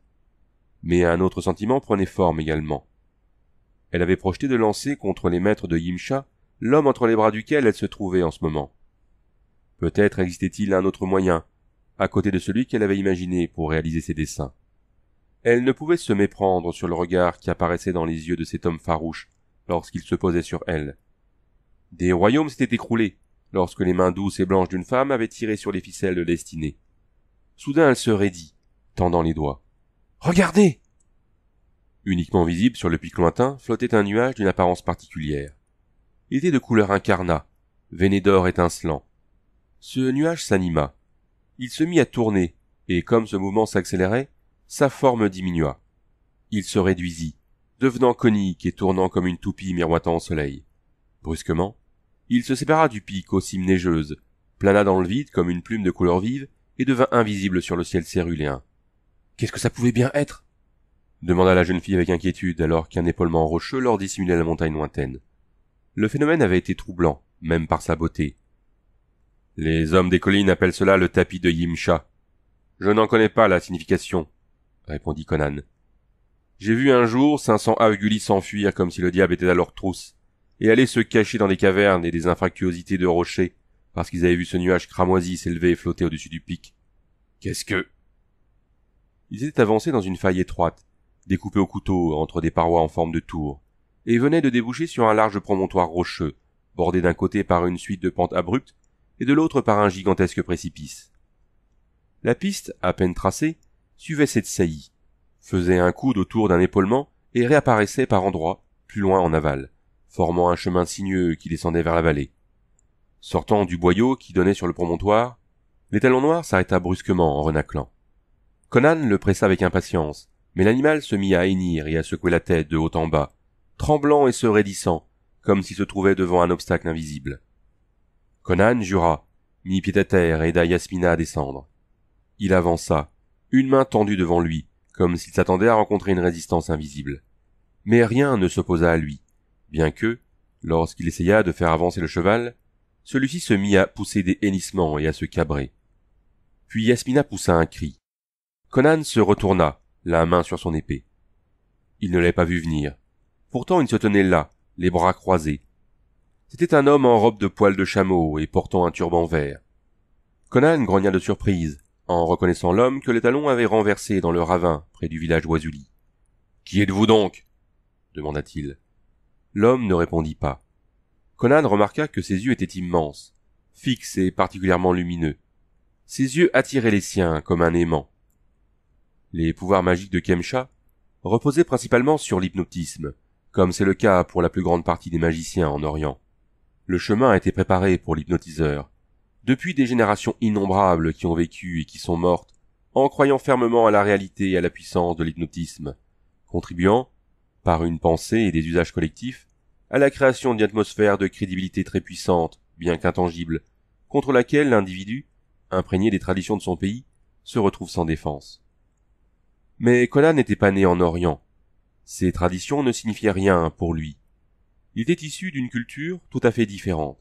Mais un autre sentiment prenait forme également. Elle avait projeté de lancer contre les maîtres de Yimcha l'homme entre les bras duquel elle se trouvait en ce moment. Peut-être existait-il un autre moyen, à côté de celui qu'elle avait imaginé pour réaliser ses dessins. Elle ne pouvait se méprendre sur le regard qui apparaissait dans les yeux de cet homme farouche lorsqu'il se posait sur elle. Des royaumes s'étaient écroulés lorsque les mains douces et blanches d'une femme avaient tiré sur les ficelles de destinée soudain elle se raidit, tendant les doigts. Regardez! Uniquement visible sur le pic lointain flottait un nuage d'une apparence particulière. Il était de couleur incarnat, veiné d'or étincelant. Ce nuage s'anima. Il se mit à tourner, et comme ce mouvement s'accélérait, sa forme diminua. Il se réduisit, devenant conique et tournant comme une toupie miroitant au soleil. Brusquement, il se sépara du pic aux cimes neigeuses, plana dans le vide comme une plume de couleur vive, et devint invisible sur le ciel céruléen. Qu'est-ce que ça pouvait bien être demanda la jeune fille avec inquiétude alors qu'un épaulement rocheux leur dissimulait la montagne lointaine. Le phénomène avait été troublant, même par sa beauté. Les hommes des collines appellent cela le tapis de Yimcha. Je n'en connais pas la signification, répondit Conan. J'ai vu un jour cinq cents s'enfuir comme si le diable était à leur trousse, et aller se cacher dans des cavernes et des infractuosités de rochers, parce qu'ils avaient vu ce nuage cramoisi s'élever et flotter au-dessus du pic. Qu'est-ce que Ils étaient avancés dans une faille étroite, découpée au couteau entre des parois en forme de tour, et venaient de déboucher sur un large promontoire rocheux, bordé d'un côté par une suite de pentes abruptes et de l'autre par un gigantesque précipice. La piste, à peine tracée, suivait cette saillie, faisait un coude autour d'un épaulement et réapparaissait par endroits, plus loin en aval, formant un chemin sinueux qui descendait vers la vallée. Sortant du boyau qui donnait sur le promontoire, l'étalon noir s'arrêta brusquement en renaclant. Conan le pressa avec impatience, mais l'animal se mit à hennir et à secouer la tête de haut en bas, tremblant et se raidissant, comme s'il se trouvait devant un obstacle invisible. Conan jura, mit pied à terre et aida Yasmina à descendre. Il avança, une main tendue devant lui, comme s'il s'attendait à rencontrer une résistance invisible. Mais rien ne s'opposa à lui, bien que, lorsqu'il essaya de faire avancer le cheval, celui-ci se mit à pousser des hennissements et à se cabrer. Puis Yasmina poussa un cri. Conan se retourna, la main sur son épée. Il ne l'avait pas vu venir. Pourtant il se tenait là, les bras croisés. C'était un homme en robe de poil de chameau et portant un turban vert. Conan grogna de surprise, en reconnaissant l'homme que les talons avaient renversé dans le ravin près du village Oisuli. Qui êtes-vous donc demanda-t-il. L'homme ne répondit pas. Conan remarqua que ses yeux étaient immenses, fixes et particulièrement lumineux. Ses yeux attiraient les siens comme un aimant. Les pouvoirs magiques de Kemcha reposaient principalement sur l'hypnotisme, comme c'est le cas pour la plus grande partie des magiciens en Orient. Le chemin était préparé pour l'hypnotiseur, depuis des générations innombrables qui ont vécu et qui sont mortes, en croyant fermement à la réalité et à la puissance de l'hypnotisme, contribuant, par une pensée et des usages collectifs, à la création d'une atmosphère de crédibilité très puissante, bien qu'intangible, contre laquelle l'individu, imprégné des traditions de son pays, se retrouve sans défense. Mais Colin n'était pas né en Orient. Ses traditions ne signifiaient rien pour lui. Il était issu d'une culture tout à fait différente.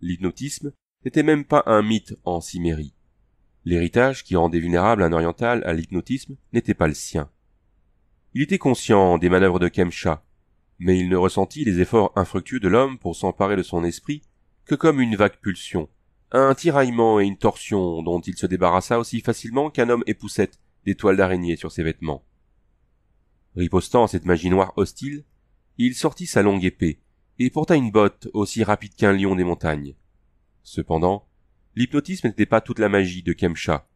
L'hypnotisme n'était même pas un mythe en Cimérie. L'héritage qui rendait vulnérable un oriental à l'hypnotisme n'était pas le sien. Il était conscient des manœuvres de Kemcha, mais il ne ressentit les efforts infructueux de l'homme pour s'emparer de son esprit que comme une vague pulsion, un tiraillement et une torsion dont il se débarrassa aussi facilement qu'un homme époussette des toiles d'araignée sur ses vêtements. Ripostant à cette magie noire hostile, il sortit sa longue épée, et porta une botte aussi rapide qu'un lion des montagnes. Cependant, l'hypnotisme n'était pas toute la magie de Kemcha.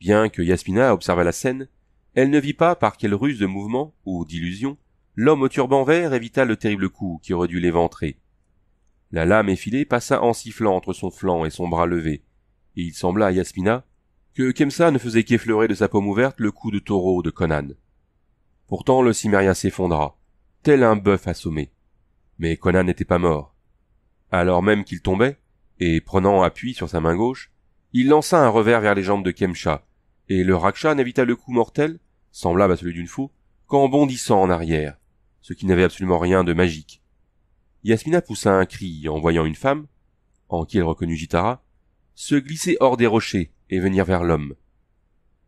Bien que Yasmina observât la scène, elle ne vit pas par quelle ruse de mouvement ou d'illusion L'homme au turban vert évita le terrible coup qui aurait dû l'éventrer. La lame effilée passa en sifflant entre son flanc et son bras levé, et il sembla à Yasmina que Kemsa ne faisait qu'effleurer de sa paume ouverte le coup de taureau de Conan. Pourtant le cimérien s'effondra, tel un bœuf assommé. Mais Conan n'était pas mort. Alors même qu'il tombait, et prenant appui sur sa main gauche, il lança un revers vers les jambes de Kemcha, et le Raksha n'évita le coup mortel, semblable à celui d'une fou qu'en bondissant en arrière ce qui n'avait absolument rien de magique. Yasmina poussa un cri en voyant une femme, en qui elle reconnut Gitara, se glisser hors des rochers et venir vers l'homme.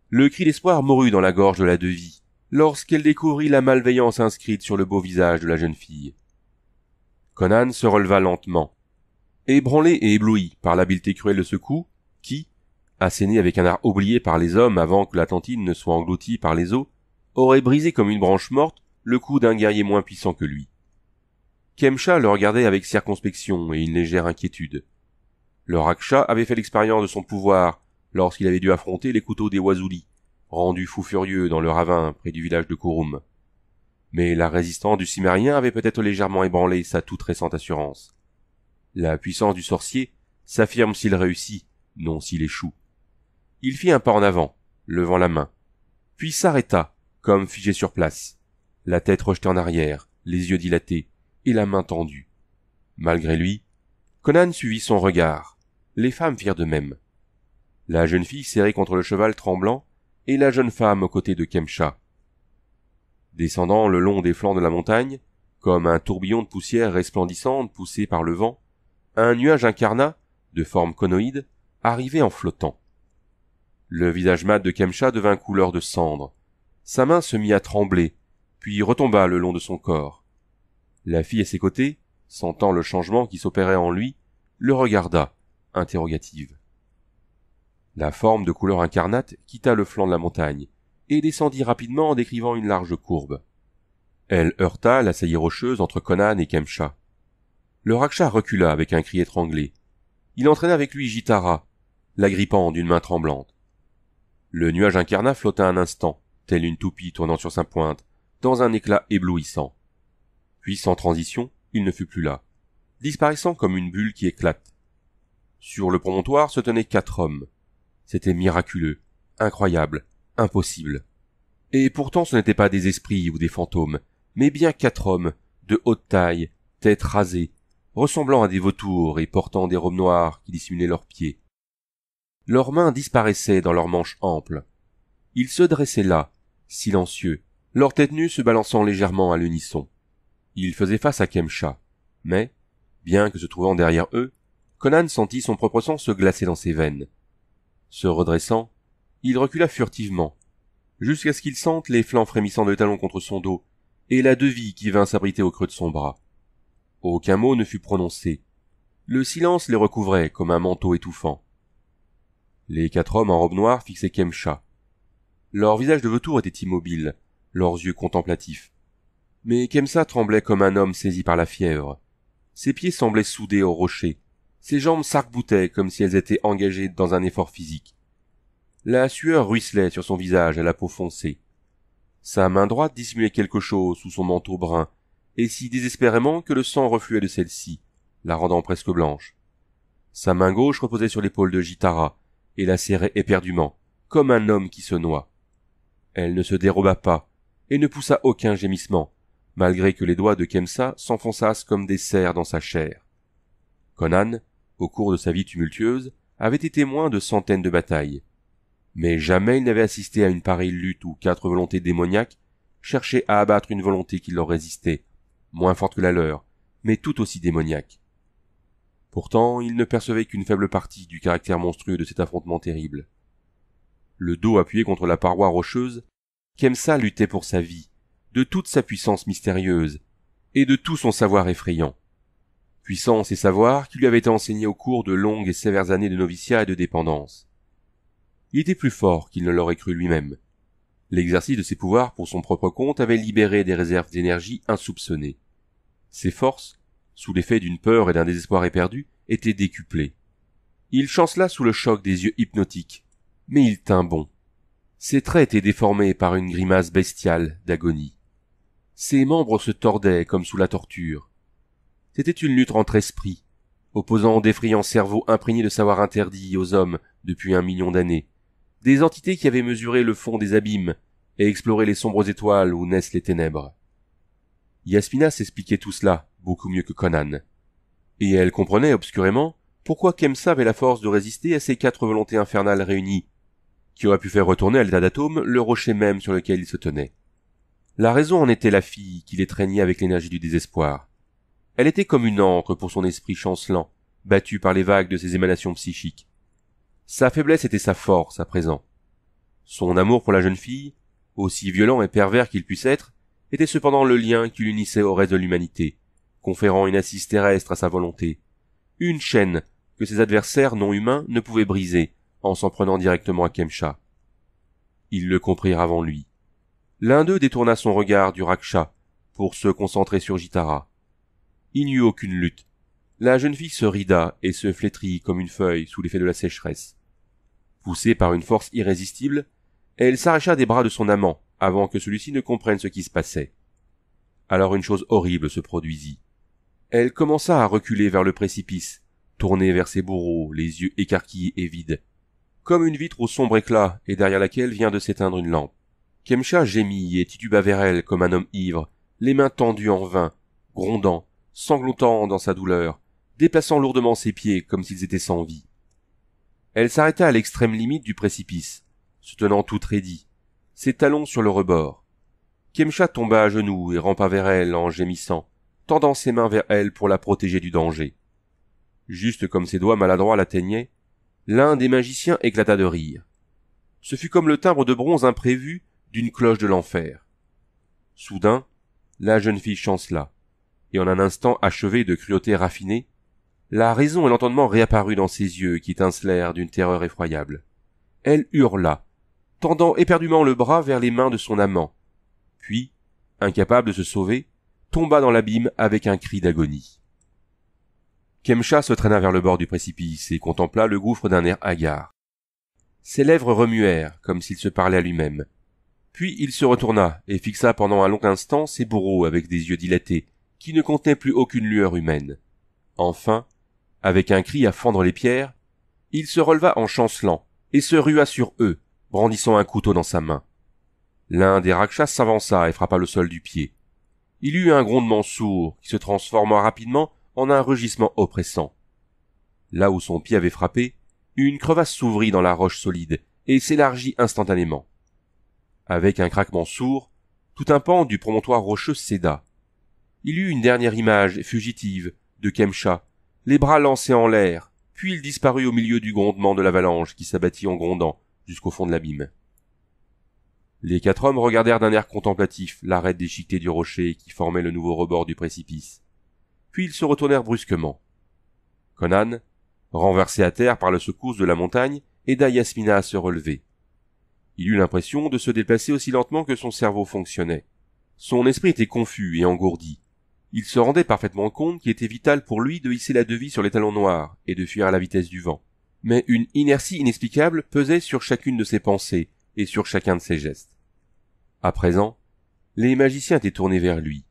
Le cri d'espoir mourut dans la gorge de la devie, lorsqu'elle découvrit la malveillance inscrite sur le beau visage de la jeune fille. Conan se releva lentement, ébranlé et ébloui par l'habileté cruelle de ce coup, qui, asséné avec un art oublié par les hommes avant que la tantine ne soit engloutie par les eaux, aurait brisé comme une branche morte le coup d'un guerrier moins puissant que lui. Kemcha le regardait avec circonspection et une légère inquiétude. Le Raksha avait fait l'expérience de son pouvoir lorsqu'il avait dû affronter les couteaux des wazoulis, rendus fous furieux dans le ravin près du village de Kurum. Mais la résistance du Cimérien avait peut-être légèrement ébranlé sa toute récente assurance. La puissance du sorcier s'affirme s'il réussit, non s'il échoue. Il fit un pas en avant, levant la main, puis s'arrêta, comme figé sur place la tête rejetée en arrière, les yeux dilatés et la main tendue. Malgré lui, Conan suivit son regard. Les femmes firent de même. La jeune fille serrée contre le cheval tremblant et la jeune femme aux côtés de Kemcha. Descendant le long des flancs de la montagne, comme un tourbillon de poussière resplendissante poussé par le vent, un nuage incarnat, de forme conoïde, arrivait en flottant. Le visage mat de Kemcha devint couleur de cendre. Sa main se mit à trembler, puis retomba le long de son corps. La fille à ses côtés, sentant le changement qui s'opérait en lui, le regarda, interrogative. La forme de couleur incarnate quitta le flanc de la montagne, et descendit rapidement en décrivant une large courbe. Elle heurta la saillie rocheuse entre Conan et Kemcha. Le Raksha recula avec un cri étranglé. Il entraîna avec lui Gitara, grippant d'une main tremblante. Le nuage incarnat flotta un instant, tel une toupie tournant sur sa pointe, dans un éclat éblouissant. Puis sans transition, il ne fut plus là, disparaissant comme une bulle qui éclate. Sur le promontoire se tenaient quatre hommes. C'était miraculeux, incroyable, impossible. Et pourtant ce n'étaient pas des esprits ou des fantômes, mais bien quatre hommes, de haute taille, tête rasée, ressemblant à des vautours et portant des robes noires qui dissimulaient leurs pieds. Leurs mains disparaissaient dans leurs manches amples. Ils se dressaient là, silencieux, leur tête nue se balançant légèrement à l'unisson. Ils faisaient face à Kemcha, mais, bien que se trouvant derrière eux, Conan sentit son propre sang se glacer dans ses veines. Se redressant, il recula furtivement, jusqu'à ce qu'il sente les flancs frémissants de talons contre son dos et la devie qui vint s'abriter au creux de son bras. Aucun mot ne fut prononcé. Le silence les recouvrait comme un manteau étouffant. Les quatre hommes en robe noire fixaient Kemcha. Leur visage de vautour était immobile, leurs yeux contemplatifs. Mais Kemsa tremblait comme un homme saisi par la fièvre. Ses pieds semblaient soudés au rocher. Ses jambes sarc comme si elles étaient engagées dans un effort physique. La sueur ruisselait sur son visage à la peau foncée. Sa main droite dissimulait quelque chose sous son manteau brun, et si désespérément que le sang refluait de celle-ci, la rendant presque blanche. Sa main gauche reposait sur l'épaule de Gitara, et la serrait éperdument, comme un homme qui se noie. Elle ne se déroba pas, et ne poussa aucun gémissement, malgré que les doigts de Kemsa s'enfonçassent comme des serres dans sa chair. Conan, au cours de sa vie tumultueuse, avait été témoin de centaines de batailles. Mais jamais il n'avait assisté à une pareille lutte où quatre volontés démoniaques cherchaient à abattre une volonté qui leur résistait, moins forte que la leur, mais tout aussi démoniaque. Pourtant, il ne percevait qu'une faible partie du caractère monstrueux de cet affrontement terrible. Le dos appuyé contre la paroi rocheuse, Kemsa luttait pour sa vie, de toute sa puissance mystérieuse, et de tout son savoir effrayant. Puissance et savoir qui lui avaient été enseignés au cours de longues et sévères années de noviciat et de dépendance. Il était plus fort qu'il ne l'aurait cru lui-même. L'exercice de ses pouvoirs pour son propre compte avait libéré des réserves d'énergie insoupçonnées. Ses forces, sous l'effet d'une peur et d'un désespoir éperdu, étaient décuplées. Il chancela sous le choc des yeux hypnotiques, mais il tint bon. Ses traits étaient déformés par une grimace bestiale d'agonie. Ses membres se tordaient comme sous la torture. C'était une lutte entre esprits, opposant d'effrayants cerveaux imprégnés de savoir interdit aux hommes depuis un million d'années, des entités qui avaient mesuré le fond des abîmes et exploré les sombres étoiles où naissent les ténèbres. Yasmina s'expliquait tout cela beaucoup mieux que Conan. Et elle comprenait obscurément pourquoi Kemsa avait la force de résister à ces quatre volontés infernales réunies qui aurait pu faire retourner à l'état d'atome le rocher même sur lequel il se tenait. La raison en était la fille qui l'étreignait avec l'énergie du désespoir. Elle était comme une ancre pour son esprit chancelant, battu par les vagues de ses émanations psychiques. Sa faiblesse était sa force à présent. Son amour pour la jeune fille, aussi violent et pervers qu'il puisse être, était cependant le lien qui l'unissait au reste de l'humanité, conférant une assise terrestre à sa volonté, une chaîne que ses adversaires non humains ne pouvaient briser, en s'en prenant directement à Kemcha. Ils le comprirent avant lui. L'un d'eux détourna son regard du Raksha pour se concentrer sur Jitara. Il n'y eut aucune lutte. La jeune fille se rida et se flétrit comme une feuille sous l'effet de la sécheresse. Poussée par une force irrésistible, elle s'arracha des bras de son amant avant que celui-ci ne comprenne ce qui se passait. Alors une chose horrible se produisit. Elle commença à reculer vers le précipice, tournée vers ses bourreaux, les yeux écarquillés et vides, comme une vitre au sombre éclat, et derrière laquelle vient de s'éteindre une lampe. Kemcha gémit et tituba vers elle comme un homme ivre, les mains tendues en vain, grondant, sanglotant dans sa douleur, déplaçant lourdement ses pieds comme s'ils étaient sans vie. Elle s'arrêta à l'extrême limite du précipice, se tenant toute raidie, ses talons sur le rebord. Kemcha tomba à genoux et rampa vers elle en gémissant, tendant ses mains vers elle pour la protéger du danger. Juste comme ses doigts maladroits l'atteignaient, l'un des magiciens éclata de rire. Ce fut comme le timbre de bronze imprévu d'une cloche de l'enfer. Soudain, la jeune fille chancela, et en un instant achevé de cruauté raffinée, la raison et l'entendement réapparut dans ses yeux qui tincelèrent d'une terreur effroyable. Elle hurla, tendant éperdument le bras vers les mains de son amant, puis, incapable de se sauver, tomba dans l'abîme avec un cri d'agonie. Kemcha se traîna vers le bord du précipice et contempla le gouffre d'un air hagard. Ses lèvres remuèrent, comme s'il se parlait à lui-même. Puis il se retourna et fixa pendant un long instant ses bourreaux avec des yeux dilatés, qui ne contenaient plus aucune lueur humaine. Enfin, avec un cri à fendre les pierres, il se releva en chancelant et se rua sur eux, brandissant un couteau dans sa main. L'un des rakshas s'avança et frappa le sol du pied. Il eut un grondement sourd qui se transforma rapidement en un rugissement oppressant. Là où son pied avait frappé, une crevasse s'ouvrit dans la roche solide et s'élargit instantanément. Avec un craquement sourd, tout un pan du promontoire rocheux céda. Il eut une dernière image fugitive de Kemcha, les bras lancés en l'air, puis il disparut au milieu du grondement de l'avalanche qui s'abattit en grondant jusqu'au fond de l'abîme. Les quatre hommes regardèrent d'un air contemplatif l'arête déchiquetée du rocher qui formait le nouveau rebord du précipice puis ils se retournèrent brusquement. Conan, renversé à terre par le secousse de la montagne, aida Yasmina à se relever. Il eut l'impression de se déplacer aussi lentement que son cerveau fonctionnait. Son esprit était confus et engourdi. Il se rendait parfaitement compte qu'il était vital pour lui de hisser la devise sur les talons noirs et de fuir à la vitesse du vent. Mais une inertie inexplicable pesait sur chacune de ses pensées et sur chacun de ses gestes. À présent, les magiciens étaient tournés vers lui.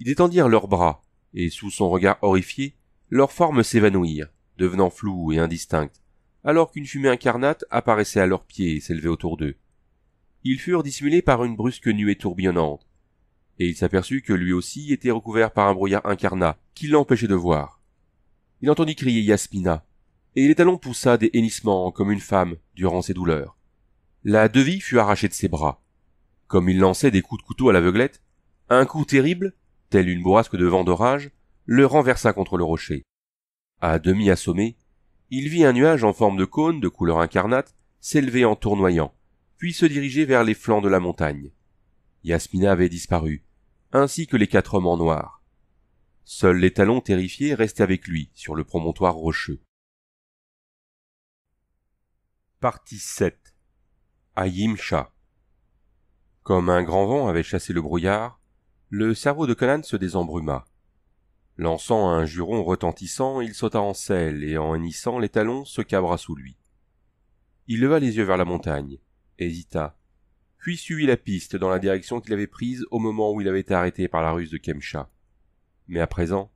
Ils étendirent leurs bras et sous son regard horrifié, leurs formes s'évanouirent, devenant floues et indistinctes, alors qu'une fumée incarnate apparaissait à leurs pieds et s'élevait autour d'eux. Ils furent dissimulés par une brusque nuée tourbillonnante, et il s'aperçut que lui aussi était recouvert par un brouillard incarnat qui l'empêchait de voir. Il entendit crier Yasmina, et les talons poussa des hennissements comme une femme durant ses douleurs. La devie fut arrachée de ses bras. Comme il lançait des coups de couteau à l'aveuglette, un coup terrible telle une bourrasque de vent d'orage, le renversa contre le rocher. À demi assommé, il vit un nuage en forme de cône de couleur incarnate s'élever en tournoyant, puis se diriger vers les flancs de la montagne. Yasmina avait disparu, ainsi que les quatre hommes en noir. Seuls les talons terrifiés restaient avec lui sur le promontoire rocheux. Partie 7 Ayim Comme un grand vent avait chassé le brouillard, le cerveau de Conan se désembruma. Lançant un juron retentissant, il sauta en selle et en hennissant les talons se cabra sous lui. Il leva les yeux vers la montagne, hésita, puis suivit la piste dans la direction qu'il avait prise au moment où il avait été arrêté par la ruse de Kemcha. Mais à présent,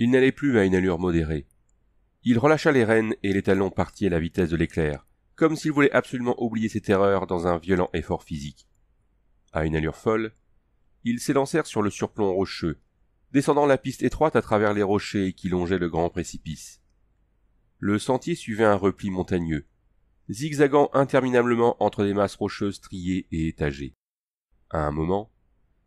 il n'allait plus à une allure modérée. Il relâcha les rênes et les talons partis à la vitesse de l'éclair, comme s'il voulait absolument oublier ses terreurs dans un violent effort physique. À une allure folle, ils s'élancèrent sur le surplomb rocheux, descendant la piste étroite à travers les rochers qui longeaient le grand précipice. Le sentier suivait un repli montagneux, zigzagant interminablement entre des masses rocheuses triées et étagées. À un moment,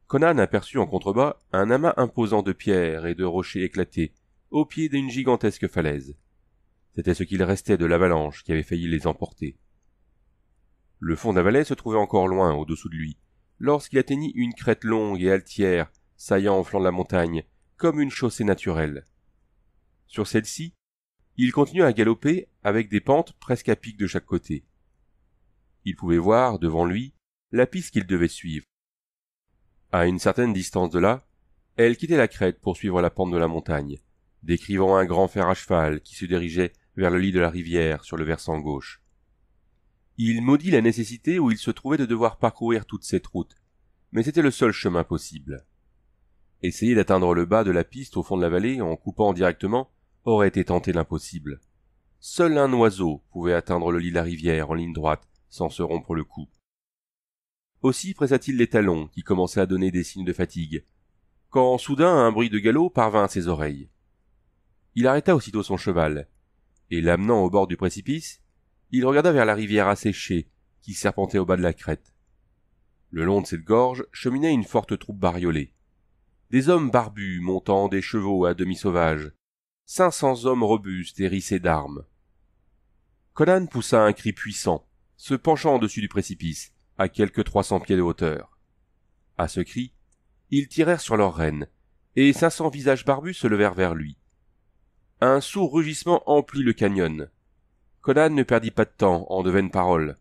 Conan aperçut en contrebas un amas imposant de pierres et de rochers éclatés, au pied d'une gigantesque falaise. C'était ce qu'il restait de l'avalanche qui avait failli les emporter. Le fond de se trouvait encore loin au-dessous de lui, lorsqu'il atteignit une crête longue et altière, saillant au flanc de la montagne, comme une chaussée naturelle. Sur celle-ci, il continua à galoper avec des pentes presque à pic de chaque côté. Il pouvait voir, devant lui, la piste qu'il devait suivre. À une certaine distance de là, elle quittait la crête pour suivre la pente de la montagne, décrivant un grand fer à cheval qui se dirigeait vers le lit de la rivière sur le versant gauche. Il maudit la nécessité où il se trouvait de devoir parcourir toute cette route, mais c'était le seul chemin possible. Essayer d'atteindre le bas de la piste au fond de la vallée en coupant directement aurait été tenter l'impossible. Seul un oiseau pouvait atteindre le lit de la rivière en ligne droite sans se rompre le cou. Aussi pressa-t-il les talons qui commençaient à donner des signes de fatigue, quand soudain un bruit de galop parvint à ses oreilles. Il arrêta aussitôt son cheval, et l'amenant au bord du précipice, il regarda vers la rivière asséchée qui serpentait au bas de la crête. Le long de cette gorge cheminait une forte troupe bariolée. Des hommes barbus montant des chevaux à demi sauvages, cinq cents hommes robustes et hérissés d'armes. Conan poussa un cri puissant, se penchant au-dessus du précipice, à quelques trois cents pieds de hauteur. À ce cri, ils tirèrent sur leurs rênes, et cinq cents visages barbus se levèrent vers lui. Un sourd rugissement emplit le canyon, Conan ne perdit pas de temps en de vaines paroles.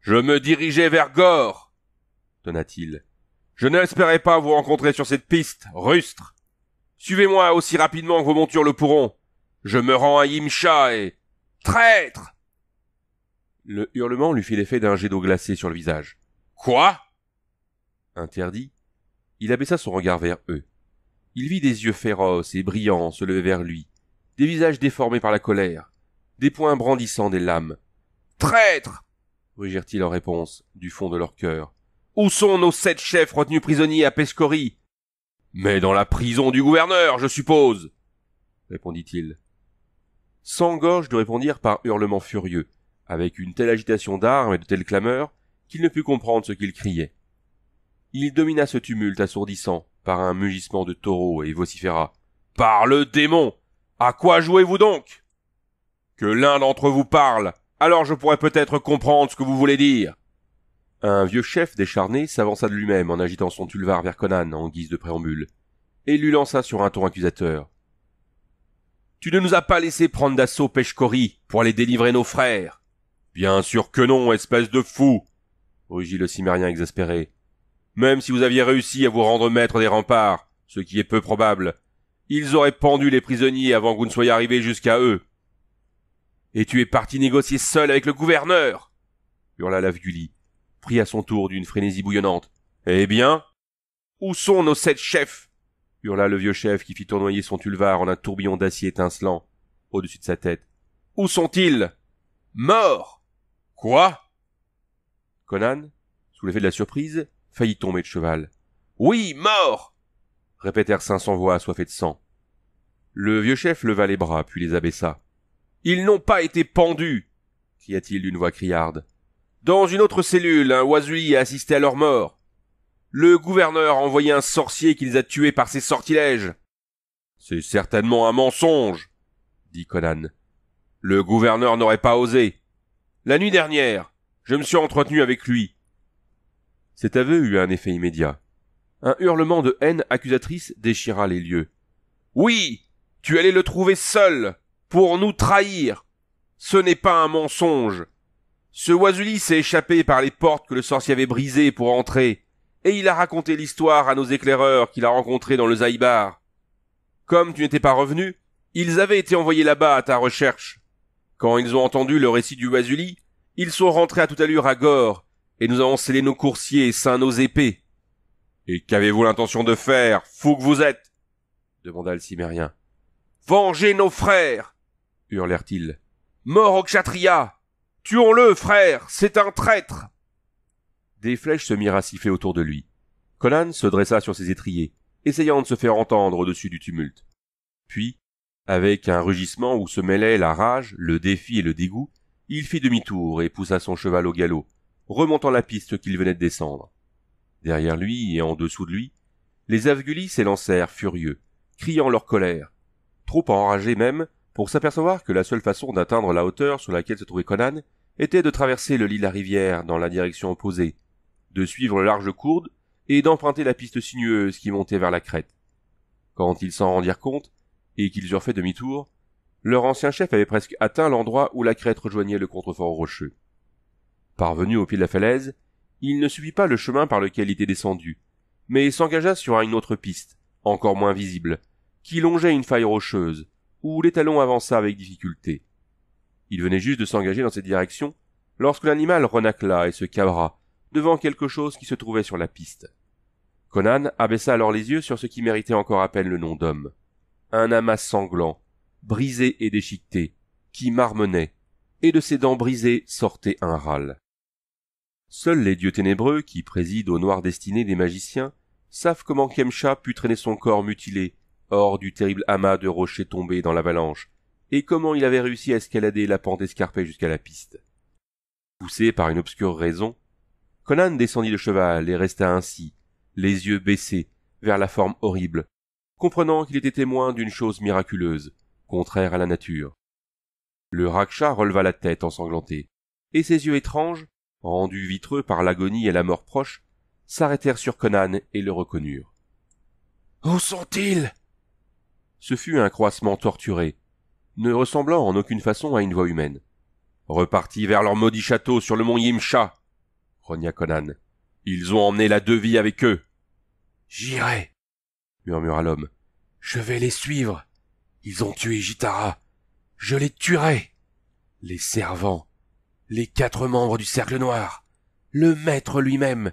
Je me dirigeais vers Gore, donna-t-il. Je n'espérais pas vous rencontrer sur cette piste, rustre. Suivez-moi aussi rapidement que vos montures le pourront. Je me rends à Yimcha et... Traître! Le hurlement lui fit l'effet d'un jet d'eau glacée sur le visage. Quoi? Interdit, il abaissa son regard vers eux. Il vit des yeux féroces et brillants se lever vers lui, des visages déformés par la colère, des poings brandissant des lames. Traître! rugirent-ils en réponse, du fond de leur cœur. Où sont nos sept chefs retenus prisonniers à Pescori? Mais dans la prison du gouverneur, je suppose! répondit-il. S'engorge gorge de répondir par hurlements furieux, avec une telle agitation d'armes et de telles clameurs, qu'il ne put comprendre ce qu'il criait. Il domina ce tumulte assourdissant par un mugissement de taureau et vociféra. Par le démon! À quoi jouez-vous donc? que l'un d'entre vous parle, alors je pourrais peut-être comprendre ce que vous voulez dire. Un vieux chef décharné s'avança de lui-même en agitant son tulvar vers Conan en guise de préambule, et lui lança sur un ton accusateur. Tu ne nous as pas laissé prendre d'assaut Peshkori pour aller délivrer nos frères. Bien sûr que non, espèce de fou. rugit le cimérien exaspéré. Même si vous aviez réussi à vous rendre maître des remparts, ce qui est peu probable, ils auraient pendu les prisonniers avant que vous ne soyez arrivés jusqu'à eux. Et tu es parti négocier seul avec le gouverneur hurla lit, pris à son tour d'une frénésie bouillonnante. Eh bien Où sont nos sept chefs hurla le vieux chef qui fit tournoyer son tulvar en un tourbillon d'acier étincelant au-dessus de sa tête. Où sont-ils Morts Quoi Conan, sous l'effet de la surprise, faillit tomber de cheval. Oui, morts répétèrent cinq cents voix assoiffées de sang. Le vieux chef leva les bras puis les abaissa. Ils n'ont pas été pendus, cria-t-il d'une voix criarde. Dans une autre cellule, un oisuli a assisté à leur mort. Le gouverneur a envoyé un sorcier qui les a tués par ses sortilèges. C'est certainement un mensonge, dit Conan. Le gouverneur n'aurait pas osé. La nuit dernière, je me suis entretenu avec lui. Cet aveu eut un effet immédiat. Un hurlement de haine accusatrice déchira les lieux. Oui, tu allais le trouver seul pour nous trahir. Ce n'est pas un mensonge. Ce Oisuli s'est échappé par les portes que le sorcier avait brisées pour entrer, et il a raconté l'histoire à nos éclaireurs qu'il a rencontrés dans le Zaïbar. Comme tu n'étais pas revenu, ils avaient été envoyés là-bas à ta recherche. Quand ils ont entendu le récit du Wasuli, ils sont rentrés à toute allure à Gore, et nous avons scellé nos coursiers et ceint nos épées. Et qu'avez-vous l'intention de faire, fou que vous êtes demanda le cimérien. Vengez nos frères hurlèrent-ils. Mort au Kshatriya Tuons-le, frère C'est un traître Des flèches se mirent à siffler autour de lui. Colan se dressa sur ses étriers, essayant de se faire entendre au-dessus du tumulte. Puis, avec un rugissement où se mêlaient la rage, le défi et le dégoût, il fit demi-tour et poussa son cheval au galop, remontant la piste qu'il venait de descendre. Derrière lui et en dessous de lui, les Avgulis s'élancèrent furieux, criant leur colère, trop enragés même pour s'apercevoir que la seule façon d'atteindre la hauteur sur laquelle se trouvait Conan était de traverser le lit de la rivière dans la direction opposée, de suivre le large courbe et d'emprunter la piste sinueuse qui montait vers la crête. Quand ils s'en rendirent compte, et qu'ils eurent fait demi-tour, leur ancien chef avait presque atteint l'endroit où la crête rejoignait le contrefort rocheux. Parvenu au pied de la falaise, il ne suivit pas le chemin par lequel il était descendu, mais s'engagea sur une autre piste, encore moins visible, qui longeait une faille rocheuse, où l'étalon avança avec difficulté. Il venait juste de s'engager dans cette direction lorsque l'animal renacla et se cabra devant quelque chose qui se trouvait sur la piste. Conan abaissa alors les yeux sur ce qui méritait encore à peine le nom d'homme. Un amas sanglant, brisé et déchiqueté, qui marmonnait, et de ses dents brisées sortait un râle. Seuls les dieux ténébreux, qui président aux noires destinées des magiciens, savent comment Kemcha put traîner son corps mutilé hors du terrible amas de rochers tombés dans l'avalanche, et comment il avait réussi à escalader la pente escarpée jusqu'à la piste. Poussé par une obscure raison, Conan descendit de cheval et resta ainsi, les yeux baissés, vers la forme horrible, comprenant qu'il était témoin d'une chose miraculeuse, contraire à la nature. Le Raksha releva la tête ensanglantée, et ses yeux étranges, rendus vitreux par l'agonie et la mort proche, s'arrêtèrent sur Conan et le reconnurent. Où sont-ils ce fut un croissement torturé, ne ressemblant en aucune façon à une voix humaine. Repartis vers leur maudit château sur le mont Yimcha, grogna Conan. Ils ont emmené la devie avec eux. J'irai, murmura l'homme. Je vais les suivre. Ils ont tué Gitara. Je les tuerai. Les servants, les quatre membres du cercle noir, le maître lui-même,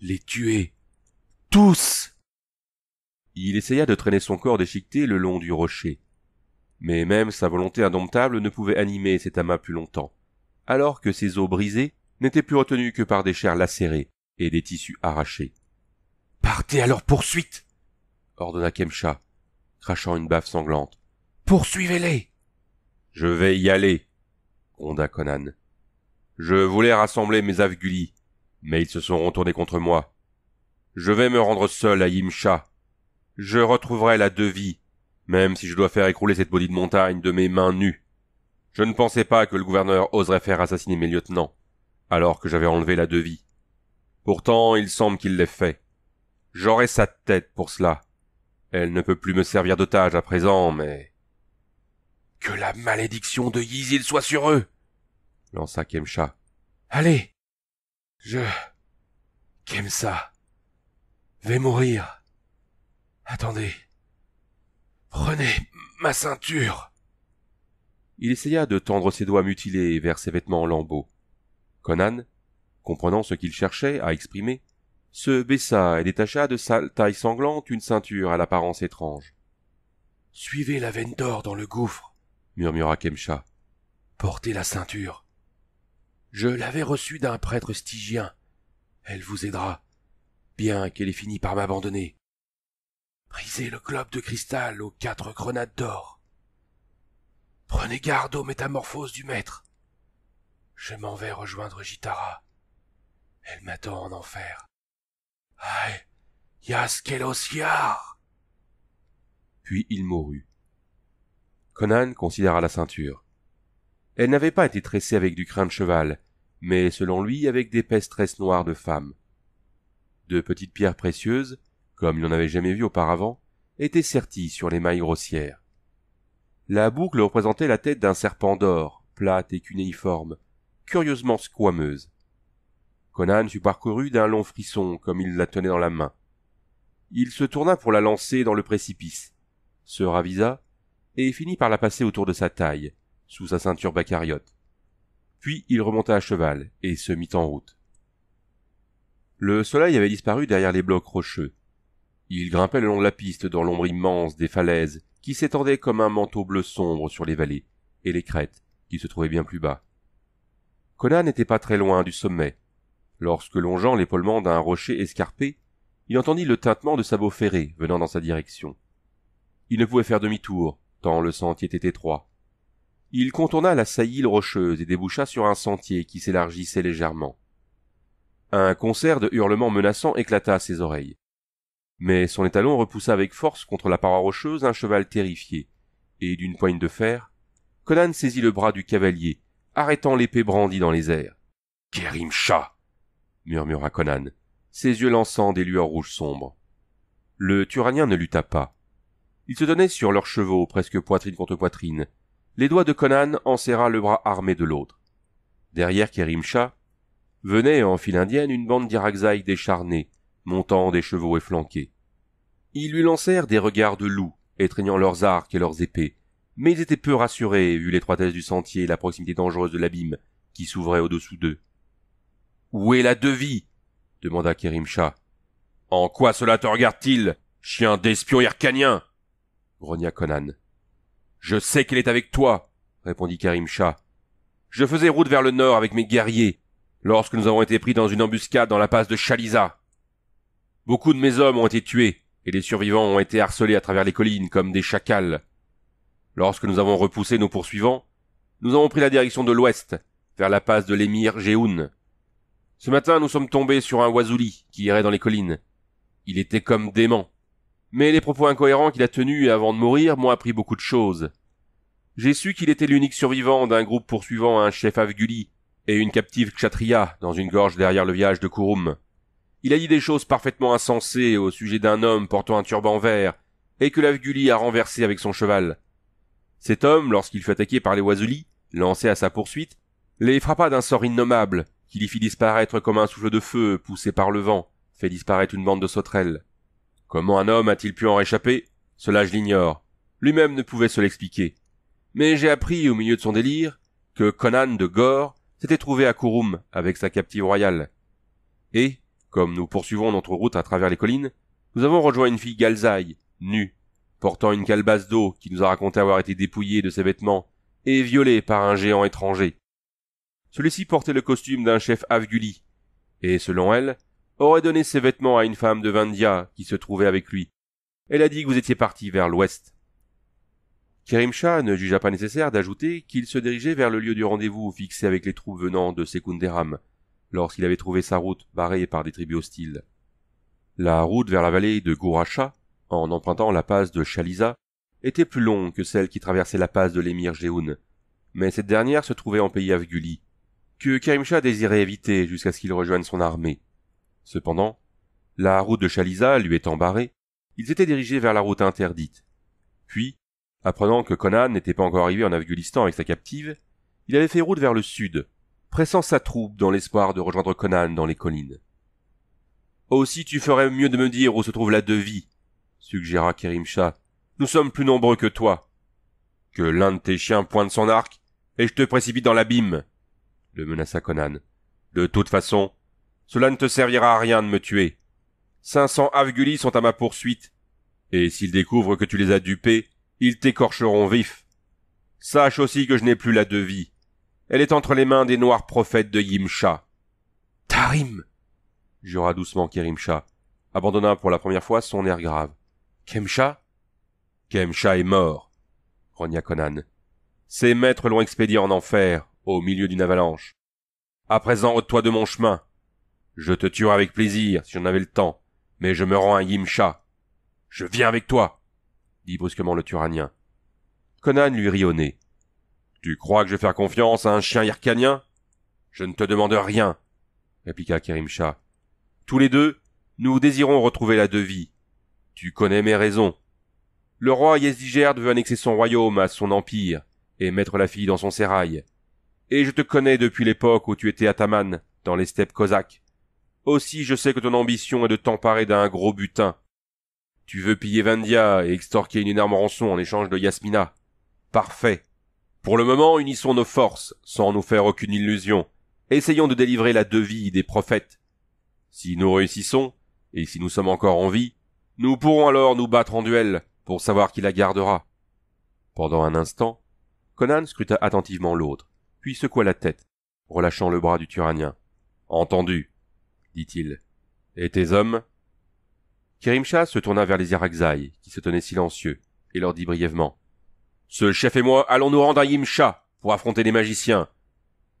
les tuer. Tous! Il essaya de traîner son corps déchiqueté le long du rocher. Mais même sa volonté indomptable ne pouvait animer cet amas plus longtemps, alors que ses os brisés n'étaient plus retenus que par des chairs lacérées et des tissus arrachés. Partez à leur poursuite ordonna Kemcha, crachant une baffe sanglante. Poursuivez-les Je vais y aller gronda Conan. Je voulais rassembler mes avguli, mais ils se sont retournés contre moi. Je vais me rendre seul à Yimcha je retrouverai la devis, même si je dois faire écrouler cette de montagne de mes mains nues. Je ne pensais pas que le gouverneur oserait faire assassiner mes lieutenants, alors que j'avais enlevé la devis. Pourtant, il semble qu'il l'ait fait. J'aurai sa tête pour cela. Elle ne peut plus me servir d'otage à présent, mais... Que la malédiction de Yizil soit sur eux! lança Kemcha. Allez! Je... Kemsa... vais mourir. Attendez. Prenez ma ceinture. Il essaya de tendre ses doigts mutilés vers ses vêtements en lambeaux. Conan, comprenant ce qu'il cherchait à exprimer, se baissa et détacha de sa taille sanglante une ceinture à l'apparence étrange. Suivez la veine d'or dans le gouffre, murmura Kemcha. Portez la ceinture. Je l'avais reçue d'un prêtre stygien. Elle vous aidera, bien qu'elle ait fini par m'abandonner. Brisez le globe de cristal aux quatre grenades d'or. Prenez garde aux métamorphoses du maître. Je m'en vais rejoindre Gitara. Elle m'attend en enfer. Aïe, Yaskelos Puis il mourut. Conan considéra la ceinture. Elle n'avait pas été tressée avec du crin de cheval, mais selon lui avec d'épaisses tresses noires de femme. De petites pierres précieuses, comme il n'en avait jamais vu auparavant, était sertie sur les mailles grossières. La boucle représentait la tête d'un serpent d'or, plate et cunéiforme, curieusement squameuse. Conan fut parcouru d'un long frisson comme il la tenait dans la main. Il se tourna pour la lancer dans le précipice, se ravisa, et finit par la passer autour de sa taille, sous sa ceinture bacariote. Puis il remonta à cheval et se mit en route. Le soleil avait disparu derrière les blocs rocheux, il grimpait le long de la piste dans l'ombre immense des falaises qui s'étendaient comme un manteau bleu sombre sur les vallées et les crêtes qui se trouvaient bien plus bas. Conan n'était pas très loin du sommet. Lorsque longeant l'épaulement d'un rocher escarpé, il entendit le tintement de sabots ferrés venant dans sa direction. Il ne pouvait faire demi-tour, tant le sentier était étroit. Il contourna la saillie rocheuse et déboucha sur un sentier qui s'élargissait légèrement. Un concert de hurlements menaçants éclata à ses oreilles mais son étalon repoussa avec force contre la paroi rocheuse un cheval terrifié, et d'une poigne de fer, Conan saisit le bras du cavalier, arrêtant l'épée brandie dans les airs. Kérim murmura Conan, ses yeux lançant des lueurs rouges sombres. Le Turanien ne lutta pas. Ils se donnaient sur leurs chevaux, presque poitrine contre poitrine. Les doigts de Conan enserra le bras armé de l'autre. Derrière Kérim venait en file indienne une bande d'Iraxai décharnés, montant des chevaux efflanqués. Ils lui lancèrent des regards de loup, étreignant leurs arcs et leurs épées, mais ils étaient peu rassurés vu l'étroitesse du sentier et la proximité dangereuse de l'abîme qui s'ouvrait au-dessous d'eux. Où est la devie demanda Kerimsha. En quoi cela te regarde-t-il, chien d'espion irkanien ?» grogna Conan. Je sais qu'elle est avec toi, répondit Karimcha. Je faisais route vers le nord avec mes guerriers, lorsque nous avons été pris dans une embuscade dans la passe de Chalisa. » Beaucoup de mes hommes ont été tués, et les survivants ont été harcelés à travers les collines comme des chacals. Lorsque nous avons repoussé nos poursuivants, nous avons pris la direction de l'ouest, vers la passe de l'émir Jehoun. Ce matin, nous sommes tombés sur un Wazouli qui irait dans les collines. Il était comme dément. Mais les propos incohérents qu'il a tenus avant de mourir m'ont appris beaucoup de choses. J'ai su qu'il était l'unique survivant d'un groupe poursuivant un chef Avguli et une captive Kshatriya dans une gorge derrière le village de Kurum il a dit des choses parfaitement insensées au sujet d'un homme portant un turban vert, et que l'Avguli a renversé avec son cheval. Cet homme, lorsqu'il fut attaqué par les oiselies lancé à sa poursuite, les frappa d'un sort innommable, qui les fit disparaître comme un souffle de feu poussé par le vent, fait disparaître une bande de sauterelles. Comment un homme a-t-il pu en réchapper Cela je l'ignore. Lui-même ne pouvait se l'expliquer. Mais j'ai appris, au milieu de son délire, que Conan de Gore s'était trouvé à Kurum avec sa captive royale. Et, comme nous poursuivons notre route à travers les collines, nous avons rejoint une fille Galzaï, nue, portant une calebasse d'eau qui nous a raconté avoir été dépouillée de ses vêtements et violée par un géant étranger. Celui-ci portait le costume d'un chef avguli, et selon elle, aurait donné ses vêtements à une femme de Vindia qui se trouvait avec lui. Elle a dit que vous étiez parti vers l'ouest. Kerimcha ne jugea pas nécessaire d'ajouter qu'il se dirigeait vers le lieu du rendez-vous fixé avec les troupes venant de Sekunderam, lorsqu'il avait trouvé sa route barrée par des tribus hostiles. La route vers la vallée de Gouracha, en empruntant la passe de Chalisa, était plus longue que celle qui traversait la passe de l'émir Jehoun, mais cette dernière se trouvait en pays avguli, que Karimcha désirait éviter jusqu'à ce qu'il rejoigne son armée. Cependant, la route de Chalisa lui étant barrée, ils étaient dirigés vers la route interdite. Puis, apprenant que Conan n'était pas encore arrivé en Afghanistan avec sa captive, il avait fait route vers le sud, pressant sa troupe dans l'espoir de rejoindre Conan dans les collines. Aussi tu ferais mieux de me dire où se trouve la devie, » suggéra Kerimcha. Nous sommes plus nombreux que toi. Que l'un de tes chiens pointe son arc, et je te précipite dans l'abîme, le menaça Conan. De toute façon, cela ne te servira à rien de me tuer. Cinq cents Avgulis sont à ma poursuite, et s'ils découvrent que tu les as dupés, ils t'écorcheront vif. Sache aussi que je n'ai plus la devie. » Elle est entre les mains des noirs prophètes de Yimcha. Tarim jura doucement Kerimcha, abandonna pour la première fois son air grave. Kemcha Kemcha est mort, grogna Conan. Ses maîtres l'ont expédié en enfer, au milieu d'une avalanche. À présent, ôte-toi de mon chemin. Je te tuerai avec plaisir, si j'en avais le temps, mais je me rends à Yimcha. Je viens avec toi, dit brusquement le Turanien. Conan lui nez. Tu crois que je vais faire confiance à un chien irkanien ?»« Je ne te demande rien, répliqua Karimcha. Tous les deux, nous désirons retrouver la devie. Tu connais mes raisons. Le roi Yezdigerd veut annexer son royaume à son empire et mettre la fille dans son sérail. Et je te connais depuis l'époque où tu étais ataman dans les steppes cosaques. Aussi je sais que ton ambition est de t'emparer d'un gros butin. Tu veux piller Vandia et extorquer une énorme rançon en échange de Yasmina. Parfait. Pour le moment, unissons nos forces, sans nous faire aucune illusion. Essayons de délivrer la devise des prophètes. Si nous réussissons, et si nous sommes encore en vie, nous pourrons alors nous battre en duel, pour savoir qui la gardera. Pendant un instant, Conan scruta attentivement l'autre, puis secoua la tête, relâchant le bras du Turanien. Entendu, dit-il. Et tes hommes? Kirimsha se tourna vers les Irakzai, qui se tenaient silencieux, et leur dit brièvement. Ce chef et moi allons nous rendre à Yimcha pour affronter les magiciens.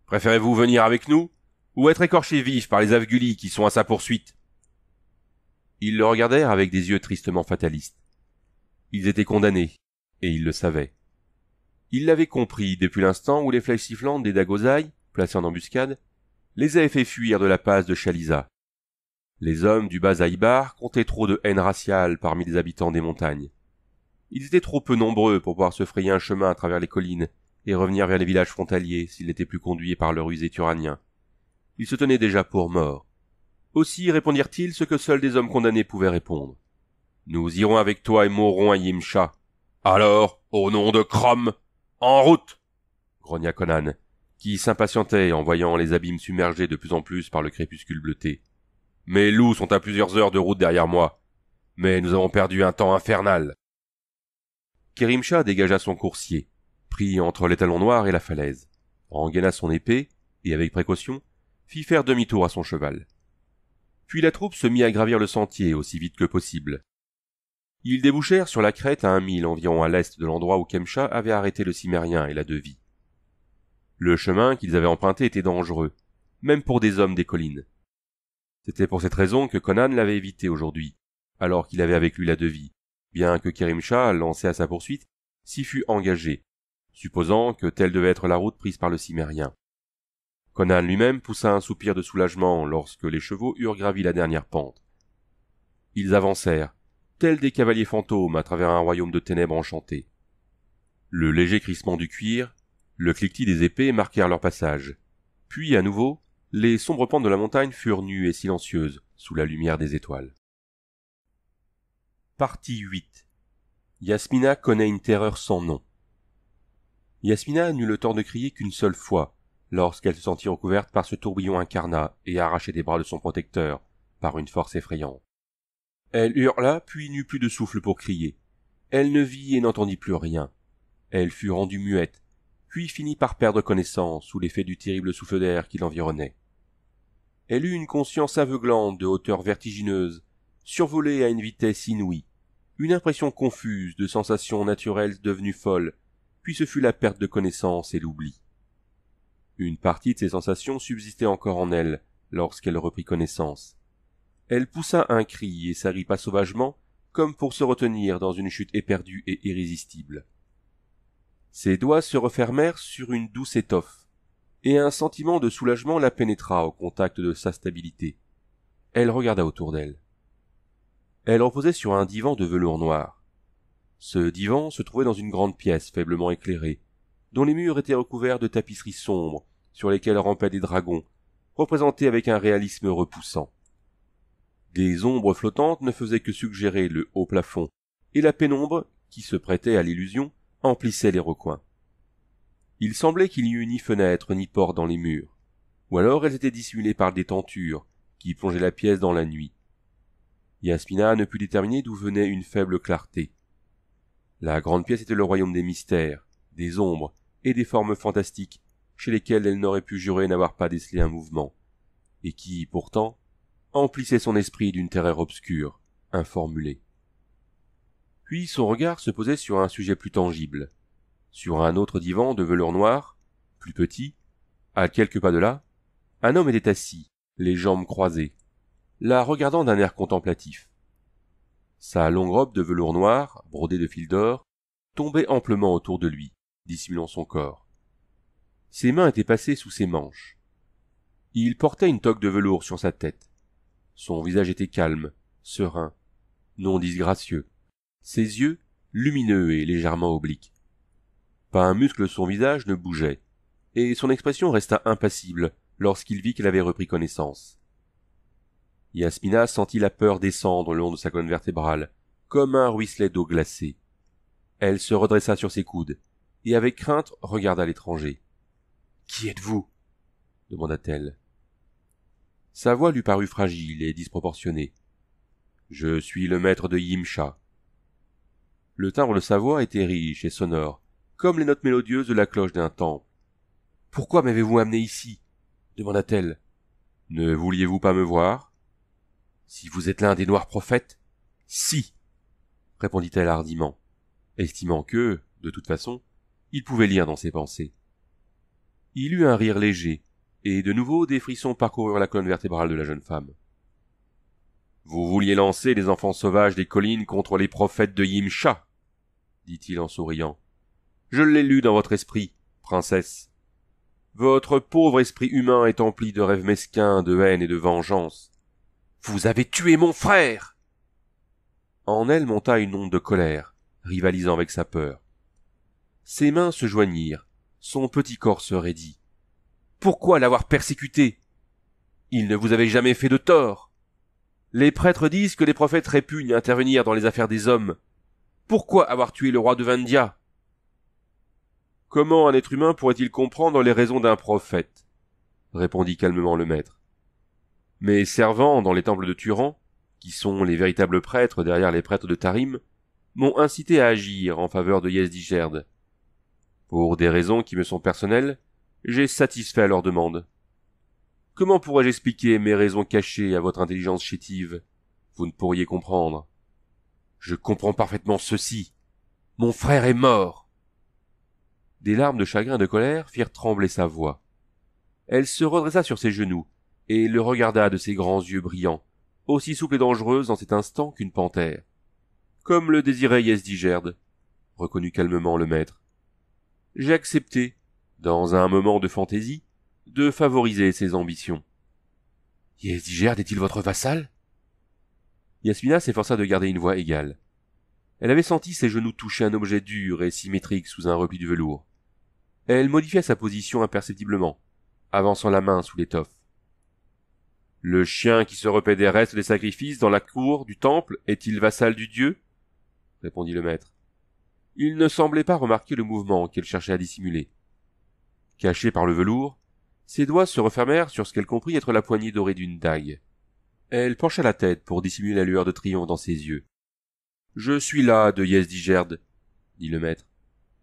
Préférez-vous venir avec nous ou être écorché vif par les Avgulis qui sont à sa poursuite Ils le regardèrent avec des yeux tristement fatalistes. Ils étaient condamnés, et ils le savaient. Ils l'avaient compris depuis l'instant où les flèches sifflantes des Dagosaï, placées en embuscade, les avaient fait fuir de la passe de Chalisa. Les hommes du bas comptaient trop de haine raciale parmi les habitants des montagnes. Ils étaient trop peu nombreux pour pouvoir se frayer un chemin à travers les collines et revenir vers les villages frontaliers s'ils n'étaient plus conduits par le rusé turanien. Ils se tenaient déjà pour morts. Aussi répondirent-ils ce que seuls des hommes condamnés pouvaient répondre. Nous irons avec toi et mourrons à Yimcha. Alors, au nom de Krom, en route! grogna Conan, qui s'impatientait en voyant les abîmes submergés de plus en plus par le crépuscule bleuté. Mes loups sont à plusieurs heures de route derrière moi. Mais nous avons perdu un temps infernal. Kerimcha dégagea son coursier, pris entre les talons noirs et la falaise, rengaina son épée, et avec précaution, fit faire demi-tour à son cheval. Puis la troupe se mit à gravir le sentier aussi vite que possible. Ils débouchèrent sur la crête à un mille environ à l'est de l'endroit où Kemcha avait arrêté le cimérien et la devis. Le chemin qu'ils avaient emprunté était dangereux, même pour des hommes des collines. C'était pour cette raison que Conan l'avait évité aujourd'hui, alors qu'il avait avec lui la devis bien que Shah, lancé à sa poursuite, s'y fût engagé, supposant que telle devait être la route prise par le cimérien. Conan lui-même poussa un soupir de soulagement lorsque les chevaux eurent gravi la dernière pente. Ils avancèrent, tels des cavaliers fantômes à travers un royaume de ténèbres enchantés. Le léger crissement du cuir, le cliquetis des épées marquèrent leur passage. Puis, à nouveau, les sombres pentes de la montagne furent nues et silencieuses sous la lumière des étoiles. Partie 8 Yasmina connaît une terreur sans nom. Yasmina n'eut le temps de crier qu'une seule fois, lorsqu'elle se sentit recouverte par ce tourbillon incarnat et arrachée des bras de son protecteur, par une force effrayante. Elle hurla, puis n'eut plus de souffle pour crier. Elle ne vit et n'entendit plus rien. Elle fut rendue muette, puis finit par perdre connaissance sous l'effet du terrible souffle d'air qui l'environnait. Elle eut une conscience aveuglante de hauteur vertigineuse, survolée à une vitesse inouïe. Une impression confuse de sensations naturelles devenues folles, puis ce fut la perte de connaissance et l'oubli. Une partie de ces sensations subsistait encore en elle lorsqu'elle reprit connaissance. Elle poussa un cri et s'arripa sauvagement, comme pour se retenir dans une chute éperdue et irrésistible. Ses doigts se refermèrent sur une douce étoffe, et un sentiment de soulagement la pénétra au contact de sa stabilité. Elle regarda autour d'elle. Elle reposait sur un divan de velours noir. Ce divan se trouvait dans une grande pièce faiblement éclairée, dont les murs étaient recouverts de tapisseries sombres, sur lesquelles rampaient des dragons, représentés avec un réalisme repoussant. Des ombres flottantes ne faisaient que suggérer le haut plafond, et la pénombre, qui se prêtait à l'illusion, emplissait les recoins. Il semblait qu'il n'y eût ni fenêtre ni porte dans les murs, ou alors elles étaient dissimulées par des tentures, qui plongeaient la pièce dans la nuit, Yasmina ne put déterminer d'où venait une faible clarté. La grande pièce était le royaume des mystères, des ombres et des formes fantastiques chez lesquelles elle n'aurait pu jurer n'avoir pas décelé un mouvement, et qui, pourtant, emplissait son esprit d'une terreur obscure, informulée. Puis son regard se posait sur un sujet plus tangible, sur un autre divan de velours noir, plus petit, à quelques pas de là, un homme était assis, les jambes croisées, la regardant d'un air contemplatif. Sa longue robe de velours noir, brodée de fils d'or, tombait amplement autour de lui, dissimulant son corps. Ses mains étaient passées sous ses manches. Il portait une toque de velours sur sa tête. Son visage était calme, serein, non disgracieux. Ses yeux, lumineux et légèrement obliques. Pas un muscle de son visage ne bougeait, et son expression resta impassible lorsqu'il vit qu'elle avait repris connaissance. Yasmina sentit la peur descendre le long de sa colonne vertébrale, comme un ruisselet d'eau glacée. Elle se redressa sur ses coudes, et avec crainte regarda l'étranger. Qui êtes-vous demanda-t-elle. Sa voix lui parut fragile et disproportionnée. Je suis le maître de Yimcha. Le timbre de sa voix était riche et sonore, comme les notes mélodieuses de la cloche d'un temple. Pourquoi m'avez-vous amené ici demanda-t-elle. Ne vouliez-vous pas me voir si vous êtes l'un des noirs prophètes, si, répondit-elle hardiment, estimant que, de toute façon, il pouvait lire dans ses pensées. Il eut un rire léger, et de nouveau des frissons parcoururent la colonne vertébrale de la jeune femme. Vous vouliez lancer les enfants sauvages des collines contre les prophètes de Yimcha, dit-il en souriant. Je l'ai lu dans votre esprit, princesse. Votre pauvre esprit humain est empli de rêves mesquins, de haine et de vengeance. Vous avez tué mon frère. En elle monta une onde de colère, rivalisant avec sa peur. Ses mains se joignirent, son petit corps se raidit. Pourquoi l'avoir persécuté? Il ne vous avait jamais fait de tort. Les prêtres disent que les prophètes répugnent à intervenir dans les affaires des hommes. Pourquoi avoir tué le roi de Vandia? Comment un être humain pourrait-il comprendre les raisons d'un prophète? répondit calmement le maître. « Mes servants dans les temples de Turan, qui sont les véritables prêtres derrière les prêtres de Tarim, m'ont incité à agir en faveur de Yezdigerd. Pour des raisons qui me sont personnelles, j'ai satisfait à leur demande. Comment pourrais-je expliquer mes raisons cachées à votre intelligence chétive Vous ne pourriez comprendre. Je comprends parfaitement ceci. Mon frère est mort. Des larmes de chagrin et de colère firent trembler sa voix. Elle se redressa sur ses genoux, et le regarda de ses grands yeux brillants, aussi souple et dangereuse en cet instant qu'une panthère. Comme le désirait Yesdigerde, reconnut calmement le maître. J'ai accepté, dans un moment de fantaisie, de favoriser ses ambitions. Yesdigerde est-il votre vassal? Yasmina s'efforça de garder une voix égale. Elle avait senti ses genoux toucher un objet dur et symétrique sous un repli de velours. Elle modifia sa position imperceptiblement, avançant la main sous l'étoffe. Le chien qui se repaît des restes des sacrifices dans la cour du temple est-il vassal du dieu répondit le maître. Il ne semblait pas remarquer le mouvement qu'elle cherchait à dissimuler. Cachée par le velours, ses doigts se refermèrent sur ce qu'elle comprit être la poignée dorée d'une dague. Elle pencha la tête pour dissimuler la lueur de triomphe dans ses yeux. Je suis là, de d'Igerde, dit le maître.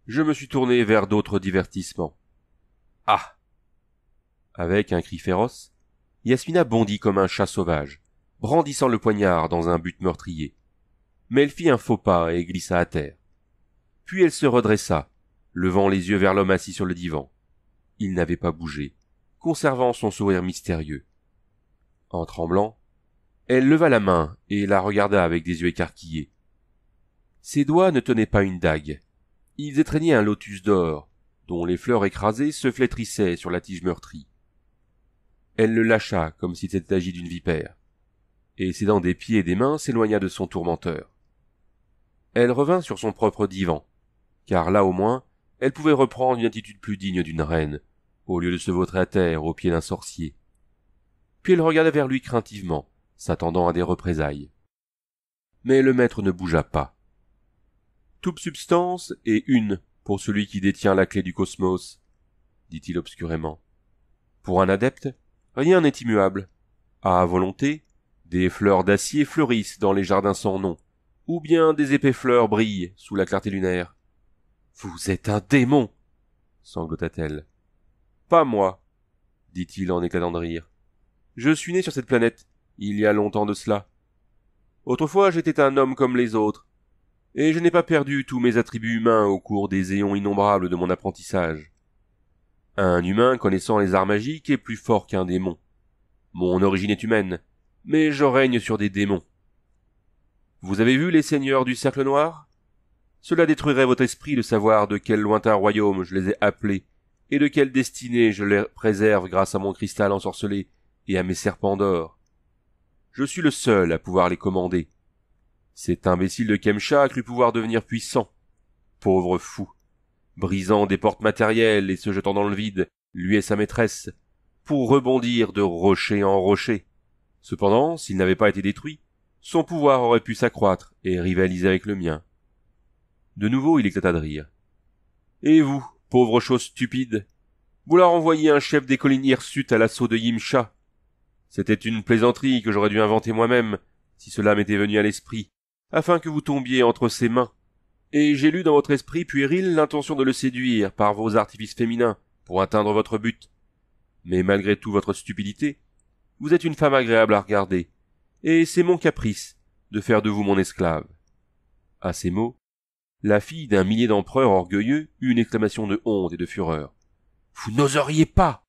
Je me suis tourné vers d'autres divertissements. Ah. Avec un cri féroce, Yasmina bondit comme un chat sauvage, brandissant le poignard dans un but meurtrier. Mais elle fit un faux pas et glissa à terre. Puis elle se redressa, levant les yeux vers l'homme assis sur le divan. Il n'avait pas bougé, conservant son sourire mystérieux. En tremblant, elle leva la main et la regarda avec des yeux écarquillés. Ses doigts ne tenaient pas une dague. Ils étreignaient un lotus d'or, dont les fleurs écrasées se flétrissaient sur la tige meurtrie. Elle le lâcha comme s'il s'était agi d'une vipère, et cédant des pieds et des mains s'éloigna de son tourmenteur. Elle revint sur son propre divan, car là au moins, elle pouvait reprendre une attitude plus digne d'une reine, au lieu de se vautrer à terre au pied d'un sorcier. Puis elle regarda vers lui craintivement, s'attendant à des représailles. Mais le maître ne bougea pas. Toute substance est une pour celui qui détient la clé du cosmos, dit-il obscurément. Pour un adepte, rien n'est immuable. À volonté, des fleurs d'acier fleurissent dans les jardins sans nom, ou bien des épais fleurs brillent sous la clarté lunaire. Vous êtes un démon sanglota-t-elle. Pas moi, dit-il en éclatant de rire. Je suis né sur cette planète, il y a longtemps de cela. Autrefois j'étais un homme comme les autres, et je n'ai pas perdu tous mes attributs humains au cours des éons innombrables de mon apprentissage. Un humain connaissant les arts magiques est plus fort qu'un démon. Mon origine est humaine, mais je règne sur des démons. Vous avez vu les seigneurs du cercle noir? Cela détruirait votre esprit de savoir de quel lointain royaume je les ai appelés, et de quelle destinée je les préserve grâce à mon cristal ensorcelé et à mes serpents d'or. Je suis le seul à pouvoir les commander. Cet imbécile de Kemcha a cru pouvoir devenir puissant. Pauvre fou brisant des portes matérielles et se jetant dans le vide, lui et sa maîtresse, pour rebondir de rocher en rocher. Cependant, s'il n'avait pas été détruit, son pouvoir aurait pu s'accroître et rivaliser avec le mien. De nouveau, il éclata de rire. Et vous, pauvre chose stupide, vouloir envoyer un chef des collines hirsutes à l'assaut de Yimcha. C'était une plaisanterie que j'aurais dû inventer moi-même, si cela m'était venu à l'esprit, afin que vous tombiez entre ses mains. Et j'ai lu dans votre esprit puéril l'intention de le séduire par vos artifices féminins pour atteindre votre but. Mais malgré tout votre stupidité, vous êtes une femme agréable à regarder, et c'est mon caprice de faire de vous mon esclave. À ces mots, la fille d'un millier d'empereurs orgueilleux eut une exclamation de honte et de fureur. Vous n'oseriez pas!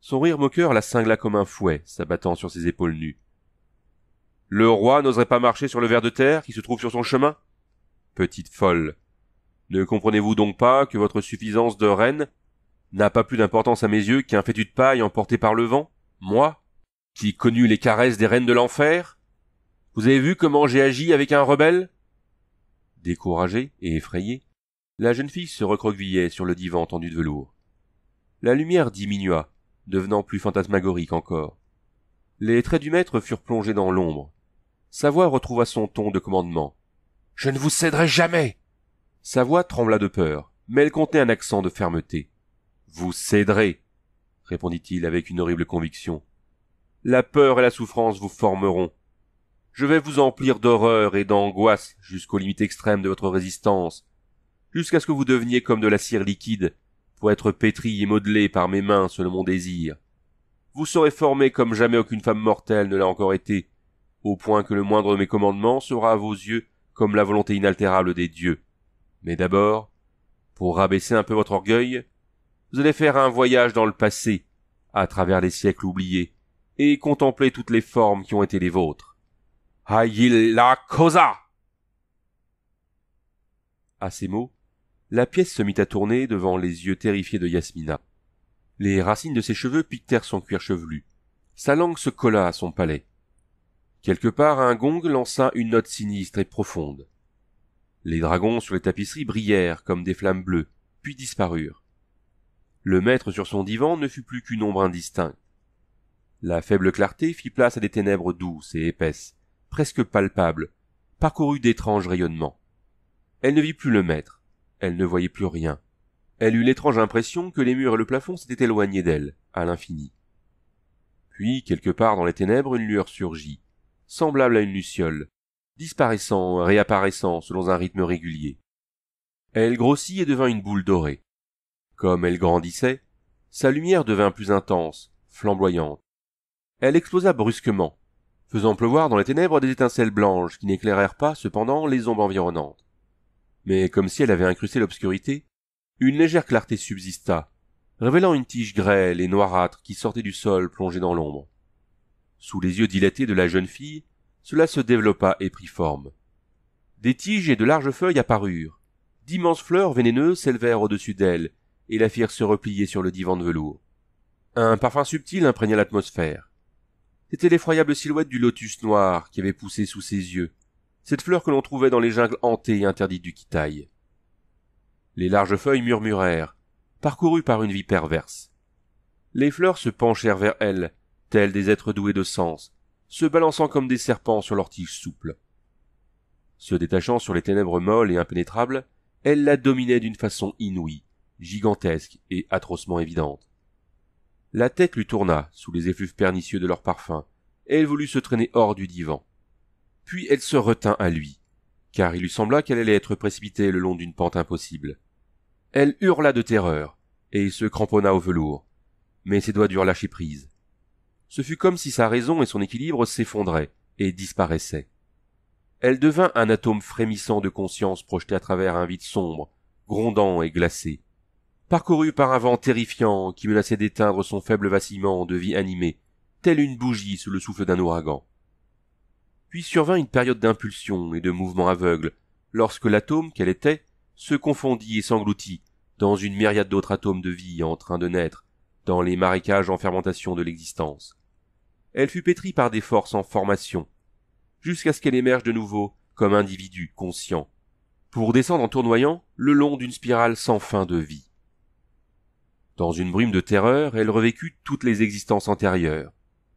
Son rire moqueur la cingla comme un fouet, s'abattant sur ses épaules nues. Le roi n'oserait pas marcher sur le ver de terre qui se trouve sur son chemin? Petite folle. Ne comprenez-vous donc pas que votre suffisance de reine n'a pas plus d'importance à mes yeux qu'un fétu de paille emporté par le vent? Moi? Qui connus les caresses des reines de l'enfer? Vous avez vu comment j'ai agi avec un rebelle? Découragée et effrayée, la jeune fille se recroquevillait sur le divan tendu de velours. La lumière diminua, devenant plus fantasmagorique encore. Les traits du maître furent plongés dans l'ombre. Sa voix retrouva son ton de commandement. Je ne vous céderai jamais. Sa voix trembla de peur, mais elle contenait un accent de fermeté. Vous céderez, répondit-il avec une horrible conviction. La peur et la souffrance vous formeront. Je vais vous emplir d'horreur et d'angoisse jusqu'aux limites extrêmes de votre résistance, jusqu'à ce que vous deveniez comme de la cire liquide, pour être pétri et modelé par mes mains selon mon désir. Vous serez formé comme jamais aucune femme mortelle ne l'a encore été, au point que le moindre de mes commandements sera à vos yeux comme la volonté inaltérable des dieux. Mais d'abord, pour rabaisser un peu votre orgueil, vous allez faire un voyage dans le passé, à travers les siècles oubliés, et contempler toutes les formes qui ont été les vôtres. Aïe la cosa! À ces mots, la pièce se mit à tourner devant les yeux terrifiés de Yasmina. Les racines de ses cheveux piquèrent son cuir chevelu. Sa langue se colla à son palais. Quelque part, un gong lança une note sinistre et profonde. Les dragons sur les tapisseries brillèrent comme des flammes bleues, puis disparurent. Le maître sur son divan ne fut plus qu'une ombre indistincte. La faible clarté fit place à des ténèbres douces et épaisses, presque palpables, parcourues d'étranges rayonnements. Elle ne vit plus le maître, elle ne voyait plus rien. Elle eut l'étrange impression que les murs et le plafond s'étaient éloignés d'elle, à l'infini. Puis, quelque part dans les ténèbres, une lueur surgit, semblable à une luciole, disparaissant, réapparaissant selon un rythme régulier. Elle grossit et devint une boule dorée. Comme elle grandissait, sa lumière devint plus intense, flamboyante. Elle explosa brusquement, faisant pleuvoir dans les ténèbres des étincelles blanches qui n'éclairèrent pas cependant les ombres environnantes. Mais comme si elle avait incrusté l'obscurité, une légère clarté subsista, révélant une tige grêle et noirâtre qui sortait du sol plongée dans l'ombre. Sous les yeux dilatés de la jeune fille, cela se développa et prit forme. Des tiges et de larges feuilles apparurent. D'immenses fleurs vénéneuses s'élevèrent au-dessus d'elle et la firent se replier sur le divan de velours. Un parfum subtil imprégna l'atmosphère. C'était l'effroyable silhouette du lotus noir qui avait poussé sous ses yeux, cette fleur que l'on trouvait dans les jungles hantées et interdites du Kitaï. Les larges feuilles murmurèrent, parcourues par une vie perverse. Les fleurs se penchèrent vers elle, tels des êtres doués de sens, se balançant comme des serpents sur leurs tiges souples. Se détachant sur les ténèbres molles et impénétrables, elle la dominait d'une façon inouïe, gigantesque et atrocement évidente. La tête lui tourna sous les effluves pernicieux de leur parfum, et elle voulut se traîner hors du divan. Puis elle se retint à lui, car il lui sembla qu'elle allait être précipitée le long d'une pente impossible. Elle hurla de terreur, et se cramponna au velours, mais ses doigts durent lâcher prise ce fut comme si sa raison et son équilibre s'effondraient et disparaissaient. Elle devint un atome frémissant de conscience projeté à travers un vide sombre, grondant et glacé, parcouru par un vent terrifiant qui menaçait d'éteindre son faible vacillement de vie animée, telle une bougie sous le souffle d'un ouragan. Puis survint une période d'impulsion et de mouvement aveugle, lorsque l'atome qu'elle était se confondit et s'engloutit dans une myriade d'autres atomes de vie en train de naître, dans les marécages en fermentation de l'existence elle fut pétrie par des forces en formation, jusqu'à ce qu'elle émerge de nouveau comme individu conscient, pour descendre en tournoyant le long d'une spirale sans fin de vie. Dans une brume de terreur, elle revécut toutes les existences antérieures,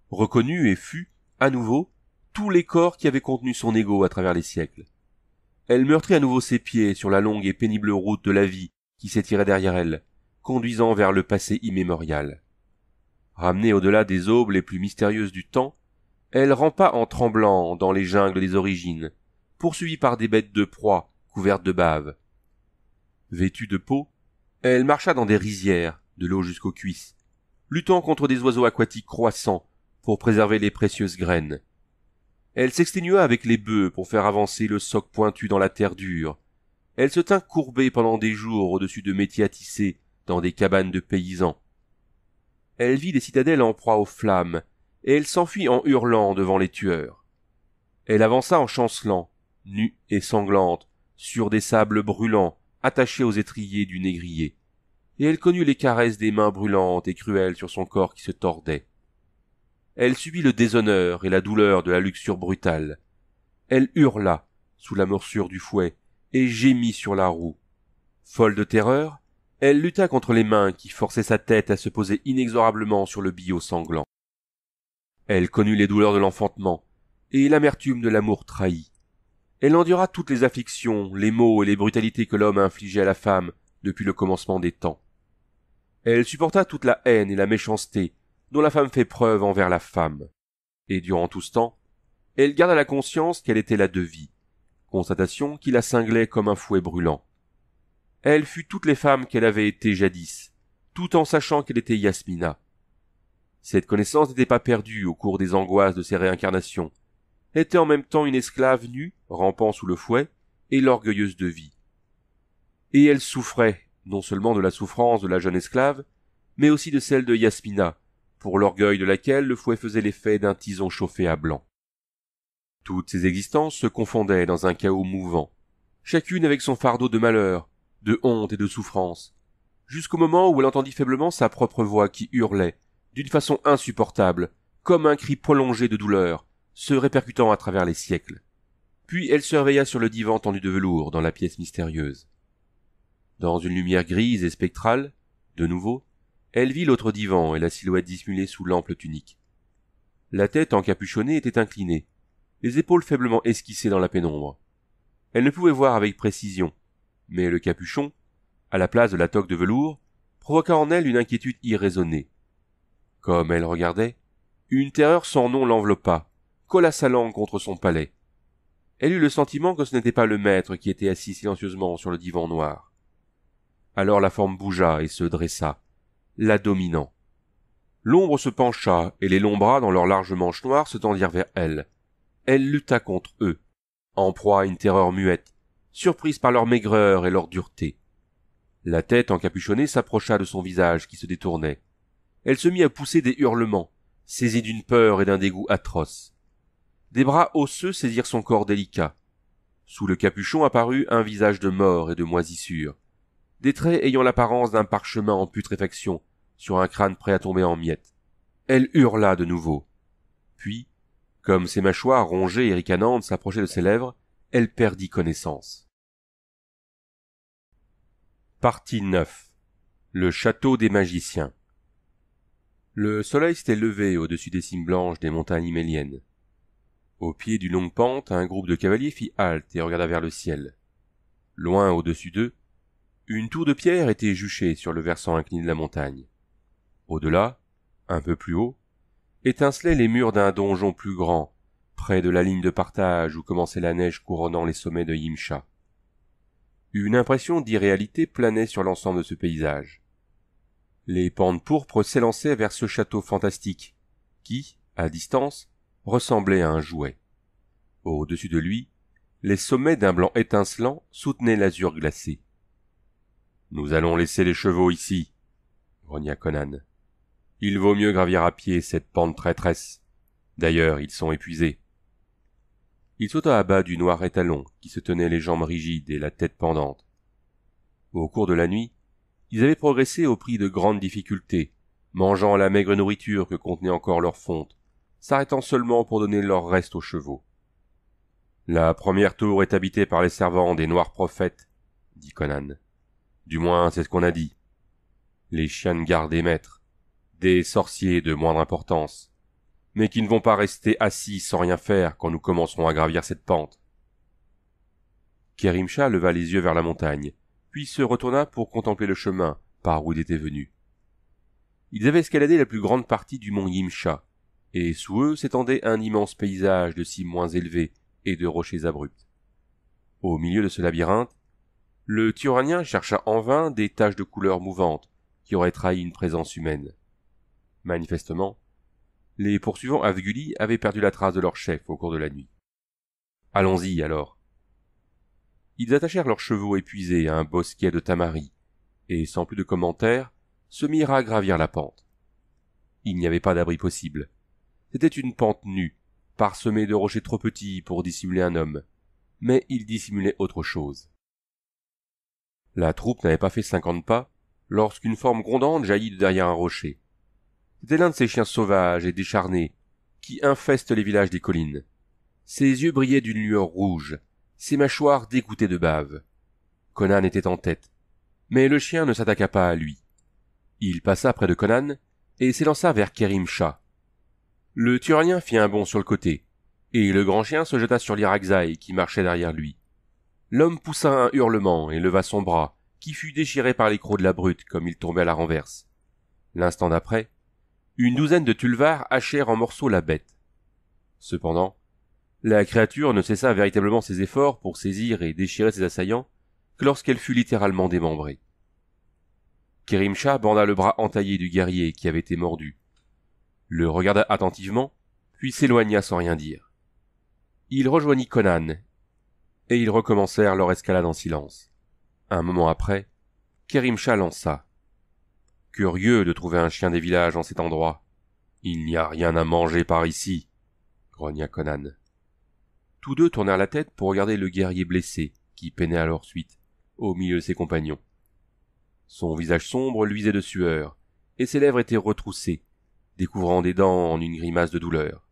reconnut et fut, à nouveau, tous les corps qui avaient contenu son ego à travers les siècles. Elle meurtrit à nouveau ses pieds sur la longue et pénible route de la vie qui s'étirait derrière elle, conduisant vers le passé immémorial. Ramenée au-delà des aubes les plus mystérieuses du temps, elle rampa en tremblant dans les jungles des origines, poursuivie par des bêtes de proie couvertes de bave. Vêtue de peau, elle marcha dans des rizières, de l'eau jusqu'aux cuisses, luttant contre des oiseaux aquatiques croissants pour préserver les précieuses graines. Elle s'exténua avec les bœufs pour faire avancer le soc pointu dans la terre dure. Elle se tint courbée pendant des jours au-dessus de métiers à tisser dans des cabanes de paysans elle vit des citadelles en proie aux flammes, et elle s'enfuit en hurlant devant les tueurs. Elle avança en chancelant, nue et sanglante, sur des sables brûlants, attachés aux étriers du négrier, et elle connut les caresses des mains brûlantes et cruelles sur son corps qui se tordait. Elle subit le déshonneur et la douleur de la luxure brutale. Elle hurla, sous la morsure du fouet, et gémit sur la roue. Folle de terreur, elle lutta contre les mains qui forçaient sa tête à se poser inexorablement sur le billot sanglant. Elle connut les douleurs de l'enfantement et l'amertume de l'amour trahi. Elle endura toutes les afflictions, les maux et les brutalités que l'homme infligeait à la femme depuis le commencement des temps. Elle supporta toute la haine et la méchanceté dont la femme fait preuve envers la femme. Et durant tout ce temps, elle garda la conscience qu'elle était la devie, constatation qui la cinglait comme un fouet brûlant. Elle fut toutes les femmes qu'elle avait été jadis, tout en sachant qu'elle était Yasmina. Cette connaissance n'était pas perdue au cours des angoisses de ses réincarnations. Elle était en même temps une esclave nue, rampant sous le fouet, et l'orgueilleuse de vie. Et elle souffrait, non seulement de la souffrance de la jeune esclave, mais aussi de celle de Yasmina, pour l'orgueil de laquelle le fouet faisait l'effet d'un tison chauffé à blanc. Toutes ces existences se confondaient dans un chaos mouvant, chacune avec son fardeau de malheur, de honte et de souffrance, jusqu'au moment où elle entendit faiblement sa propre voix qui hurlait, d'une façon insupportable, comme un cri prolongé de douleur, se répercutant à travers les siècles. Puis elle surveilla sur le divan tendu de velours dans la pièce mystérieuse. Dans une lumière grise et spectrale, de nouveau, elle vit l'autre divan et la silhouette dissimulée sous l'ample tunique. La tête encapuchonnée était inclinée, les épaules faiblement esquissées dans la pénombre. Elle ne pouvait voir avec précision, mais le capuchon, à la place de la toque de velours, provoqua en elle une inquiétude irraisonnée. Comme elle regardait, une terreur sans nom l'enveloppa, colla sa langue contre son palais. Elle eut le sentiment que ce n'était pas le maître qui était assis silencieusement sur le divan noir. Alors la forme bougea et se dressa, la dominant. L'ombre se pencha, et les longs bras dans leurs larges manches noires se tendirent vers elle. Elle lutta contre eux, en proie à une terreur muette, surprise par leur maigreur et leur dureté. La tête encapuchonnée s'approcha de son visage qui se détournait. Elle se mit à pousser des hurlements, saisie d'une peur et d'un dégoût atroce. Des bras osseux saisirent son corps délicat. Sous le capuchon apparut un visage de mort et de moisissure, des traits ayant l'apparence d'un parchemin en putréfaction, sur un crâne prêt à tomber en miettes. Elle hurla de nouveau. Puis, comme ses mâchoires rongées et ricanantes s'approchaient de ses lèvres, elle perdit connaissance. Partie 9 Le château des magiciens Le soleil s'était levé au-dessus des cimes blanches des montagnes iméliennes Au pied d'une longue pente, un groupe de cavaliers fit halte et regarda vers le ciel. Loin au-dessus d'eux, une tour de pierre était juchée sur le versant incliné de la montagne. Au-delà, un peu plus haut, étincelaient les murs d'un donjon plus grand, près de la ligne de partage où commençait la neige couronnant les sommets de Yimcha. Une impression d'irréalité planait sur l'ensemble de ce paysage. Les pentes pourpres s'élançaient vers ce château fantastique, qui, à distance, ressemblait à un jouet. Au-dessus de lui, les sommets d'un blanc étincelant soutenaient l'azur glacé. Nous allons laisser les chevaux ici, grogna Conan. Il vaut mieux gravir à pied cette pente traîtresse. D'ailleurs, ils sont épuisés il sauta à bas du noir étalon qui se tenait les jambes rigides et la tête pendante. Au cours de la nuit, ils avaient progressé au prix de grandes difficultés, mangeant la maigre nourriture que contenait encore leur fonte, s'arrêtant seulement pour donner leur reste aux chevaux. La première tour est habitée par les servants des noirs prophètes, dit Conan. Du moins, c'est ce qu'on a dit. Les chiens gardent des maîtres, des sorciers de moindre importance, mais qui ne vont pas rester assis sans rien faire quand nous commencerons à gravir cette pente. Kerimcha leva les yeux vers la montagne, puis se retourna pour contempler le chemin par où il était venu. Ils avaient escaladé la plus grande partie du mont Yimcha, et sous eux s'étendait un immense paysage de cimes moins élevées et de rochers abrupts. Au milieu de ce labyrinthe, le Turanien chercha en vain des taches de couleurs mouvantes qui auraient trahi une présence humaine. Manifestement, les poursuivants Avguli avaient perdu la trace de leur chef au cours de la nuit. Allons-y alors. Ils attachèrent leurs chevaux épuisés à un bosquet de tamaris, et sans plus de commentaires, se mirent à gravir la pente. Il n'y avait pas d'abri possible. C'était une pente nue, parsemée de rochers trop petits pour dissimuler un homme, mais ils dissimulaient autre chose. La troupe n'avait pas fait cinquante pas lorsqu'une forme grondante jaillit de derrière un rocher. C'était l'un de ces chiens sauvages et décharnés, qui infestent les villages des collines. Ses yeux brillaient d'une lueur rouge, ses mâchoires dégoûtées de bave. Conan était en tête, mais le chien ne s'attaqua pas à lui. Il passa près de Conan et s'élança vers Kerim Shah. Le Turien fit un bond sur le côté, et le grand chien se jeta sur l'Iraxaï qui marchait derrière lui. L'homme poussa un hurlement et leva son bras, qui fut déchiré par les de la brute comme il tombait à la renverse. L'instant d'après, une douzaine de tulvars hachèrent en morceaux la bête. Cependant, la créature ne cessa véritablement ses efforts pour saisir et déchirer ses assaillants que lorsqu'elle fut littéralement démembrée. Kerimcha banda le bras entaillé du guerrier qui avait été mordu, le regarda attentivement, puis s'éloigna sans rien dire. Il rejoignit Conan, et ils recommencèrent leur escalade en silence. Un moment après, Kerimcha lança. Curieux de trouver un chien des villages en cet endroit. Il n'y a rien à manger par ici, grogna Conan. Tous deux tournèrent la tête pour regarder le guerrier blessé, qui peinait à leur suite, au milieu de ses compagnons. Son visage sombre luisait de sueur, et ses lèvres étaient retroussées, découvrant des dents en une grimace de douleur.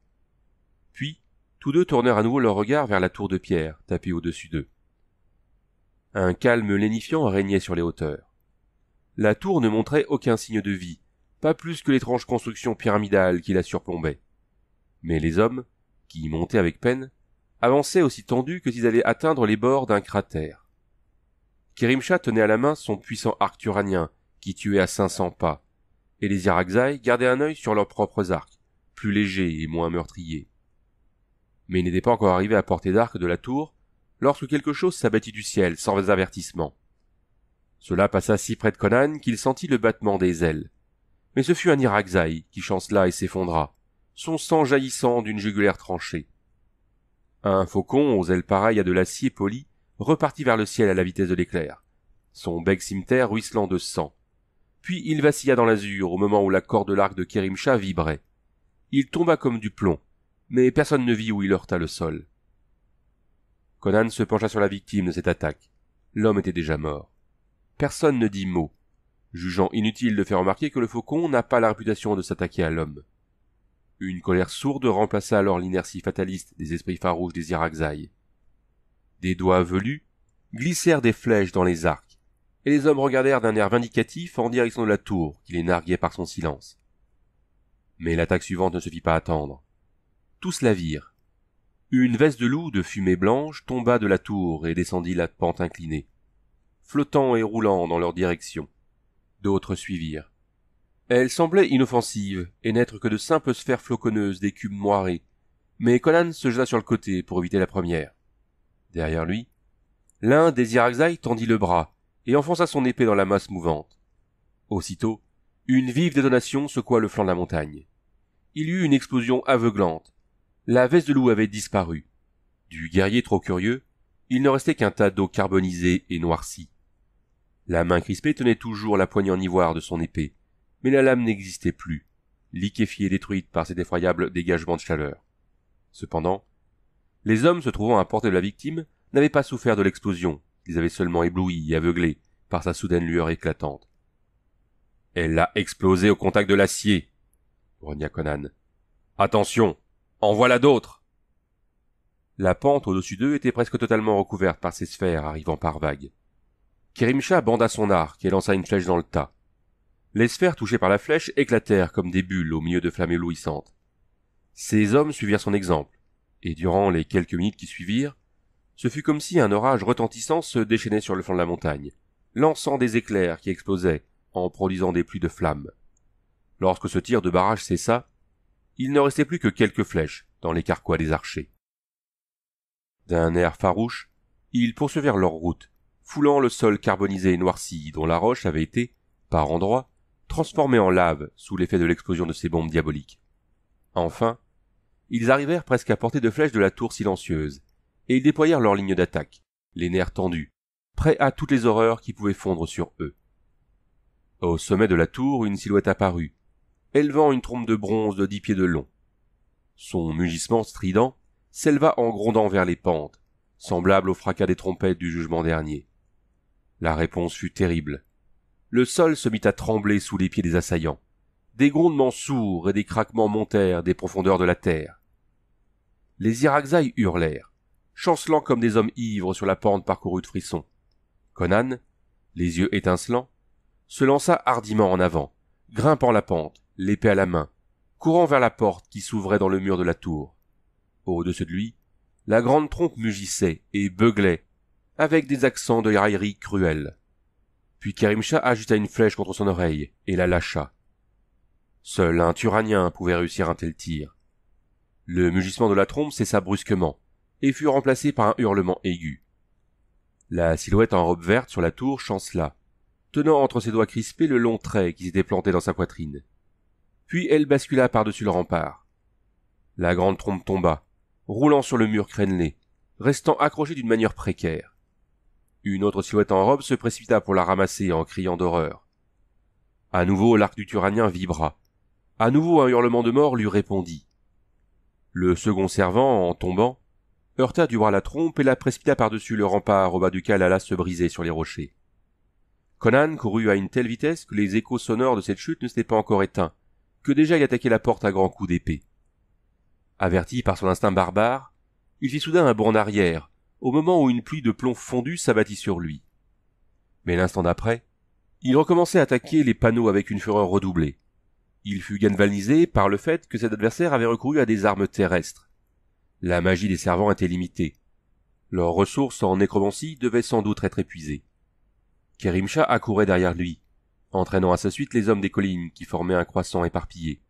Puis, tous deux tournèrent à nouveau leur regard vers la tour de pierre, tapée au-dessus d'eux. Un calme lénifiant régnait sur les hauteurs. La tour ne montrait aucun signe de vie, pas plus que l'étrange construction pyramidale qui la surplombait. Mais les hommes, qui y montaient avec peine, avançaient aussi tendus que s'ils allaient atteindre les bords d'un cratère. Kerimcha tenait à la main son puissant arc turanien, qui tuait à cinq cents pas, et les Irakzaï gardaient un œil sur leurs propres arcs, plus légers et moins meurtriers. Mais ils n'étaient pas encore arrivé à portée d'arc de la tour, lorsque quelque chose s'abattit du ciel sans avertissement. Cela passa si près de Conan qu'il sentit le battement des ailes. Mais ce fut un Irakzaï qui chancela et s'effondra, son sang jaillissant d'une jugulaire tranchée. Un faucon, aux ailes pareilles à de l'acier poli, repartit vers le ciel à la vitesse de l'éclair, son bec cimetière ruisselant de sang. Puis il vacilla dans l'azur au moment où la corde de l'arc de Kerimcha vibrait. Il tomba comme du plomb, mais personne ne vit où il heurta le sol. Conan se pencha sur la victime de cette attaque. L'homme était déjà mort. Personne ne dit mot, jugeant inutile de faire remarquer que le faucon n'a pas la réputation de s'attaquer à l'homme. Une colère sourde remplaça alors l'inertie fataliste des esprits farouches des irakzaïs Des doigts velus glissèrent des flèches dans les arcs, et les hommes regardèrent d'un air vindicatif en direction de la tour qui les narguait par son silence. Mais l'attaque suivante ne se fit pas attendre. Tous la virent. Une veste de loup de fumée blanche tomba de la tour et descendit la pente inclinée flottant et roulant dans leur direction. D'autres suivirent. Elles semblaient inoffensives et n'être que de simples sphères floconneuses d'écume cubes mais Conan se jeta sur le côté pour éviter la première. Derrière lui, l'un des Iraxai tendit le bras et enfonça son épée dans la masse mouvante. Aussitôt, une vive détonation secoua le flanc de la montagne. Il y eut une explosion aveuglante. La veste de loup avait disparu. Du guerrier trop curieux, il ne restait qu'un tas d'eau carbonisée et noircie. La main crispée tenait toujours la poignée en ivoire de son épée, mais la lame n'existait plus, liquéfiée et détruite par cet effroyable dégagement de chaleur. Cependant, les hommes se trouvant à portée de la victime n'avaient pas souffert de l'explosion, ils avaient seulement ébloui et aveuglé par sa soudaine lueur éclatante. Elle a explosé au contact de l'acier, grogna Conan. Attention, en voilà d'autres. La pente au-dessus d'eux était presque totalement recouverte par ces sphères arrivant par vagues. Kirimcha banda son arc et lança une flèche dans le tas. Les sphères touchées par la flèche éclatèrent comme des bulles au milieu de flammes éblouissantes. Ses hommes suivirent son exemple, et durant les quelques minutes qui suivirent, ce fut comme si un orage retentissant se déchaînait sur le flanc de la montagne, lançant des éclairs qui explosaient en produisant des pluies de flammes. Lorsque ce tir de barrage cessa, il ne restait plus que quelques flèches dans les carquois des archers. D'un air farouche, ils poursuivirent leur route, foulant le sol carbonisé et noirci dont la roche avait été, par endroits, transformée en lave sous l'effet de l'explosion de ces bombes diaboliques. Enfin, ils arrivèrent presque à portée de flèche de la tour silencieuse, et ils déployèrent leur ligne d'attaque, les nerfs tendus, prêts à toutes les horreurs qui pouvaient fondre sur eux. Au sommet de la tour, une silhouette apparut, élevant une trompe de bronze de dix pieds de long. Son mugissement strident s'éleva en grondant vers les pentes, semblable au fracas des trompettes du jugement dernier. La réponse fut terrible. Le sol se mit à trembler sous les pieds des assaillants. Des grondements sourds et des craquements montèrent des profondeurs de la terre. Les Irakzaï hurlèrent, chancelant comme des hommes ivres sur la pente parcourue de frissons. Conan, les yeux étincelants, se lança hardiment en avant, grimpant la pente, l'épée à la main, courant vers la porte qui s'ouvrait dans le mur de la tour. Au-dessus de lui, la grande trompe mugissait et beuglait avec des accents de raillerie cruels. Puis Karimsha ajusta une flèche contre son oreille et la lâcha. Seul un Turanien pouvait réussir un tel tir. Le mugissement de la trompe cessa brusquement et fut remplacé par un hurlement aigu. La silhouette en robe verte sur la tour chancela, tenant entre ses doigts crispés le long trait qui s'était planté dans sa poitrine. Puis elle bascula par-dessus le rempart. La grande trompe tomba, roulant sur le mur crénelé, restant accrochée d'une manière précaire. Une autre silhouette en robe se précipita pour la ramasser en criant d'horreur. À nouveau, l'arc du Turanien vibra. À nouveau, un hurlement de mort lui répondit. Le second servant, en tombant, heurta du bras la trompe et la précipita par-dessus le rempart au bas duquel alla se briser sur les rochers. Conan courut à une telle vitesse que les échos sonores de cette chute ne s'étaient pas encore éteints, que déjà il attaquait la porte à grands coups d'épée. Averti par son instinct barbare, il fit soudain un bond en arrière, au moment où une pluie de plomb fondu s'abattit sur lui. Mais l'instant d'après, il recommençait à attaquer les panneaux avec une fureur redoublée. Il fut galvanisé par le fait que cet adversaire avait recouru à des armes terrestres. La magie des servants était limitée. Leurs ressources en nécromancie devaient sans doute être épuisées. Kerimcha accourait derrière lui, entraînant à sa suite les hommes des collines qui formaient un croissant éparpillé.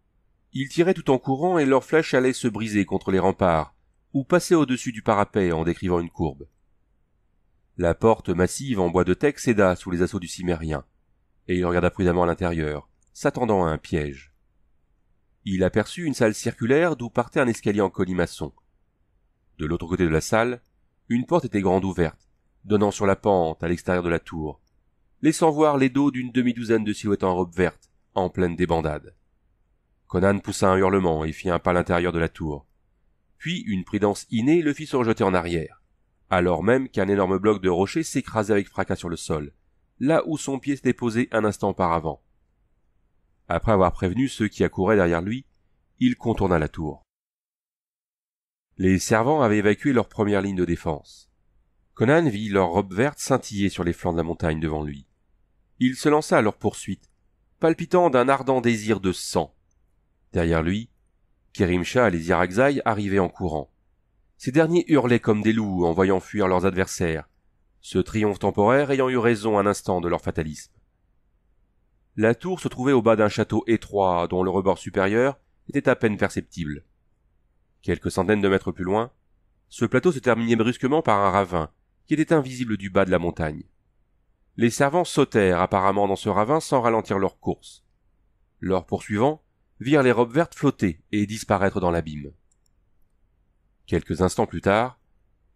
Ils tiraient tout en courant et leurs flèches allaient se briser contre les remparts, ou passer au-dessus du parapet en décrivant une courbe. La porte massive en bois de teck céda sous les assauts du cimérien, et il regarda prudemment à l'intérieur, s'attendant à un piège. Il aperçut une salle circulaire d'où partait un escalier en colimaçon. De l'autre côté de la salle, une porte était grande ouverte, donnant sur la pente à l'extérieur de la tour, laissant voir les dos d'une demi-douzaine de silhouettes en robe verte, en pleine débandade. Conan poussa un hurlement et fit un pas à l'intérieur de la tour, puis une prudence innée le fit se rejeter en arrière, alors même qu'un énorme bloc de rocher s'écrasait avec fracas sur le sol, là où son pied s'était posé un instant auparavant. Après avoir prévenu ceux qui accouraient derrière lui, il contourna la tour. Les servants avaient évacué leur première ligne de défense. Conan vit leur robe verte scintiller sur les flancs de la montagne devant lui. Il se lança à leur poursuite, palpitant d'un ardent désir de sang. Derrière lui, Kerimcha et les Irakzai arrivaient en courant. Ces derniers hurlaient comme des loups en voyant fuir leurs adversaires, ce triomphe temporaire ayant eu raison un instant de leur fatalisme. La tour se trouvait au bas d'un château étroit dont le rebord supérieur était à peine perceptible. Quelques centaines de mètres plus loin, ce plateau se terminait brusquement par un ravin qui était invisible du bas de la montagne. Les servants sautèrent apparemment dans ce ravin sans ralentir leur course. Leurs poursuivants, virent les robes vertes flotter et disparaître dans l'abîme. Quelques instants plus tard,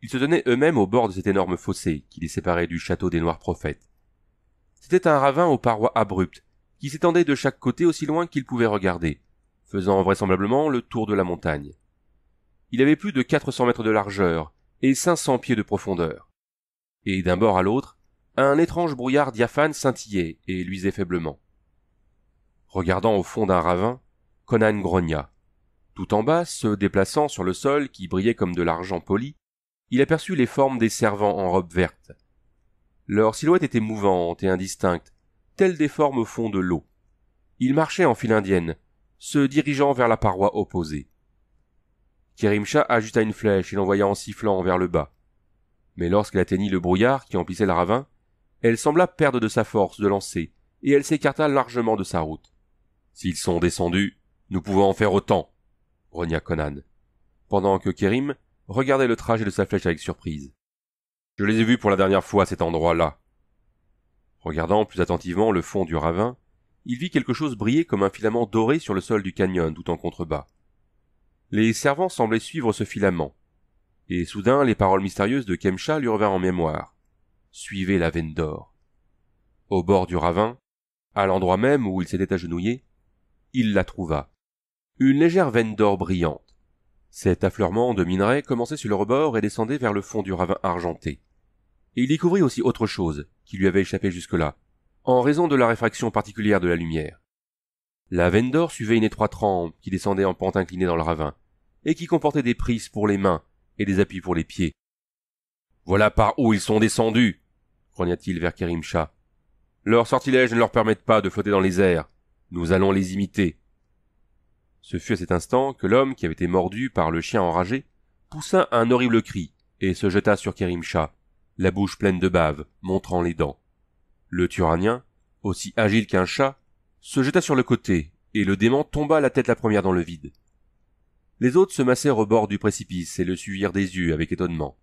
ils se tenaient eux-mêmes au bord de cet énorme fossé qui les séparait du château des Noirs Prophètes. C'était un ravin aux parois abruptes, qui s'étendait de chaque côté aussi loin qu'ils pouvaient regarder, faisant vraisemblablement le tour de la montagne. Il avait plus de 400 mètres de largeur et 500 pieds de profondeur. Et d'un bord à l'autre, un étrange brouillard diaphane scintillait et luisait faiblement. Regardant au fond d'un ravin, Conan grogna. Tout en bas, se déplaçant sur le sol qui brillait comme de l'argent poli, il aperçut les formes des servants en robe verte. Leur silhouette était mouvante et indistincte, telles des formes au fond de l'eau. Ils marchaient en file indienne, se dirigeant vers la paroi opposée. Kerimcha ajusta une flèche et l'envoya en sifflant vers le bas. Mais lorsqu'elle atteignit le brouillard qui emplissait le ravin, elle sembla perdre de sa force de lancer, et elle s'écarta largement de sa route. S'ils sont descendus, nous pouvons en faire autant, grogna Conan, pendant que Kérim regardait le trajet de sa flèche avec surprise. Je les ai vus pour la dernière fois à cet endroit-là. Regardant plus attentivement le fond du ravin, il vit quelque chose briller comme un filament doré sur le sol du canyon tout en contrebas. Les servants semblaient suivre ce filament, et soudain les paroles mystérieuses de Kemcha lui revinrent en mémoire. Suivez la veine d'or. Au bord du ravin, à l'endroit même où il s'était agenouillé, il la trouva, une légère veine d'or brillante. Cet affleurement de minerai commençait sur le rebord et descendait vers le fond du ravin argenté. Et il couvrit aussi autre chose qui lui avait échappé jusque-là, en raison de la réfraction particulière de la lumière. La veine d'or suivait une étroite rampe qui descendait en pente inclinée dans le ravin, et qui comportait des prises pour les mains et des appuis pour les pieds. Voilà par où ils sont descendus, grogna-t-il vers Kerimcha. Leurs sortilèges ne leur permettent pas de flotter dans les airs. Nous allons les imiter. Ce fut à cet instant que l'homme qui avait été mordu par le chien enragé poussa un horrible cri et se jeta sur Shah, la bouche pleine de bave, montrant les dents. Le Turanien, aussi agile qu'un chat, se jeta sur le côté et le démon tomba la tête la première dans le vide. Les autres se massèrent au bord du précipice et le suivirent des yeux avec étonnement.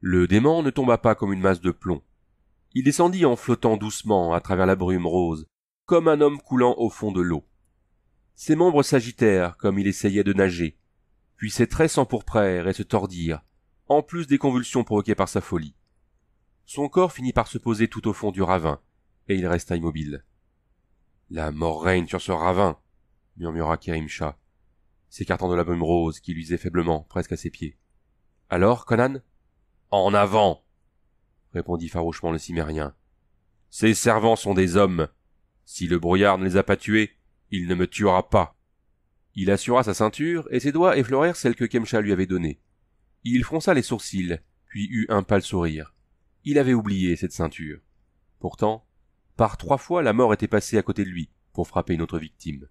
Le démon ne tomba pas comme une masse de plomb. Il descendit en flottant doucement à travers la brume rose, comme un homme coulant au fond de l'eau ses membres s'agitèrent comme il essayait de nager, puis ses traits s'empourprèrent et se tordirent, en plus des convulsions provoquées par sa folie. Son corps finit par se poser tout au fond du ravin, et il resta immobile. La mort règne sur ce ravin, murmura Kerimcha, s'écartant de la brume rose qui luisait faiblement presque à ses pieds. Alors, Conan? En avant! répondit farouchement le cimérien. Ces servants sont des hommes. Si le brouillard ne les a pas tués, il ne me tuera pas. Il assura sa ceinture, et ses doigts effleurèrent celle que Kemcha lui avait donnée. Il fronça les sourcils, puis eut un pâle sourire. Il avait oublié cette ceinture. Pourtant, par trois fois la mort était passée à côté de lui pour frapper une autre victime.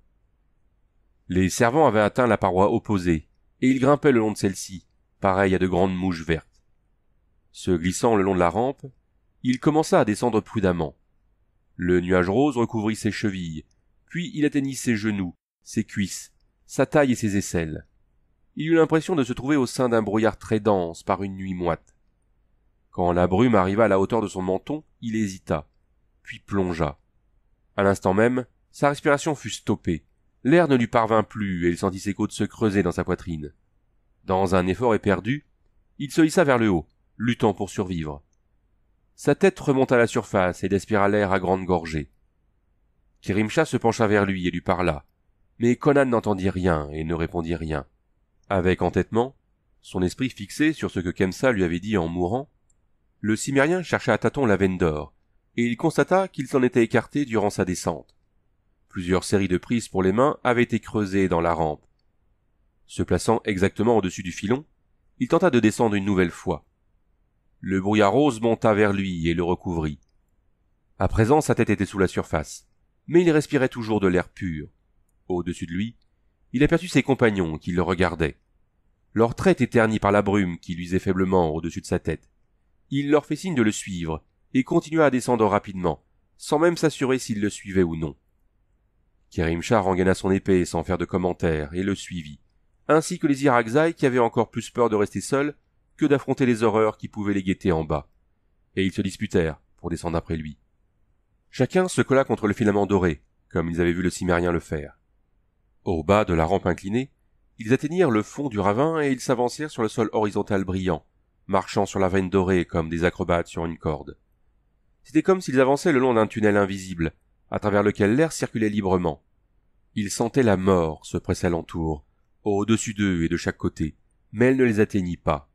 Les servants avaient atteint la paroi opposée, et ils grimpaient le long de celle-ci, pareille à de grandes mouches vertes. Se glissant le long de la rampe, il commença à descendre prudemment. Le nuage rose recouvrit ses chevilles, puis il atteignit ses genoux, ses cuisses, sa taille et ses aisselles. Il eut l'impression de se trouver au sein d'un brouillard très dense par une nuit moite. Quand la brume arriva à la hauteur de son menton, il hésita, puis plongea. À l'instant même, sa respiration fut stoppée. L'air ne lui parvint plus et il sentit ses côtes se creuser dans sa poitrine. Dans un effort éperdu, il se hissa vers le haut, luttant pour survivre. Sa tête remonta à la surface et respira l'air à grande gorgée. Kirimcha se pencha vers lui et lui parla. Mais Conan n'entendit rien et ne répondit rien. Avec entêtement, son esprit fixé sur ce que Kemsa lui avait dit en mourant, le cimérien chercha à tâtons la veine d'or, et il constata qu'il s'en était écarté durant sa descente. Plusieurs séries de prises pour les mains avaient été creusées dans la rampe. Se plaçant exactement au-dessus du filon, il tenta de descendre une nouvelle fois. Le brouillard rose monta vers lui et le recouvrit. À présent, sa tête était sous la surface mais il respirait toujours de l'air pur. Au-dessus de lui, il aperçut ses compagnons qui le regardaient. leur traite étaient ternis par la brume qui luisait faiblement au-dessus de sa tête. Il leur fait signe de le suivre, et continua à descendre rapidement, sans même s'assurer s'il le suivait ou non. en rengaina son épée sans faire de commentaires et le suivit, ainsi que les Irakzaï qui avaient encore plus peur de rester seuls que d'affronter les horreurs qui pouvaient les guetter en bas. Et ils se disputèrent pour descendre après lui. Chacun se colla contre le filament doré, comme ils avaient vu le cimérien le faire. Au bas de la rampe inclinée, ils atteignirent le fond du ravin et ils s'avancèrent sur le sol horizontal brillant, marchant sur la veine dorée comme des acrobates sur une corde. C'était comme s'ils avançaient le long d'un tunnel invisible, à travers lequel l'air circulait librement. Ils sentaient la mort se presser alentour, au-dessus d'eux et de chaque côté, mais elle ne les atteignit pas.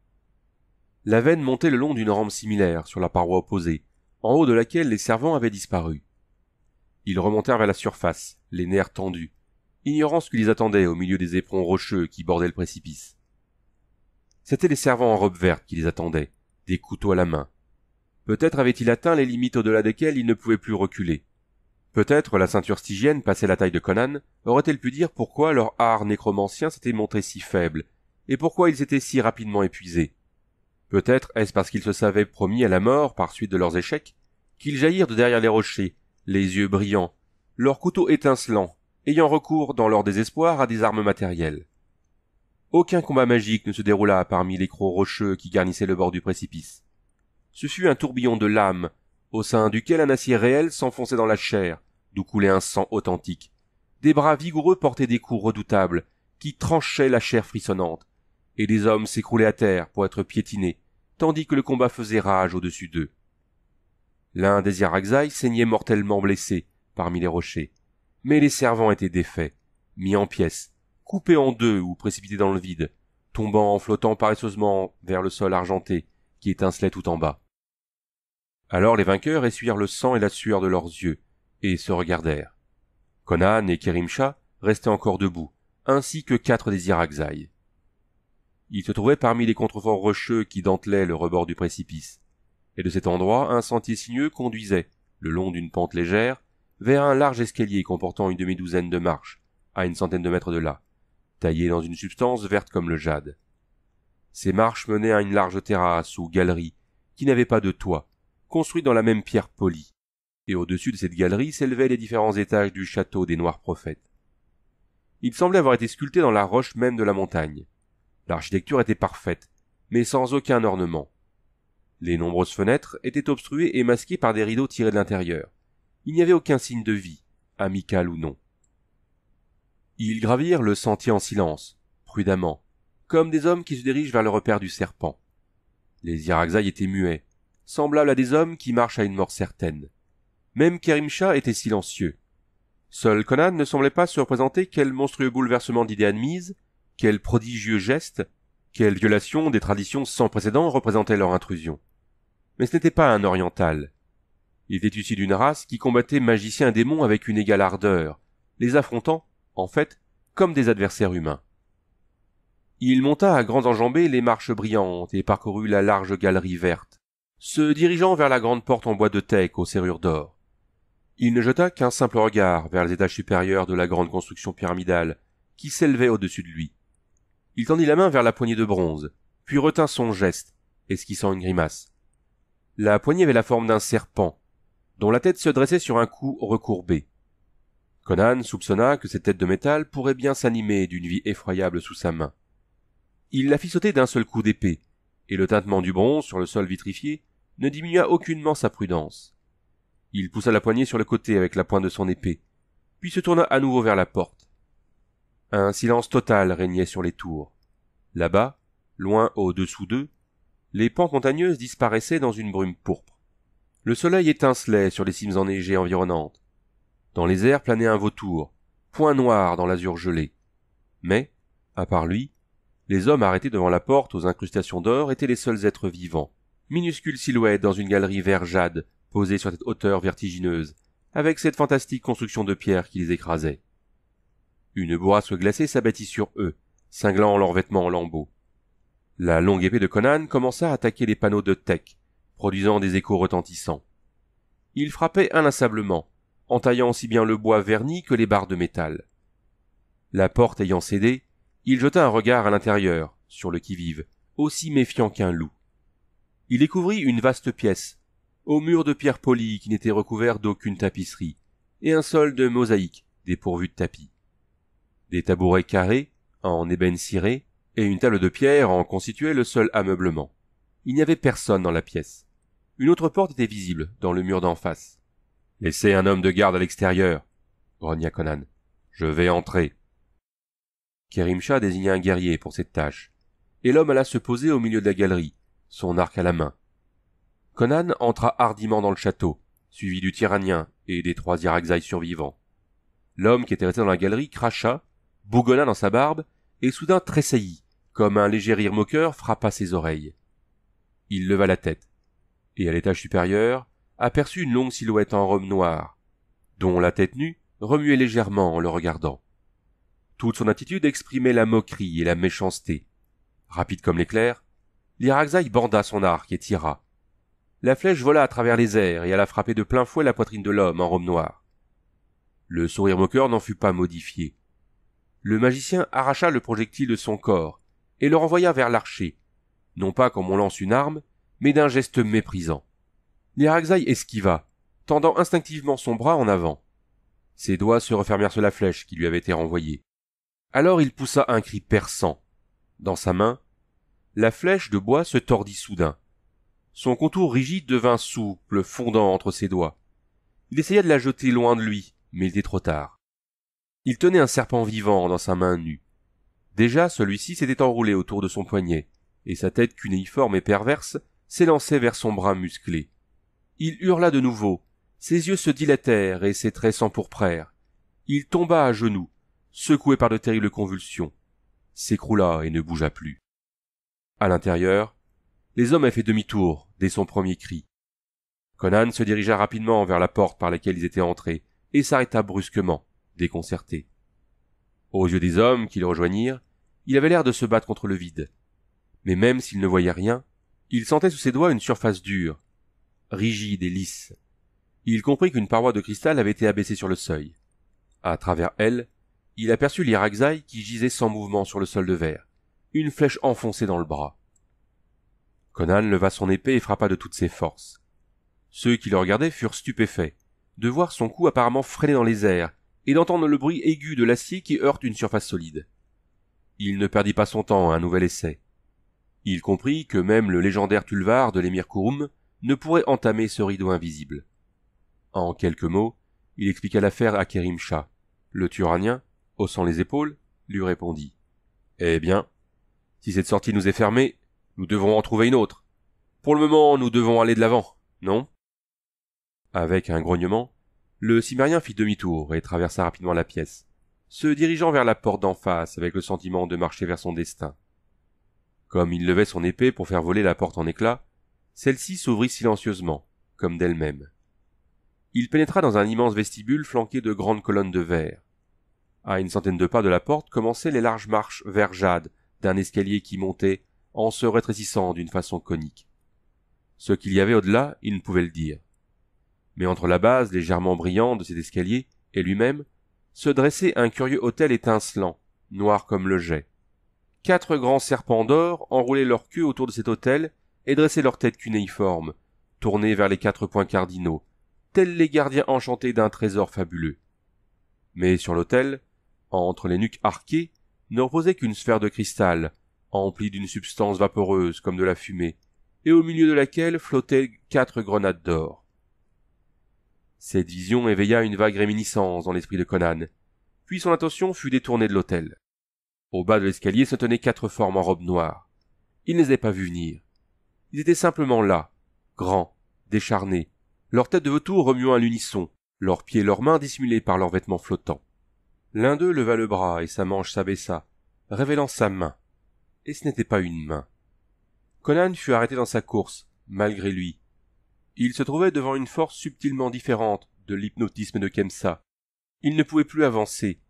La veine montait le long d'une rampe similaire sur la paroi opposée, en haut de laquelle les servants avaient disparu. Ils remontèrent vers la surface, les nerfs tendus, ignorant ce qui les attendait au milieu des éperons rocheux qui bordaient le précipice. C'étaient les servants en robe verte qui les attendaient, des couteaux à la main. Peut-être avaient-ils atteint les limites au-delà desquelles ils ne pouvaient plus reculer. Peut-être la ceinture stygienne, passait la taille de Conan, aurait-elle pu dire pourquoi leur art nécromancien s'était montré si faible, et pourquoi ils étaient si rapidement épuisés. Peut-être est-ce parce qu'ils se savaient promis à la mort par suite de leurs échecs, qu'ils jaillirent de derrière les rochers, les yeux brillants, leurs couteaux étincelants, ayant recours dans leur désespoir à des armes matérielles. Aucun combat magique ne se déroula parmi les crocs rocheux qui garnissaient le bord du précipice. Ce fut un tourbillon de lames, au sein duquel un acier réel s'enfonçait dans la chair, d'où coulait un sang authentique. Des bras vigoureux portaient des coups redoutables, qui tranchaient la chair frissonnante, et les hommes s'écroulaient à terre pour être piétinés, tandis que le combat faisait rage au-dessus d'eux. L'un des Irakzai saignait mortellement blessé parmi les rochers, mais les servants étaient défaits, mis en pièces, coupés en deux ou précipités dans le vide, tombant en flottant paresseusement vers le sol argenté qui étincelait tout en bas. Alors les vainqueurs essuyèrent le sang et la sueur de leurs yeux, et se regardèrent. Conan et Kerimcha restaient encore debout, ainsi que quatre des il se trouvait parmi les contreforts rocheux qui dentelaient le rebord du précipice. Et de cet endroit, un sentier sinueux conduisait, le long d'une pente légère, vers un large escalier comportant une demi-douzaine de marches, à une centaine de mètres de là, taillé dans une substance verte comme le jade. Ces marches menaient à une large terrasse ou galerie, qui n'avait pas de toit, construite dans la même pierre polie, et au-dessus de cette galerie s'élevaient les différents étages du château des Noirs Prophètes. Il semblait avoir été sculpté dans la roche même de la montagne, L'architecture était parfaite, mais sans aucun ornement. Les nombreuses fenêtres étaient obstruées et masquées par des rideaux tirés de l'intérieur. Il n'y avait aucun signe de vie, amical ou non. Ils gravirent le sentier en silence, prudemment, comme des hommes qui se dirigent vers le repère du serpent. Les Irakzaï étaient muets, semblables à des hommes qui marchent à une mort certaine. Même Kerimcha était silencieux. Seul Conan ne semblait pas se représenter quel monstrueux bouleversement d'idées admises quel prodigieux geste, quelle violation des traditions sans précédent représentait leur intrusion. Mais ce n'était pas un oriental. Il était issu d'une race qui combattait magiciens et démons avec une égale ardeur, les affrontant, en fait, comme des adversaires humains. Il monta à grandes enjambées les marches brillantes et parcourut la large galerie verte, se dirigeant vers la grande porte en bois de teck aux serrures d'or. Il ne jeta qu'un simple regard vers les étages supérieurs de la grande construction pyramidale qui s'élevait au-dessus de lui. Il tendit la main vers la poignée de bronze, puis retint son geste, esquissant une grimace. La poignée avait la forme d'un serpent, dont la tête se dressait sur un cou recourbé. Conan soupçonna que cette tête de métal pourrait bien s'animer d'une vie effroyable sous sa main. Il la fit sauter d'un seul coup d'épée, et le tintement du bronze sur le sol vitrifié ne diminua aucunement sa prudence. Il poussa la poignée sur le côté avec la pointe de son épée, puis se tourna à nouveau vers la porte. Un silence total régnait sur les tours. Là-bas, loin au-dessous d'eux, les pentes montagneuses disparaissaient dans une brume pourpre. Le soleil étincelait sur les cimes enneigées environnantes. Dans les airs planait un vautour, point noir dans l'azur gelé. Mais, à part lui, les hommes arrêtés devant la porte aux incrustations d'or étaient les seuls êtres vivants. minuscules silhouettes dans une galerie vert jade, posée sur cette hauteur vertigineuse, avec cette fantastique construction de pierre qui les écrasait. Une bourrasque glacée s'abattit sur eux, cinglant leurs vêtements en lambeaux. La longue épée de Conan commença à attaquer les panneaux de Teck, produisant des échos retentissants. Il frappait inlassablement, entaillant aussi bien le bois verni que les barres de métal. La porte ayant cédé, il jeta un regard à l'intérieur, sur le qui-vive, aussi méfiant qu'un loup. Il découvrit une vaste pièce, aux murs de pierre polie qui n'étaient recouverts d'aucune tapisserie, et un sol de mosaïque dépourvu de tapis des tabourets carrés, en ébène ciré, et une table de pierre en constituaient le seul ameublement. Il n'y avait personne dans la pièce. Une autre porte était visible, dans le mur d'en face. Laissez un homme de garde à l'extérieur, grogna Conan. Je vais entrer. Kerimcha désigna un guerrier pour cette tâche, et l'homme alla se poser au milieu de la galerie, son arc à la main. Conan entra hardiment dans le château, suivi du tyrannien et des trois Irakzai survivants. L'homme qui était resté dans la galerie cracha bougonna dans sa barbe, et soudain tressaillit, comme un léger rire moqueur frappa ses oreilles. Il leva la tête, et à l'étage supérieur, aperçut une longue silhouette en robe noire, dont la tête nue remuait légèrement en le regardant. Toute son attitude exprimait la moquerie et la méchanceté. Rapide comme l'éclair, l'Iraxaï banda son arc et tira. La flèche vola à travers les airs et alla frapper de plein fouet la poitrine de l'homme en robe noire. Le sourire moqueur n'en fut pas modifié le magicien arracha le projectile de son corps et le renvoya vers l'archer, non pas comme on lance une arme, mais d'un geste méprisant. Liraxai esquiva, tendant instinctivement son bras en avant. Ses doigts se refermèrent sur la flèche qui lui avait été renvoyée. Alors il poussa un cri perçant. Dans sa main, la flèche de bois se tordit soudain. Son contour rigide devint souple, fondant entre ses doigts. Il essaya de la jeter loin de lui, mais il était trop tard. Il tenait un serpent vivant dans sa main nue. Déjà, celui-ci s'était enroulé autour de son poignet, et sa tête cunéiforme et perverse s'élançait vers son bras musclé. Il hurla de nouveau, ses yeux se dilatèrent et ses traits s'empourprèrent. Il tomba à genoux, secoué par de terribles convulsions, s'écroula et ne bougea plus. À l'intérieur, les hommes avaient fait demi-tour dès son premier cri. Conan se dirigea rapidement vers la porte par laquelle ils étaient entrés et s'arrêta brusquement déconcerté. Aux yeux des hommes qui le rejoignirent, il avait l'air de se battre contre le vide. Mais même s'il ne voyait rien, il sentait sous ses doigts une surface dure, rigide et lisse. Il comprit qu'une paroi de cristal avait été abaissée sur le seuil. À travers elle, il aperçut l'Iraxai qui gisait sans mouvement sur le sol de verre, une flèche enfoncée dans le bras. Conan leva son épée et frappa de toutes ses forces. Ceux qui le regardaient furent stupéfaits, de voir son cou apparemment freiné dans les airs et d'entendre le bruit aigu de l'acier qui heurte une surface solide. Il ne perdit pas son temps à un nouvel essai. Il comprit que même le légendaire Tulvar de l'émir Kouroum ne pourrait entamer ce rideau invisible. En quelques mots, il expliqua l'affaire à Kerim Shah. Le Turanien, haussant les épaules, lui répondit. Eh bien, si cette sortie nous est fermée, nous devons en trouver une autre. Pour le moment, nous devons aller de l'avant, non? Avec un grognement, le Cimérien fit demi-tour et traversa rapidement la pièce, se dirigeant vers la porte d'en face avec le sentiment de marcher vers son destin. Comme il levait son épée pour faire voler la porte en éclats, celle-ci s'ouvrit silencieusement, comme d'elle-même. Il pénétra dans un immense vestibule flanqué de grandes colonnes de verre. À une centaine de pas de la porte commençaient les larges marches verjades d'un escalier qui montait en se rétrécissant d'une façon conique. Ce qu'il y avait au-delà, il ne pouvait le dire mais entre la base légèrement brillante de cet escalier et lui-même, se dressait un curieux hôtel étincelant, noir comme le jet. Quatre grands serpents d'or enroulaient leur queue autour de cet hôtel et dressaient leur tête cunéiforme, tournée vers les quatre points cardinaux, tels les gardiens enchantés d'un trésor fabuleux. Mais sur l'hôtel, entre les nuques arquées, ne reposait qu'une sphère de cristal, emplie d'une substance vaporeuse comme de la fumée, et au milieu de laquelle flottaient quatre grenades d'or. Cette vision éveilla une vague réminiscence dans l'esprit de Conan, puis son attention fut détournée de l'hôtel. Au bas de l'escalier se tenaient quatre formes en robe noire. Il ne les avait pas vus venir. Ils étaient simplement là, grands, décharnés, leurs têtes de vautour remuant à l'unisson, leurs pieds et leurs mains dissimulés par leurs vêtements flottants. L'un d'eux leva le bras et sa manche s'abaissa, révélant sa main. Et ce n'était pas une main. Conan fut arrêté dans sa course, malgré lui, il se trouvait devant une force subtilement différente de l'hypnotisme de Kemsa. Il ne pouvait plus avancer,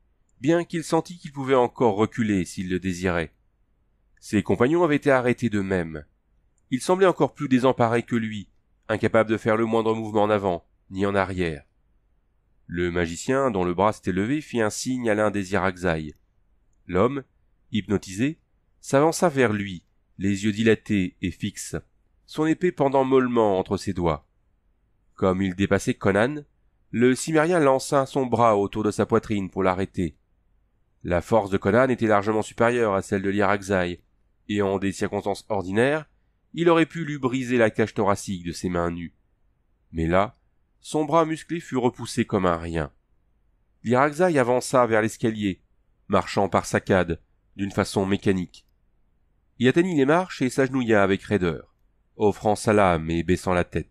bien qu'il sentît qu'il pouvait encore reculer s'il le désirait. Ses compagnons avaient été arrêtés d'eux-mêmes. Ils semblaient encore plus désemparés que lui, incapables de faire le moindre mouvement en avant, ni en arrière. Le magicien, dont le bras s'était levé, fit un signe à l'un des Iraxai. L'homme, hypnotisé, s'avança vers lui, les yeux dilatés et fixes son épée pendant mollement entre ses doigts. Comme il dépassait Conan, le cimérien lança son bras autour de sa poitrine pour l'arrêter. La force de Conan était largement supérieure à celle de l'Iraxai, et en des circonstances ordinaires, il aurait pu lui briser la cage thoracique de ses mains nues. Mais là, son bras musclé fut repoussé comme un rien. L'Iraxai avança vers l'escalier, marchant par saccades, d'une façon mécanique. Il atteignit les marches et s'agenouilla avec raideur offrant lame et baissant la tête.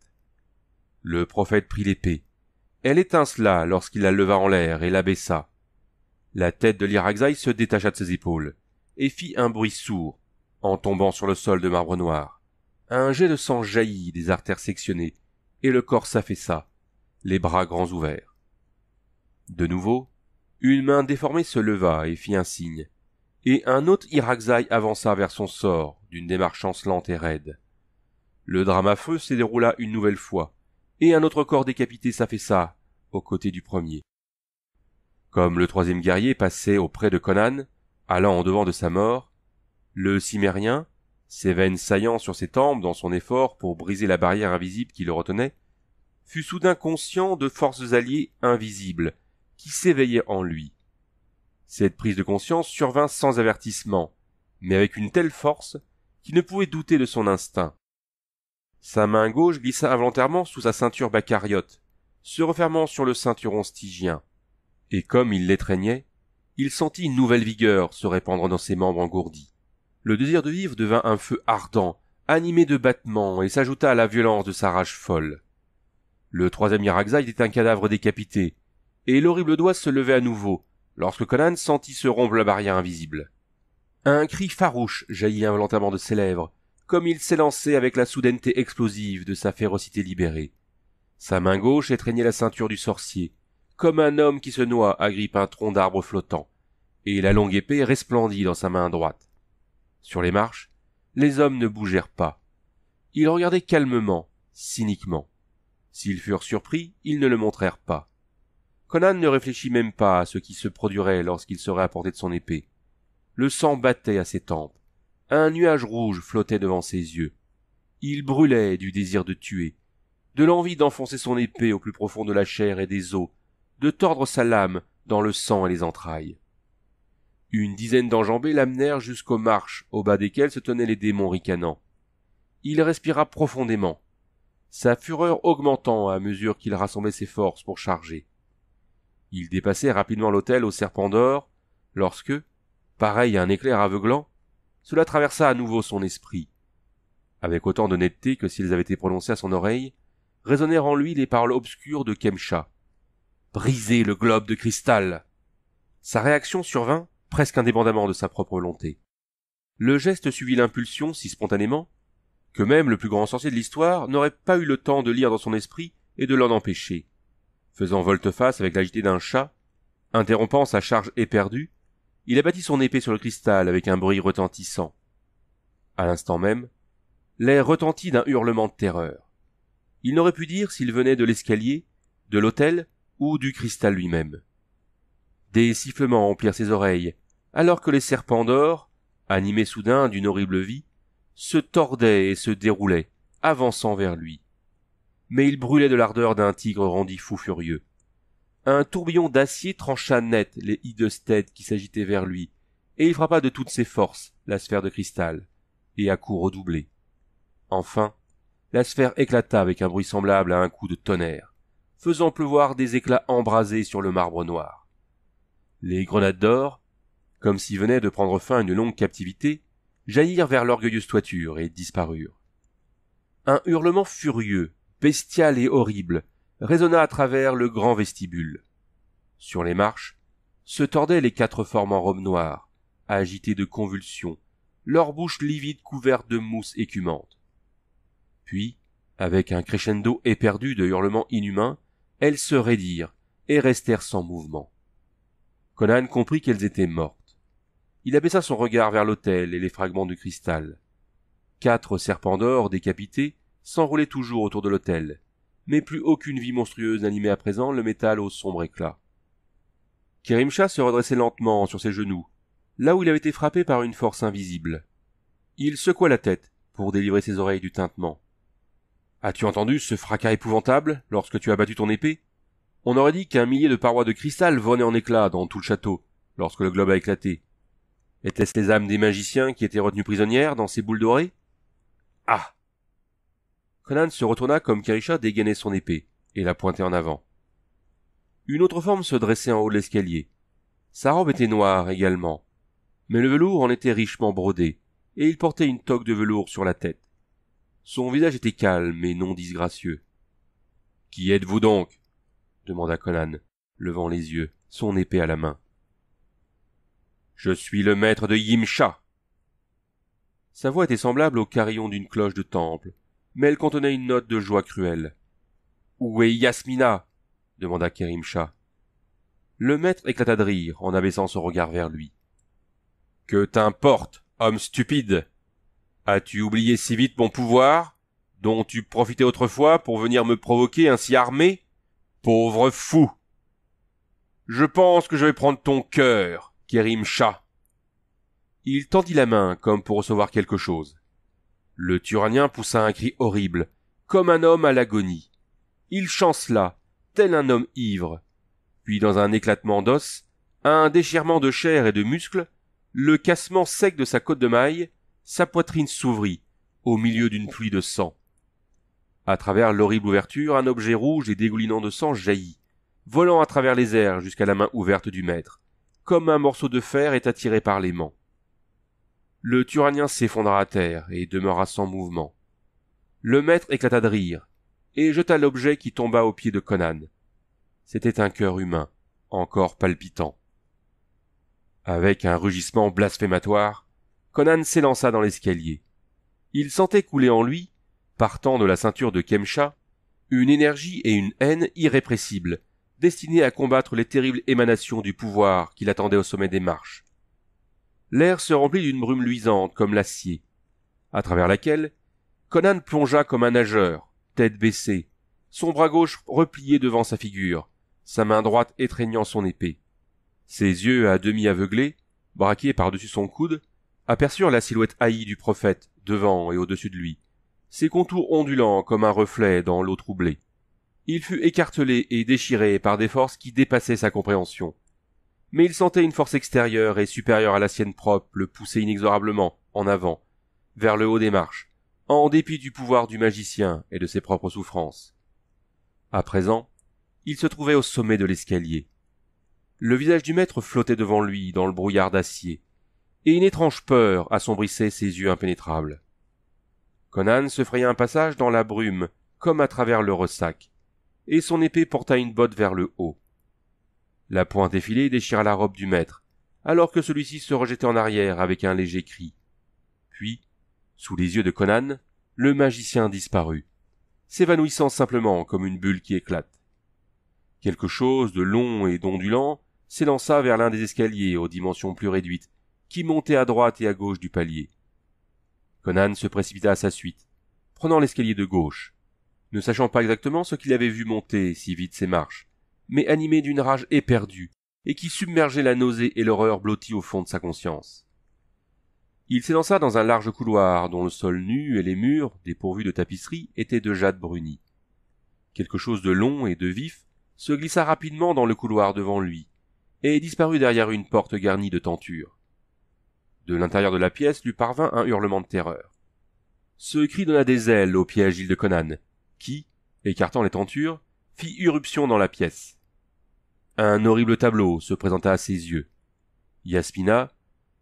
Le prophète prit l'épée. Elle étincela lorsqu'il la leva en l'air et la baissa. La tête de l'Iraxaï se détacha de ses épaules et fit un bruit sourd en tombant sur le sol de marbre noir. Un jet de sang jaillit des artères sectionnées et le corps s'affaissa, les bras grands ouverts. De nouveau, une main déformée se leva et fit un signe, et un autre Iraxai avança vers son sort d'une démarche lente et raide. Le drame feu se déroula une nouvelle fois, et un autre corps décapité s'affaissa aux côtés du premier. Comme le troisième guerrier passait auprès de Conan, allant en devant de sa mort, le cimérien, ses veines saillant sur ses tempes dans son effort pour briser la barrière invisible qui le retenait, fut soudain conscient de forces alliées invisibles qui s'éveillaient en lui. Cette prise de conscience survint sans avertissement, mais avec une telle force qu'il ne pouvait douter de son instinct. Sa main gauche glissa involontairement sous sa ceinture bacariote, se refermant sur le ceinturon stygien. Et comme il l'étreignait, il sentit une nouvelle vigueur se répandre dans ses membres engourdis. Le désir de vivre devint un feu ardent, animé de battements, et s'ajouta à la violence de sa rage folle. Le troisième Yaragza était un cadavre décapité, et l'horrible doigt se levait à nouveau, lorsque Conan sentit se rompre la barrière invisible. Un cri farouche jaillit involontairement de ses lèvres, comme il s'élançait avec la soudaineté explosive de sa férocité libérée. Sa main gauche étreignait la ceinture du sorcier, comme un homme qui se noie agrippe un tronc d'arbre flottant, et la longue épée resplendit dans sa main droite. Sur les marches, les hommes ne bougèrent pas. Ils regardaient calmement, cyniquement. S'ils furent surpris, ils ne le montrèrent pas. Conan ne réfléchit même pas à ce qui se produirait lorsqu'il serait à portée de son épée. Le sang battait à ses tempes. Un nuage rouge flottait devant ses yeux. Il brûlait du désir de tuer, de l'envie d'enfoncer son épée au plus profond de la chair et des os, de tordre sa lame dans le sang et les entrailles. Une dizaine d'enjambées l'amenèrent jusqu'aux marches, au bas desquelles se tenaient les démons ricanants. Il respira profondément, sa fureur augmentant à mesure qu'il rassemblait ses forces pour charger. Il dépassait rapidement l'autel au serpent d'or, lorsque, pareil à un éclair aveuglant, cela traversa à nouveau son esprit. Avec autant d'honnêteté que s'ils avaient été prononcés à son oreille, résonnèrent en lui les paroles obscures de Kemcha. Briser le globe de cristal. Sa réaction survint, presque indépendamment de sa propre volonté. Le geste suivit l'impulsion si spontanément, que même le plus grand sorcier de l'histoire n'aurait pas eu le temps de lire dans son esprit et de l'en empêcher. Faisant volte-face avec l'agité d'un chat, interrompant sa charge éperdue, il abattit son épée sur le cristal avec un bruit retentissant. À l'instant même, l'air retentit d'un hurlement de terreur. Il n'aurait pu dire s'il venait de l'escalier, de l'hôtel ou du cristal lui-même. Des sifflements emplirent ses oreilles, alors que les serpents d'or, animés soudain d'une horrible vie, se tordaient et se déroulaient, avançant vers lui. Mais il brûlait de l'ardeur d'un tigre rendu fou furieux. Un tourbillon d'acier trancha net les hideuses têtes qui s'agitaient vers lui, et il frappa de toutes ses forces la sphère de cristal, et à coups redoublés. Enfin, la sphère éclata avec un bruit semblable à un coup de tonnerre, faisant pleuvoir des éclats embrasés sur le marbre noir. Les grenades d'or, comme s'ils venaient de prendre fin à une longue captivité, jaillirent vers l'orgueilleuse toiture et disparurent. Un hurlement furieux, bestial et horrible, résonna à travers le grand vestibule. Sur les marches, se tordaient les quatre formes en robe noire, agitées de convulsions, leurs bouches livides couvertes de mousse écumante. Puis, avec un crescendo éperdu de hurlements inhumains, elles se raidirent et restèrent sans mouvement. Conan comprit qu'elles étaient mortes. Il abaissa son regard vers l'autel et les fragments de cristal. Quatre serpents d'or décapités s'enroulaient toujours autour de l'autel, mais plus aucune vie monstrueuse n'animait à présent le métal au sombre éclat. Kerimcha se redressait lentement sur ses genoux, là où il avait été frappé par une force invisible. Il secoua la tête pour délivrer ses oreilles du tintement. As-tu entendu ce fracas épouvantable lorsque tu as battu ton épée On aurait dit qu'un millier de parois de cristal venaient en éclats dans tout le château lorsque le globe a éclaté. Étaient-ce les âmes des magiciens qui étaient retenues prisonnières dans ces boules dorées Ah Conan se retourna comme Kirisha dégainait son épée et la pointait en avant. Une autre forme se dressait en haut de l'escalier. Sa robe était noire également, mais le velours en était richement brodé, et il portait une toque de velours sur la tête. Son visage était calme et non disgracieux. Qui êtes-vous donc demanda Conan, levant les yeux, son épée à la main. Je suis le maître de Yimcha. Sa voix était semblable au carillon d'une cloche de temple, mais elle contenait une note de joie cruelle. Où est Yasmina demanda Shah. Le maître éclata de rire en abaissant son regard vers lui. Que t'importe, homme stupide As-tu oublié si vite mon pouvoir, dont tu profitais autrefois pour venir me provoquer ainsi armé Pauvre fou Je pense que je vais prendre ton cœur, Shah !» Il tendit la main comme pour recevoir quelque chose. Le Turanien poussa un cri horrible, comme un homme à l'agonie. Il chancela, tel un homme ivre. Puis dans un éclatement d'os, un déchirement de chair et de muscles, le cassement sec de sa côte de maille, sa poitrine s'ouvrit, au milieu d'une pluie de sang. À travers l'horrible ouverture, un objet rouge et dégoulinant de sang jaillit, volant à travers les airs jusqu'à la main ouverte du maître, comme un morceau de fer est attiré par l'aimant. Le Turanien s'effondra à terre et demeura sans mouvement. Le maître éclata de rire et jeta l'objet qui tomba aux pieds de Conan. C'était un cœur humain, encore palpitant. Avec un rugissement blasphématoire, Conan s'élança dans l'escalier. Il sentait couler en lui, partant de la ceinture de Kemcha, une énergie et une haine irrépressibles, destinées à combattre les terribles émanations du pouvoir qui l'attendaient au sommet des marches l'air se remplit d'une brume luisante comme l'acier, à travers laquelle Conan plongea comme un nageur, tête baissée, son bras gauche replié devant sa figure, sa main droite étreignant son épée. Ses yeux à demi aveuglés, braqués par-dessus son coude, aperçurent la silhouette haïe du prophète devant et au-dessus de lui, ses contours ondulants comme un reflet dans l'eau troublée. Il fut écartelé et déchiré par des forces qui dépassaient sa compréhension mais il sentait une force extérieure et supérieure à la sienne propre le pousser inexorablement, en avant, vers le haut des marches, en dépit du pouvoir du magicien et de ses propres souffrances. À présent, il se trouvait au sommet de l'escalier. Le visage du maître flottait devant lui dans le brouillard d'acier, et une étrange peur assombrissait ses yeux impénétrables. Conan se fraya un passage dans la brume, comme à travers le ressac, et son épée porta une botte vers le haut. La pointe effilée déchira la robe du maître, alors que celui-ci se rejetait en arrière avec un léger cri. Puis, sous les yeux de Conan, le magicien disparut, s'évanouissant simplement comme une bulle qui éclate. Quelque chose de long et d'ondulant s'élança vers l'un des escaliers aux dimensions plus réduites, qui montaient à droite et à gauche du palier. Conan se précipita à sa suite, prenant l'escalier de gauche, ne sachant pas exactement ce qu'il avait vu monter si vite ses marches, mais animé d'une rage éperdue, et qui submergeait la nausée et l'horreur blottie au fond de sa conscience. Il s'élança dans un large couloir dont le sol nu et les murs, dépourvus de tapisserie, étaient de jade brunie. Quelque chose de long et de vif se glissa rapidement dans le couloir devant lui, et disparut derrière une porte garnie de tentures. De l'intérieur de la pièce lui parvint un hurlement de terreur. Ce cri donna des ailes au piège de Conan, qui, écartant les tentures, fit irruption dans la pièce. Un horrible tableau se présenta à ses yeux. Yaspina,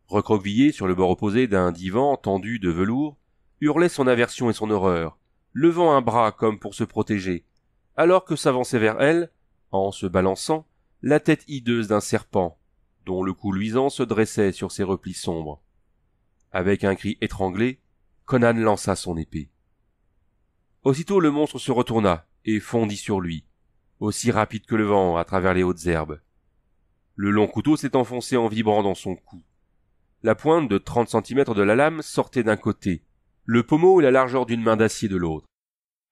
recroquevillée sur le bord opposé d'un divan tendu de velours, hurlait son aversion et son horreur, levant un bras comme pour se protéger, alors que s'avançait vers elle, en se balançant, la tête hideuse d'un serpent, dont le cou luisant se dressait sur ses replis sombres. Avec un cri étranglé, Conan lança son épée. Aussitôt le monstre se retourna et fondit sur lui, aussi rapide que le vent à travers les hautes herbes. Le long couteau s'est enfoncé en vibrant dans son cou. La pointe de trente centimètres de la lame sortait d'un côté, le pommeau et la largeur d'une main d'acier de l'autre.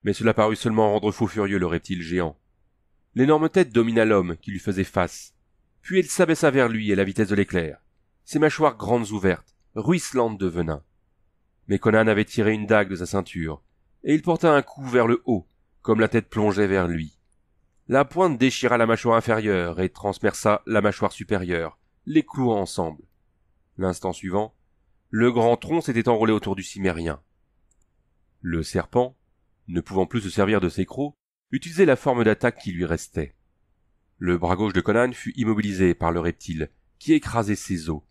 Mais cela parut seulement rendre fou furieux le reptile géant. L'énorme tête domina l'homme qui lui faisait face. Puis elle s'abaissa vers lui à la vitesse de l'éclair, ses mâchoires grandes ouvertes, ruisselantes de venin. Mais Conan avait tiré une dague de sa ceinture, et il porta un coup vers le haut, comme la tête plongeait vers lui. La pointe déchira la mâchoire inférieure et transperça la mâchoire supérieure, les clouant ensemble. L'instant suivant, le grand tronc s'était enrôlé autour du cimérien. Le serpent, ne pouvant plus se servir de ses crocs, utilisait la forme d'attaque qui lui restait. Le bras gauche de Conan fut immobilisé par le reptile, qui écrasait ses os,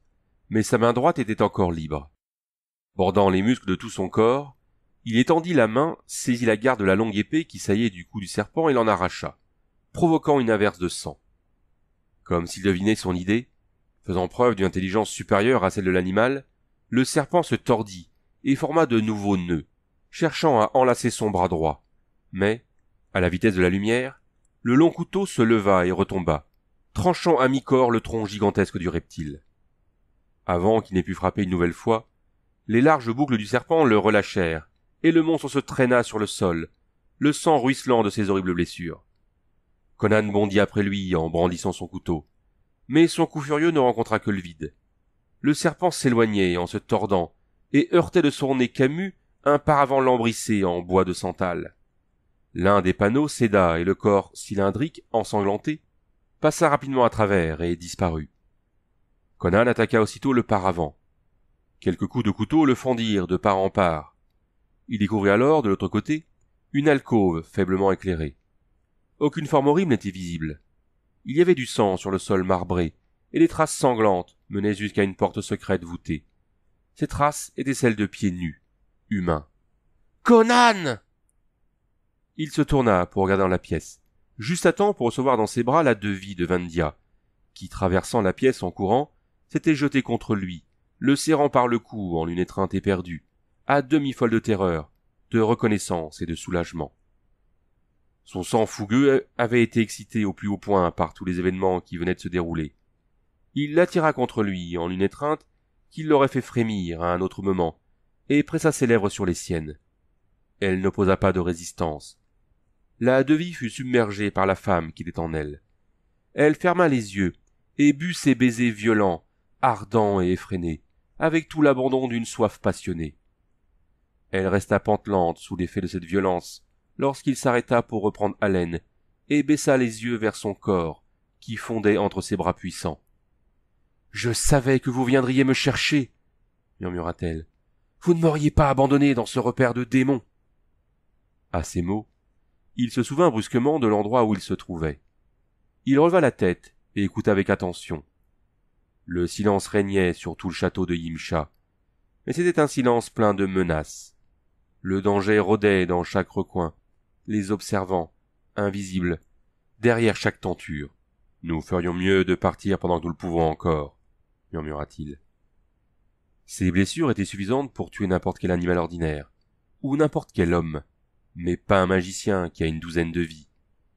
mais sa main droite était encore libre. Bordant les muscles de tout son corps, il étendit la main, saisit la garde de la longue épée qui saillait du cou du serpent et l'en arracha provoquant une averse de sang. Comme s'il devinait son idée, faisant preuve d'une intelligence supérieure à celle de l'animal, le serpent se tordit et forma de nouveaux nœuds, cherchant à enlacer son bras droit. Mais, à la vitesse de la lumière, le long couteau se leva et retomba, tranchant à mi-corps le tronc gigantesque du reptile. Avant qu'il n'ait pu frapper une nouvelle fois, les larges boucles du serpent le relâchèrent, et le monstre se traîna sur le sol, le sang ruisselant de ses horribles blessures. Conan bondit après lui en brandissant son couteau. Mais son coup furieux ne rencontra que le vide. Le serpent s'éloignait en se tordant, et heurtait de son nez camus un paravent lambrissé en bois de santal. L'un des panneaux céda et le corps cylindrique, ensanglanté, passa rapidement à travers et disparut. Conan attaqua aussitôt le paravent. Quelques coups de couteau le fendirent de part en part. Il découvrit alors, de l'autre côté, une alcôve faiblement éclairée. Aucune forme horrible n'était visible. Il y avait du sang sur le sol marbré, et des traces sanglantes menaient jusqu'à une porte secrète voûtée. Ces traces étaient celles de pieds nus, humains. Conan! Il se tourna pour regarder la pièce, juste à temps pour recevoir dans ses bras la devise de Vandia, qui, traversant la pièce en courant, s'était jetée contre lui, le serrant par le cou en une étreinte éperdue, à demi folle de terreur, de reconnaissance et de soulagement. Son sang fougueux avait été excité au plus haut point par tous les événements qui venaient de se dérouler. Il l'attira contre lui en une étreinte qui l'aurait fait frémir à un autre moment, et pressa ses lèvres sur les siennes. Elle n'opposa pas de résistance. La devie fut submergée par la femme qui était en elle. Elle ferma les yeux et but ses baisers violents, ardents et effrénés, avec tout l'abandon d'une soif passionnée. Elle resta pantelante sous l'effet de cette violence, lorsqu'il s'arrêta pour reprendre haleine, et baissa les yeux vers son corps, qui fondait entre ses bras puissants. Je savais que vous viendriez me chercher, murmura-t-elle. Vous ne m'auriez pas abandonné dans ce repère de démons. À ces mots, il se souvint brusquement de l'endroit où il se trouvait. Il releva la tête et écouta avec attention. Le silence régnait sur tout le château de Yimcha, mais c'était un silence plein de menaces. Le danger rôdait dans chaque recoin, les observant, invisibles, derrière chaque tenture. Nous ferions mieux de partir pendant que nous le pouvons encore, murmura-t-il. Ces blessures étaient suffisantes pour tuer n'importe quel animal ordinaire, ou n'importe quel homme, mais pas un magicien qui a une douzaine de vies.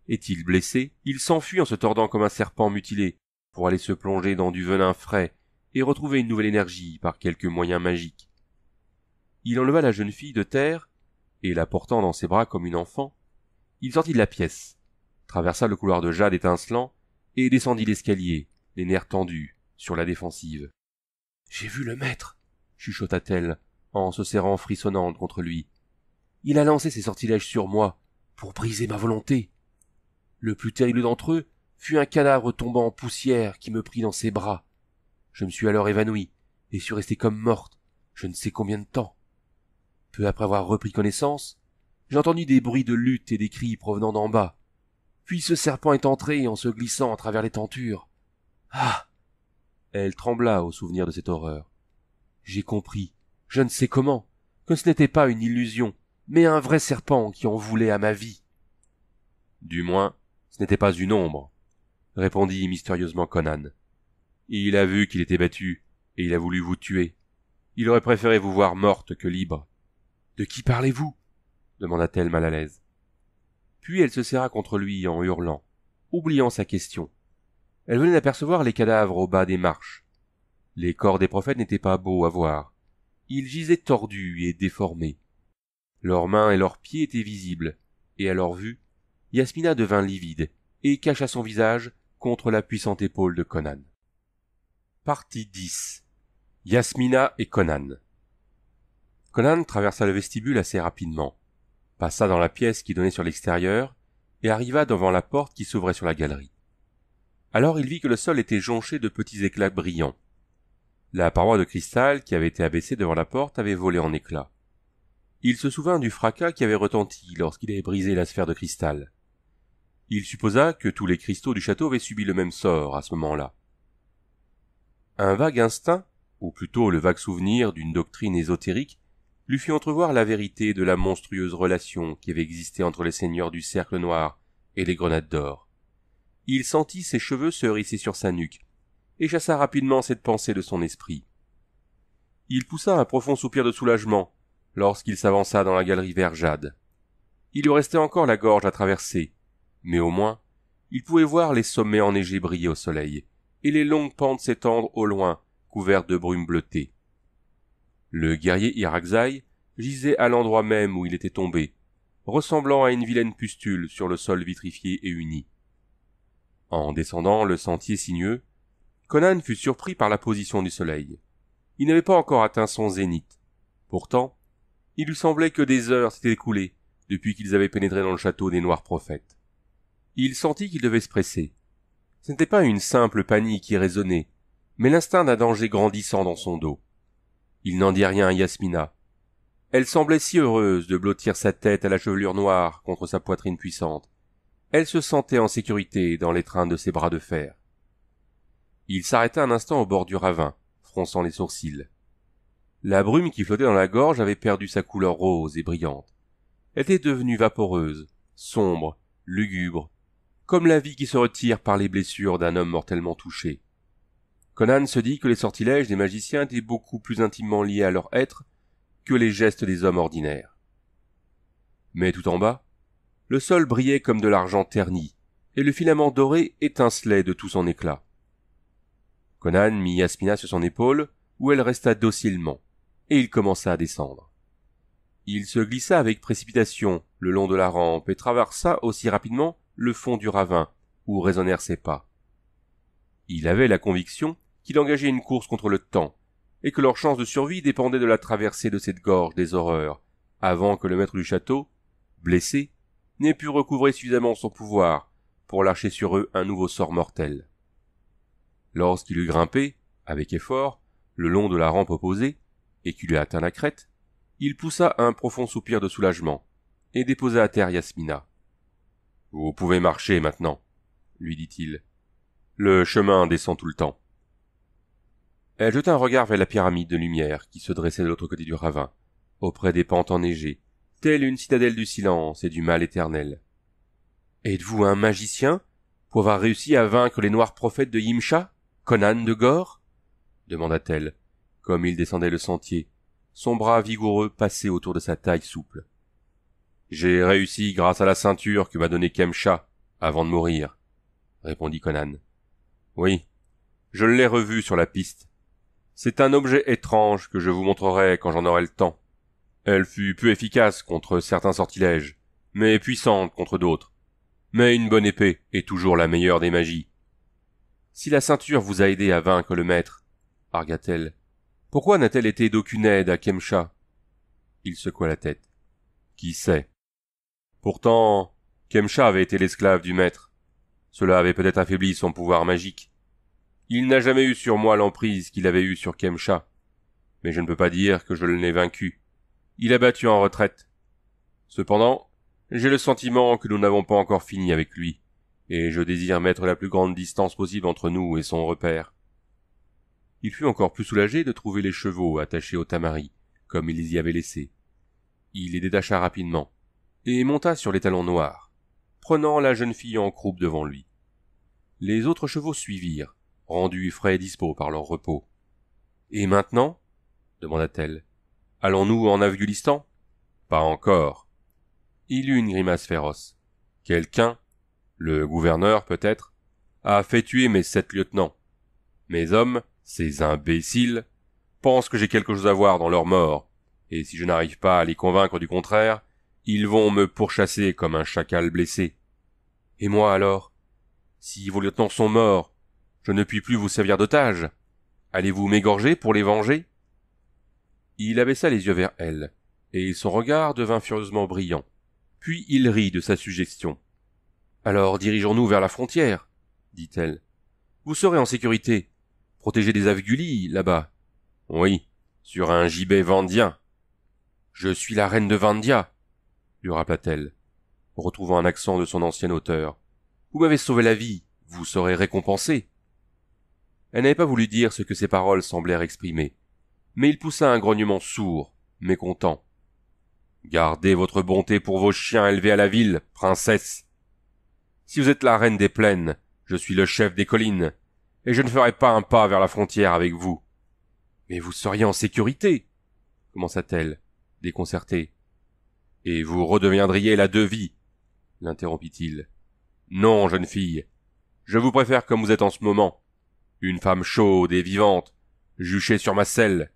Est-il blessé Il s'enfuit en se tordant comme un serpent mutilé, pour aller se plonger dans du venin frais et retrouver une nouvelle énergie par quelques moyens magiques. Il enleva la jeune fille de terre, et la portant dans ses bras comme une enfant, il sortit de la pièce, traversa le couloir de jade étincelant et descendit l'escalier, les nerfs tendus, sur la défensive. J'ai vu le maître, chuchota-t-elle, en se serrant frissonnante contre lui. Il a lancé ses sortilèges sur moi, pour briser ma volonté. Le plus terrible d'entre eux fut un cadavre tombant en poussière qui me prit dans ses bras. Je me suis alors évanouie, et suis restée comme morte, je ne sais combien de temps. Peu après avoir repris connaissance, j'entendis des bruits de lutte et des cris provenant d'en bas. Puis ce serpent est entré en se glissant à travers les tentures. Ah. Elle trembla au souvenir de cette horreur. J'ai compris, je ne sais comment, que ce n'était pas une illusion, mais un vrai serpent qui en voulait à ma vie. Du moins, ce n'était pas une ombre, répondit mystérieusement Conan. Il a vu qu'il était battu, et il a voulu vous tuer. Il aurait préféré vous voir morte que libre. De qui parlez-vous demanda-t-elle mal à l'aise. Puis elle se serra contre lui en hurlant, oubliant sa question. Elle venait d'apercevoir les cadavres au bas des marches. Les corps des prophètes n'étaient pas beaux à voir. Ils gisaient tordus et déformés. Leurs mains et leurs pieds étaient visibles, et à leur vue, Yasmina devint livide et cacha son visage contre la puissante épaule de Conan. Partie 10 Yasmina et Conan Conan traversa le vestibule assez rapidement passa dans la pièce qui donnait sur l'extérieur, et arriva devant la porte qui s'ouvrait sur la galerie. Alors il vit que le sol était jonché de petits éclats brillants. La paroi de cristal qui avait été abaissée devant la porte avait volé en éclats. Il se souvint du fracas qui avait retenti lorsqu'il avait brisé la sphère de cristal. Il supposa que tous les cristaux du château avaient subi le même sort à ce moment-là. Un vague instinct, ou plutôt le vague souvenir d'une doctrine ésotérique, lui fit entrevoir la vérité de la monstrueuse relation qui avait existé entre les seigneurs du cercle noir et les grenades d'or. Il sentit ses cheveux se risser sur sa nuque, et chassa rapidement cette pensée de son esprit. Il poussa un profond soupir de soulagement lorsqu'il s'avança dans la galerie Verjade. Il lui restait encore la gorge à traverser, mais au moins, il pouvait voir les sommets enneigés briller au soleil, et les longues pentes s'étendre au loin, couvertes de brumes bleutée. Le guerrier Irakzai gisait à l'endroit même où il était tombé, ressemblant à une vilaine pustule sur le sol vitrifié et uni. En descendant le sentier sinueux, Conan fut surpris par la position du soleil. Il n'avait pas encore atteint son zénith. Pourtant, il lui semblait que des heures s'étaient écoulées depuis qu'ils avaient pénétré dans le château des Noirs Prophètes. Il sentit qu'il devait se presser. Ce n'était pas une simple panique qui résonnait, mais l'instinct d'un danger grandissant dans son dos. Il n'en dit rien à Yasmina. Elle semblait si heureuse de blottir sa tête à la chevelure noire contre sa poitrine puissante. Elle se sentait en sécurité dans l'étreinte de ses bras de fer. Il s'arrêta un instant au bord du ravin, fronçant les sourcils. La brume qui flottait dans la gorge avait perdu sa couleur rose et brillante. Elle était devenue vaporeuse, sombre, lugubre, comme la vie qui se retire par les blessures d'un homme mortellement touché. Conan se dit que les sortilèges des magiciens étaient beaucoup plus intimement liés à leur être que les gestes des hommes ordinaires. Mais tout en bas, le sol brillait comme de l'argent terni, et le filament doré étincelait de tout son éclat. Conan mit Aspina sur son épaule, où elle resta docilement, et il commença à descendre. Il se glissa avec précipitation le long de la rampe et traversa aussi rapidement le fond du ravin, où résonnèrent ses pas. Il avait la conviction qu'il engageait une course contre le temps, et que leur chance de survie dépendait de la traversée de cette gorge des horreurs, avant que le maître du château, blessé, n'ait pu recouvrer suffisamment son pouvoir pour lâcher sur eux un nouveau sort mortel. Lorsqu'il eut grimpé, avec effort, le long de la rampe opposée, et qu'il eut atteint la crête, il poussa un profond soupir de soulagement, et déposa à terre Yasmina. Vous pouvez marcher maintenant, lui dit-il. Le chemin descend tout le temps. Elle jeta un regard vers la pyramide de lumière qui se dressait de l'autre côté du ravin, auprès des pentes enneigées, telle une citadelle du silence et du mal éternel. Êtes-vous un magicien pour avoir réussi à vaincre les noirs prophètes de Yimcha, Conan de Gore demanda-t-elle, comme il descendait le sentier, son bras vigoureux passé autour de sa taille souple. J'ai réussi grâce à la ceinture que m'a donnée Kemcha avant de mourir, répondit Conan. Oui, je l'ai revue sur la piste c'est un objet étrange que je vous montrerai quand j'en aurai le temps. Elle fut peu efficace contre certains sortilèges, mais puissante contre d'autres. Mais une bonne épée est toujours la meilleure des magies. Si la ceinture vous a aidé à vaincre le maître, argua-t-elle, pourquoi n'a-t-elle été d'aucune aide à Kemcha Il secoua la tête. Qui sait Pourtant, Kemcha avait été l'esclave du maître. Cela avait peut-être affaibli son pouvoir magique, il n'a jamais eu sur moi l'emprise qu'il avait eue sur Kemcha. Mais je ne peux pas dire que je l'ai vaincu. Il a battu en retraite. Cependant, j'ai le sentiment que nous n'avons pas encore fini avec lui, et je désire mettre la plus grande distance possible entre nous et son repère. Il fut encore plus soulagé de trouver les chevaux attachés au tamari, comme il les y avait laissés. Il les détacha rapidement, et monta sur les talons noirs, prenant la jeune fille en croupe devant lui. Les autres chevaux suivirent, rendus frais et dispos par leur repos. Et maintenant demanda-t-elle. Allons-nous en Afghulistan Pas encore. Il eut une grimace féroce. Quelqu'un, le gouverneur peut-être, a fait tuer mes sept lieutenants. Mes hommes, ces imbéciles, pensent que j'ai quelque chose à voir dans leur mort, et si je n'arrive pas à les convaincre du contraire, ils vont me pourchasser comme un chacal blessé. Et moi alors Si vos lieutenants sont morts, je ne puis plus vous servir d'otage. Allez-vous m'égorger pour les venger Il abaissa les yeux vers elle, et son regard devint furieusement brillant. Puis il rit de sa suggestion. Alors dirigeons-nous vers la frontière, dit-elle. Vous serez en sécurité, protégé des Avgulis, là-bas. Oui, sur un gibet vendien. Je suis la reine de Vandia, lui rappela-t-elle, retrouvant un accent de son ancien auteur. Vous m'avez sauvé la vie, vous serez récompensé. Elle n'avait pas voulu dire ce que ses paroles semblèrent exprimer, mais il poussa un grognement sourd, mécontent. Gardez votre bonté pour vos chiens élevés à la ville, princesse. Si vous êtes la reine des plaines, je suis le chef des collines, et je ne ferai pas un pas vers la frontière avec vous. Mais vous seriez en sécurité, commença-t-elle, déconcertée. Et vous redeviendriez la devie, l'interrompit-il. Non, jeune fille, je vous préfère comme vous êtes en ce moment, une femme chaude et vivante, juchée sur ma selle.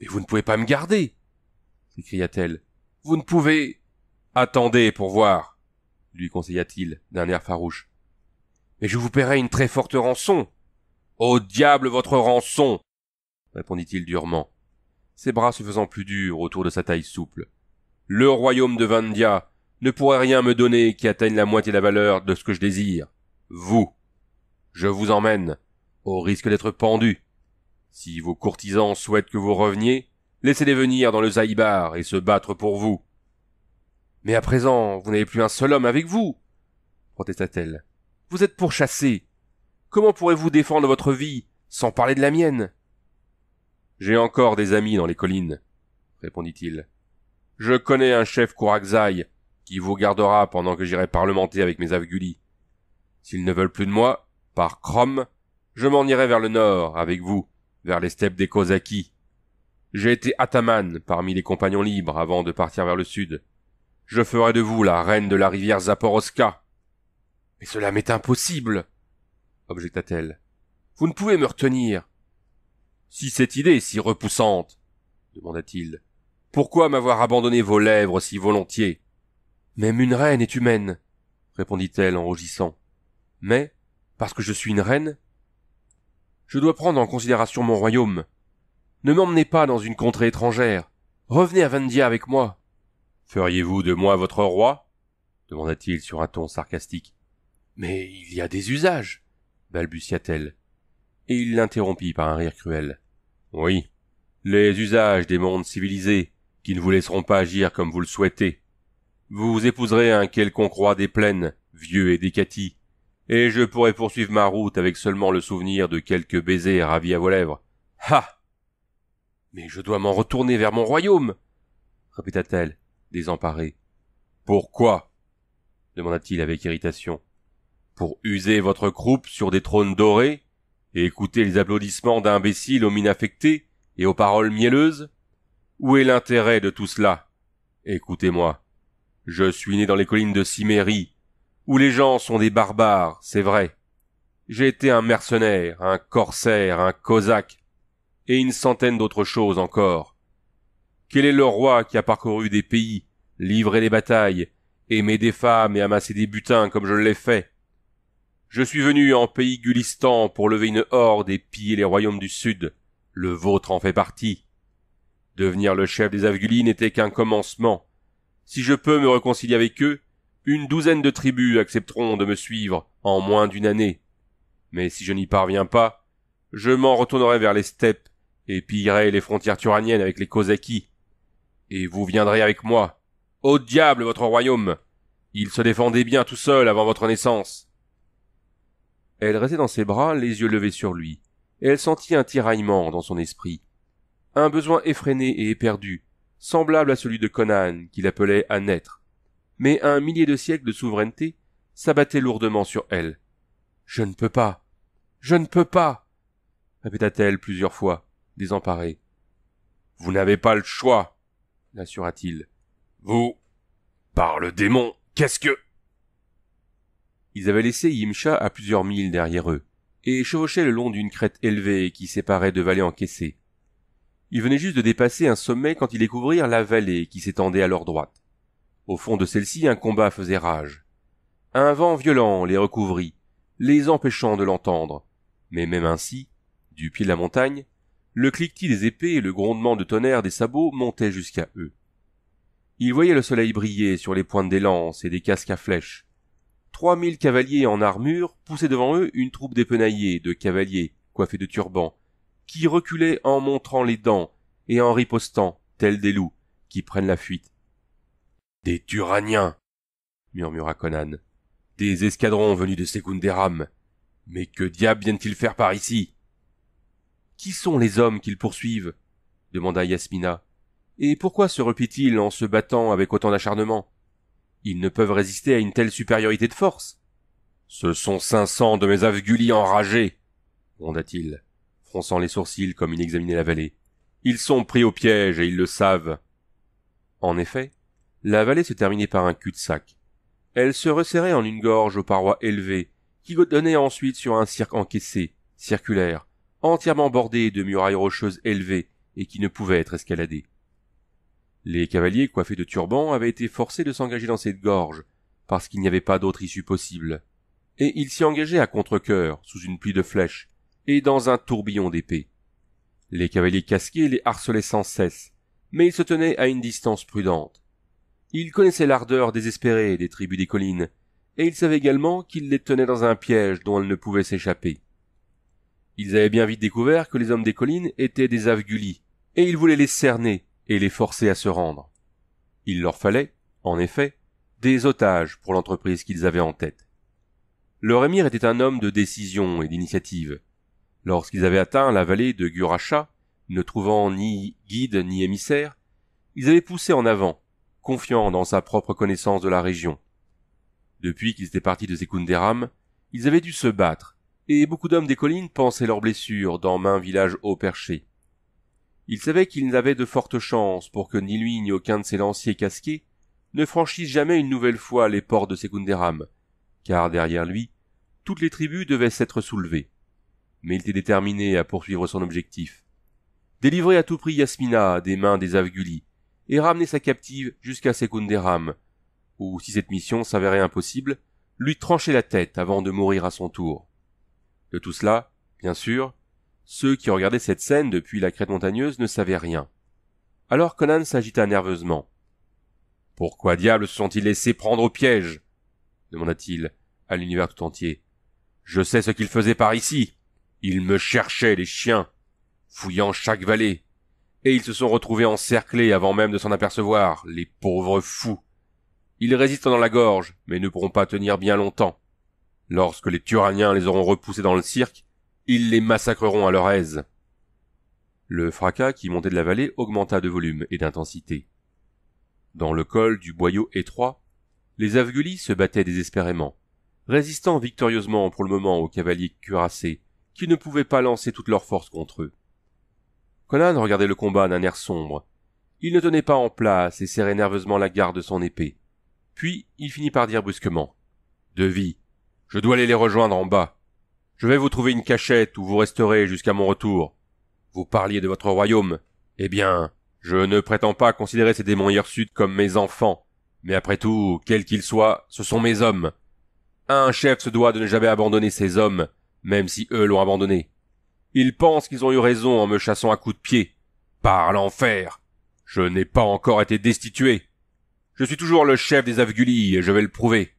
Mais vous ne pouvez pas me garder, s'écria-t-elle. Vous ne pouvez. Attendez pour voir, lui conseilla-t-il d'un air farouche. Mais je vous paierai une très forte rançon. Au diable votre rançon, répondit-il durement, ses bras se faisant plus durs autour de sa taille souple. Le royaume de Vandia ne pourrait rien me donner qui atteigne la moitié de la valeur de ce que je désire. Vous. Je vous emmène au risque d'être pendu. Si vos courtisans souhaitent que vous reveniez, laissez-les venir dans le Zaïbar et se battre pour vous. Mais à présent, vous n'avez plus un seul homme avec vous, protesta-t-elle. Vous êtes pourchassé. Comment pourrez-vous défendre votre vie, sans parler de la mienne J'ai encore des amis dans les collines, répondit-il. Je connais un chef Kouraxai qui vous gardera pendant que j'irai parlementer avec mes Avgulis. S'ils ne veulent plus de moi, par Crom, je m'en irai vers le nord, avec vous, vers les steppes des Kozaki. J'ai été ataman parmi les compagnons libres avant de partir vers le sud. Je ferai de vous la reine de la rivière Zaporoska. Mais cela m'est impossible, objecta-t-elle. Vous ne pouvez me retenir. Si cette idée est si repoussante, demanda-t-il, pourquoi m'avoir abandonné vos lèvres si volontiers Même une reine est humaine, répondit-elle en rougissant. Mais, parce que je suis une reine, je dois prendre en considération mon royaume. Ne m'emmenez pas dans une contrée étrangère. Revenez à Vendia avec moi. Feriez-vous de moi votre roi demanda-t-il sur un ton sarcastique. Mais il y a des usages, balbutia-t-elle. Et il l'interrompit par un rire cruel. Oui, les usages des mondes civilisés, qui ne vous laisseront pas agir comme vous le souhaitez. Vous épouserez un quelconque roi des plaines, vieux et décati, et je pourrais poursuivre ma route avec seulement le souvenir de quelques baisers ravis à vos lèvres. Ha! Mais je dois m'en retourner vers mon royaume, répéta-t-elle, désemparée. Pourquoi? demanda-t-il avec irritation. Pour user votre croupe sur des trônes dorés, et écouter les applaudissements d'imbéciles aux mines affectées et aux paroles mielleuses? Où est l'intérêt de tout cela? Écoutez-moi. Je suis né dans les collines de Cimérie, où les gens sont des barbares, c'est vrai. J'ai été un mercenaire, un corsaire, un cosaque, et une centaine d'autres choses encore. Quel est le roi qui a parcouru des pays, livré des batailles, aimé des femmes et amassé des butins comme je l'ai fait? Je suis venu en pays Gulistan pour lever une horde et piller les royaumes du Sud. Le vôtre en fait partie. Devenir le chef des Avgulis n'était qu'un commencement. Si je peux me réconcilier avec eux, une douzaine de tribus accepteront de me suivre en moins d'une année. Mais si je n'y parviens pas, je m'en retournerai vers les steppes et pillerai les frontières turaniennes avec les Kozakis. Et vous viendrez avec moi. Au diable votre royaume! Il se défendait bien tout seul avant votre naissance. Elle restait dans ses bras, les yeux levés sur lui, et elle sentit un tiraillement dans son esprit. Un besoin effréné et éperdu, semblable à celui de Conan qu'il appelait à naître mais un millier de siècles de souveraineté s'abattait lourdement sur elle. Je ne peux pas. Je ne peux pas. répéta-t-elle plusieurs fois, désemparée. Vous n'avez pas le choix, l'assura-t-il. Vous, par le démon, qu'est-ce que... Ils avaient laissé Yimcha à plusieurs milles derrière eux, et chevauchaient le long d'une crête élevée qui séparait de vallées encaissées. Ils venaient juste de dépasser un sommet quand ils découvrirent la vallée qui s'étendait à leur droite. Au fond de celle-ci, un combat faisait rage. Un vent violent les recouvrit, les empêchant de l'entendre. Mais même ainsi, du pied de la montagne, le cliquetis des épées et le grondement de tonnerre des sabots montaient jusqu'à eux. Ils voyaient le soleil briller sur les pointes des lances et des casques à flèches. Trois mille cavaliers en armure poussaient devant eux une troupe d'épenaillés, de cavaliers, coiffés de turbans, qui reculaient en montrant les dents et en ripostant, tels des loups, qui prennent la fuite, des Turaniens murmura Conan. Des escadrons venus de Sekunderam. Mais que diable viennent-ils faire par ici Qui sont les hommes qu'ils poursuivent demanda Yasmina. Et pourquoi se repit ils en se battant avec autant d'acharnement Ils ne peuvent résister à une telle supériorité de force. Ce sont cinq cents de mes Avgulis enragés gronda-t-il, fronçant les sourcils comme il examinait la vallée. Ils sont pris au piège et ils le savent. En effet, la vallée se terminait par un cul-de-sac. Elle se resserrait en une gorge aux parois élevées, qui donnait ensuite sur un cirque encaissé, circulaire, entièrement bordé de murailles rocheuses élevées et qui ne pouvaient être escaladées. Les cavaliers coiffés de turbans avaient été forcés de s'engager dans cette gorge, parce qu'il n'y avait pas d'autre issue possible. Et ils s'y engageaient à contre coeur sous une pluie de flèches, et dans un tourbillon d'épées. Les cavaliers casqués les harcelaient sans cesse, mais ils se tenaient à une distance prudente, il connaissait l'ardeur désespérée des tribus des collines, et il savait également qu'ils les tenaient dans un piège dont elles ne pouvaient s'échapper. Ils avaient bien vite découvert que les hommes des collines étaient des Avgulis, et ils voulaient les cerner et les forcer à se rendre. Il leur fallait, en effet, des otages pour l'entreprise qu'ils avaient en tête. Leur émir était un homme de décision et d'initiative. Lorsqu'ils avaient atteint la vallée de Guracha, ne trouvant ni guide ni émissaire, ils avaient poussé en avant confiant dans sa propre connaissance de la région. Depuis qu'ils étaient partis de Sekunderam, ils avaient dû se battre, et beaucoup d'hommes des collines pensaient leurs blessures dans main village haut perché. Ils savaient qu'ils n'avaient de fortes chances pour que ni lui ni aucun de ses lanciers casqués ne franchissent jamais une nouvelle fois les portes de Sekunderam, car derrière lui, toutes les tribus devaient s'être soulevées. Mais il était déterminé à poursuivre son objectif. Délivrer à tout prix Yasmina des mains des Avgulis, et ramener sa captive jusqu'à Secunderam, ou si cette mission s'avérait impossible, lui trancher la tête avant de mourir à son tour. De tout cela, bien sûr, ceux qui regardaient cette scène depuis la crête montagneuse ne savaient rien. Alors Conan s'agita nerveusement. Pourquoi diable se sont-ils laissés prendre au piège demanda-t-il à l'univers tout entier. Je sais ce qu'ils faisaient par ici. Ils me cherchaient, les chiens, fouillant chaque vallée, et ils se sont retrouvés encerclés avant même de s'en apercevoir, les pauvres fous. Ils résistent dans la gorge, mais ne pourront pas tenir bien longtemps. Lorsque les Turaniens les auront repoussés dans le cirque, ils les massacreront à leur aise. Le fracas qui montait de la vallée augmenta de volume et d'intensité. Dans le col du boyau étroit, les Avgulis se battaient désespérément, résistant victorieusement pour le moment aux cavaliers cuirassés, qui ne pouvaient pas lancer toute leur force contre eux. Conan regardait le combat d'un air sombre. Il ne tenait pas en place et serrait nerveusement la garde de son épée. Puis il finit par dire brusquement. De vie. Je dois aller les rejoindre en bas. Je vais vous trouver une cachette où vous resterez jusqu'à mon retour. Vous parliez de votre royaume. Eh bien, je ne prétends pas considérer ces démons sud comme mes enfants. Mais après tout, quels qu'ils soient, ce sont mes hommes. Un chef se doit de ne jamais abandonner ses hommes, même si eux l'ont abandonné. Ils pensent qu'ils ont eu raison en me chassant à coups de pied. Par l'enfer. Je n'ai pas encore été destitué. Je suis toujours le chef des avgulies et je vais le prouver.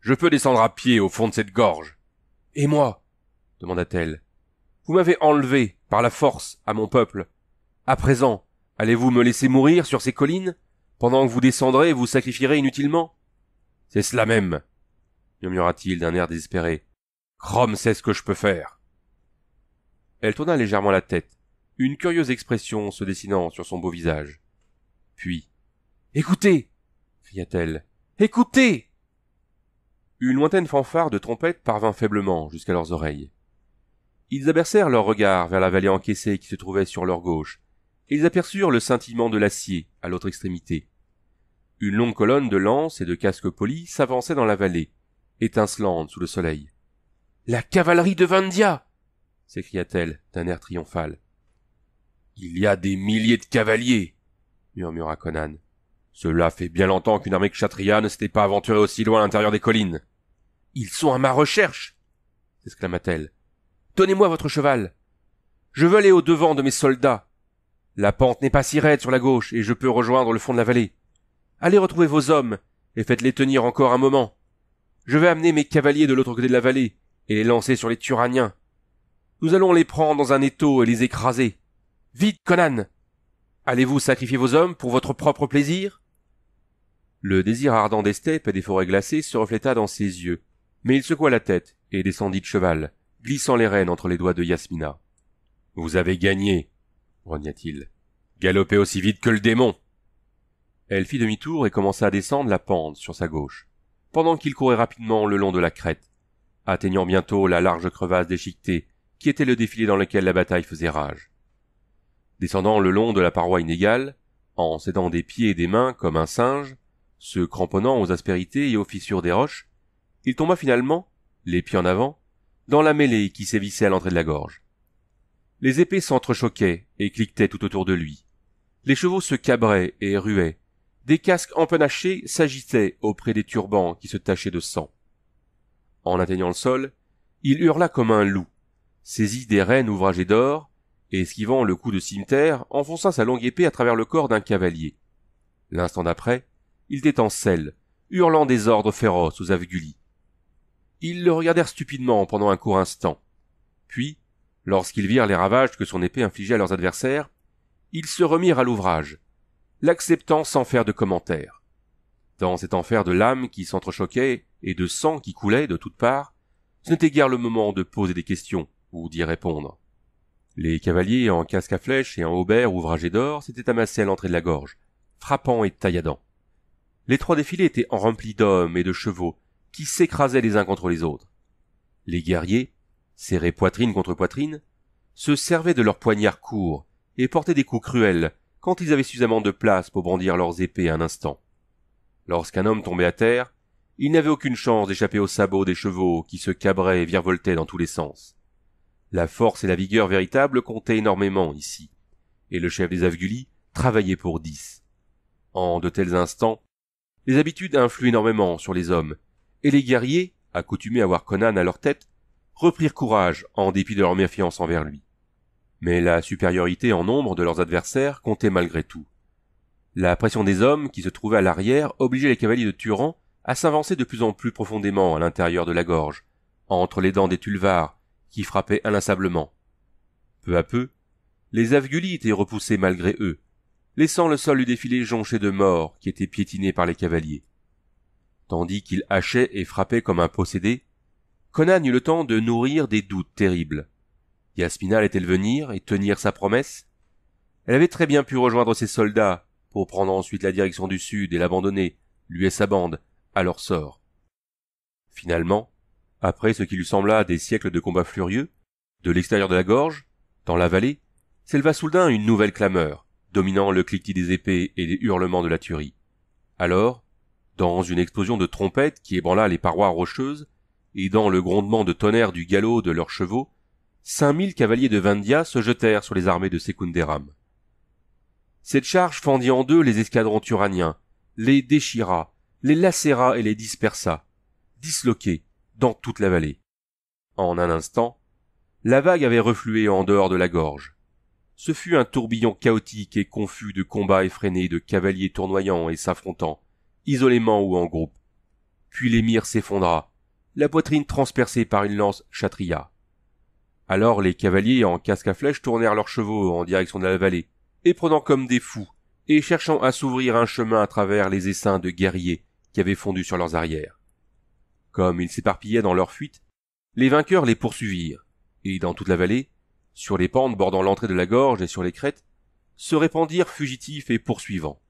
Je peux descendre à pied au fond de cette gorge. Et moi? demanda-t-elle. Vous m'avez enlevé, par la force, à mon peuple. À présent, allez-vous me laisser mourir sur ces collines, pendant que vous descendrez et vous sacrifierez inutilement? C'est cela même, murmura-t-il d'un air désespéré. Crom sait ce que je peux faire. Elle tourna légèrement la tête, une curieuse expression se dessinant sur son beau visage. Puis, Écoutez! cria-t-elle. Écoutez! Une lointaine fanfare de trompettes parvint faiblement jusqu'à leurs oreilles. Ils abercèrent leurs regards vers la vallée encaissée qui se trouvait sur leur gauche, et ils aperçurent le scintillement de l'acier à l'autre extrémité. Une longue colonne de lances et de casques polis s'avançait dans la vallée, étincelante sous le soleil. La cavalerie de Vandia! s'écria-t-elle d'un air triomphal. Il y a des milliers de cavaliers, murmura Conan. Cela fait bien longtemps qu'une armée Kshatria ne s'était pas aventurée aussi loin à l'intérieur des collines. Ils sont à ma recherche, s'exclama-t-elle. Donnez-moi votre cheval. Je veux aller au devant de mes soldats. La pente n'est pas si raide sur la gauche et je peux rejoindre le fond de la vallée. Allez retrouver vos hommes et faites-les tenir encore un moment. Je vais amener mes cavaliers de l'autre côté de la vallée et les lancer sur les Turaniens nous allons les prendre dans un étau et les écraser. Vite, Conan. Allez-vous sacrifier vos hommes pour votre propre plaisir? Le désir ardent des steppes et des forêts glacées se refléta dans ses yeux, mais il secoua la tête et descendit de cheval, glissant les rênes entre les doigts de Yasmina. Vous avez gagné, grogna-t-il. Galopez aussi vite que le démon. Elle fit demi-tour et commença à descendre la pente sur sa gauche, pendant qu'il courait rapidement le long de la crête, atteignant bientôt la large crevasse déchiquetée qui était le défilé dans lequel la bataille faisait rage. Descendant le long de la paroi inégale, en s'aidant des pieds et des mains comme un singe, se cramponnant aux aspérités et aux fissures des roches, il tomba finalement, les pieds en avant, dans la mêlée qui sévissait à l'entrée de la gorge. Les épées s'entrechoquaient et cliquetaient tout autour de lui. Les chevaux se cabraient et ruaient. Des casques empenachés s'agitaient auprès des turbans qui se tachaient de sang. En atteignant le sol, il hurla comme un loup, saisit des rênes ouvragées d'or, et esquivant le coup de cimetière, enfonça sa longue épée à travers le corps d'un cavalier. L'instant d'après, il était en selle, hurlant des ordres féroces aux aveugulis. Ils le regardèrent stupidement pendant un court instant. Puis, lorsqu'ils virent les ravages que son épée infligeait à leurs adversaires, ils se remirent à l'ouvrage, l'acceptant sans faire de commentaires. Dans cet enfer de lames qui s'entrechoquaient et de sang qui coulait de toutes parts, ce n'était guère le moment de poser des questions ou d'y répondre. Les cavaliers en casque à flèche et en haubert ouvragés d'or s'étaient amassés à l'entrée de la gorge, frappant et tailladant. Les trois défilés étaient remplis d'hommes et de chevaux, qui s'écrasaient les uns contre les autres. Les guerriers, serrés poitrine contre poitrine, se servaient de leurs poignards courts et portaient des coups cruels quand ils avaient suffisamment de place pour brandir leurs épées un instant. Lorsqu'un homme tombait à terre, il n'avait aucune chance d'échapper aux sabots des chevaux qui se cabraient et virevoltaient dans tous les sens. La force et la vigueur véritable comptaient énormément ici, et le chef des Avgulis travaillait pour dix. En de tels instants, les habitudes influent énormément sur les hommes, et les guerriers, accoutumés à voir Conan à leur tête, reprirent courage en dépit de leur méfiance envers lui. Mais la supériorité en nombre de leurs adversaires comptait malgré tout. La pression des hommes qui se trouvaient à l'arrière obligeait les cavaliers de Turan à s'avancer de plus en plus profondément à l'intérieur de la gorge, entre les dents des Tulvars qui frappaient inlassablement. Peu à peu, les Avgulis étaient repoussés malgré eux, laissant le sol du défilé jonché de morts qui étaient piétinés par les cavaliers. Tandis qu'ils hachaient et frappaient comme un possédé, Conan eut le temps de nourrir des doutes terribles. Yasmina allait-elle venir et tenir sa promesse Elle avait très bien pu rejoindre ses soldats pour prendre ensuite la direction du sud et l'abandonner, lui et sa bande, à leur sort. Finalement, après ce qui lui sembla des siècles de combats furieux, de l'extérieur de la gorge, dans la vallée, s'éleva soudain une nouvelle clameur, dominant le cliquetis des épées et les hurlements de la tuerie. Alors, dans une explosion de trompettes qui ébranla les parois rocheuses, et dans le grondement de tonnerre du galop de leurs chevaux, cinq mille cavaliers de Vandia se jetèrent sur les armées de Secunderam. Cette charge fendit en deux les escadrons turaniens, les déchira, les lacéra et les dispersa. Disloqués, dans toute la vallée. En un instant, la vague avait reflué en dehors de la gorge. Ce fut un tourbillon chaotique et confus de combats effrénés de cavaliers tournoyant et s'affrontant, isolément ou en groupe. Puis l'émir s'effondra, la poitrine transpercée par une lance chatria. Alors les cavaliers en casque à flèche tournèrent leurs chevaux en direction de la vallée, et prenant comme des fous, et cherchant à s'ouvrir un chemin à travers les essaims de guerriers qui avaient fondu sur leurs arrières. Comme ils s'éparpillaient dans leur fuite, les vainqueurs les poursuivirent, et dans toute la vallée, sur les pentes bordant l'entrée de la gorge et sur les crêtes, se répandirent fugitifs et poursuivants.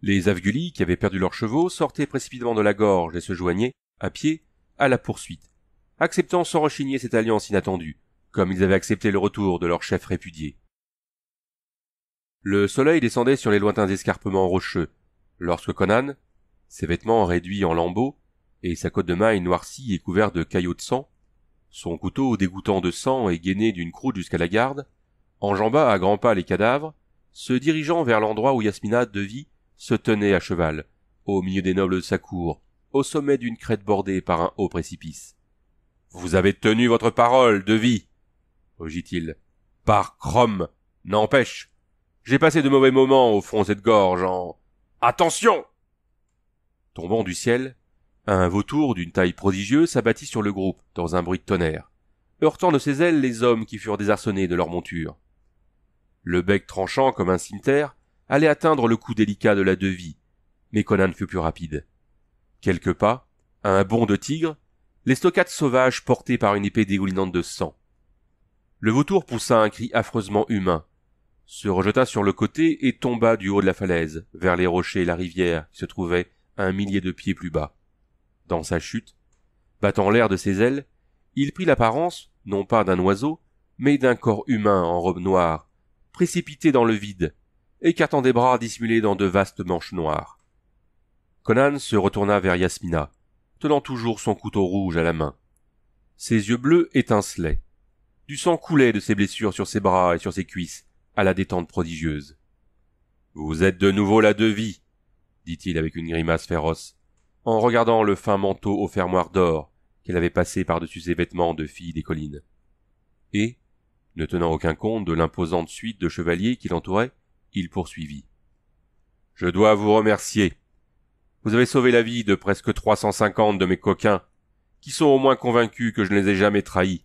Les Avgulis, qui avaient perdu leurs chevaux, sortaient précipitamment de la gorge et se joignaient, à pied, à la poursuite, acceptant sans rechigner cette alliance inattendue, comme ils avaient accepté le retour de leur chef répudié. Le soleil descendait sur les lointains escarpements rocheux, lorsque Conan, ses vêtements réduits en lambeaux, et sa côte de maille noircie et couverte de caillots de sang, son couteau dégoûtant de sang et gainé d'une croûte jusqu'à la garde, enjamba à grands pas les cadavres, se dirigeant vers l'endroit où Yasmina Devi se tenait à cheval, au milieu des nobles de sa cour, au sommet d'une crête bordée par un haut précipice. Vous avez tenu votre parole, Devi, rugit-il. Par Crom, n'empêche, j'ai passé de mauvais moments au front de cette gorge en... Attention! Tombant du ciel, un vautour d'une taille prodigieuse s'abattit sur le groupe, dans un bruit de tonnerre, heurtant de ses ailes les hommes qui furent désarçonnés de leurs montures. Le bec tranchant comme un cimeterre allait atteindre le coup délicat de la devie, mais Conan fut plus rapide. Quelques pas, à un bond de tigre, les sauvage sauvages par une épée dégoulinante de sang. Le vautour poussa un cri affreusement humain, se rejeta sur le côté et tomba du haut de la falaise, vers les rochers et la rivière qui se trouvaient à un millier de pieds plus bas. Dans sa chute, battant l'air de ses ailes, il prit l'apparence, non pas d'un oiseau, mais d'un corps humain en robe noire, précipité dans le vide, écartant des bras dissimulés dans de vastes manches noires. Conan se retourna vers Yasmina, tenant toujours son couteau rouge à la main. Ses yeux bleus étincelaient. Du sang coulait de ses blessures sur ses bras et sur ses cuisses, à la détente prodigieuse. Vous êtes de nouveau la vie, dit-il avec une grimace féroce en regardant le fin manteau au fermoir d'or qu'elle avait passé par-dessus ses vêtements de fille des collines. Et, ne tenant aucun compte de l'imposante suite de chevaliers qui l'entouraient, il poursuivit. Je dois vous remercier. Vous avez sauvé la vie de presque trois cent cinquante de mes coquins, qui sont au moins convaincus que je ne les ai jamais trahis.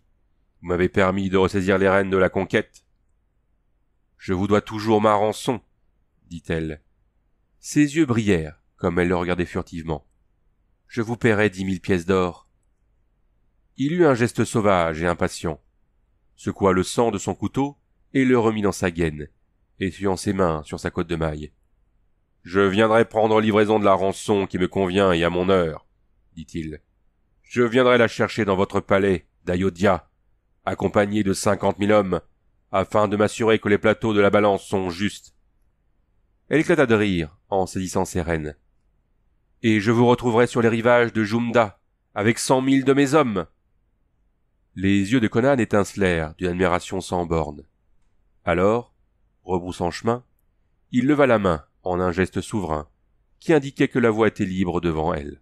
Vous m'avez permis de ressaisir les rênes de la conquête. Je vous dois toujours ma rançon, dit-elle. Ses yeux brillèrent, comme elle le regardait furtivement je vous paierai dix mille pièces d'or. Il eut un geste sauvage et impatient, secoua le sang de son couteau et le remit dans sa gaine, essuyant ses mains sur sa côte de maille. Je viendrai prendre livraison de la rançon qui me convient et à mon heure, dit-il. Je viendrai la chercher dans votre palais, d'Ayodia, accompagné de cinquante mille hommes, afin de m'assurer que les plateaux de la balance sont justes. Elle éclata de rire en saisissant ses rênes et je vous retrouverai sur les rivages de Jumda, avec cent mille de mes hommes. Les yeux de Conan étincelèrent d'une admiration sans bornes. Alors, rebroussant chemin, il leva la main en un geste souverain, qui indiquait que la voie était libre devant elle.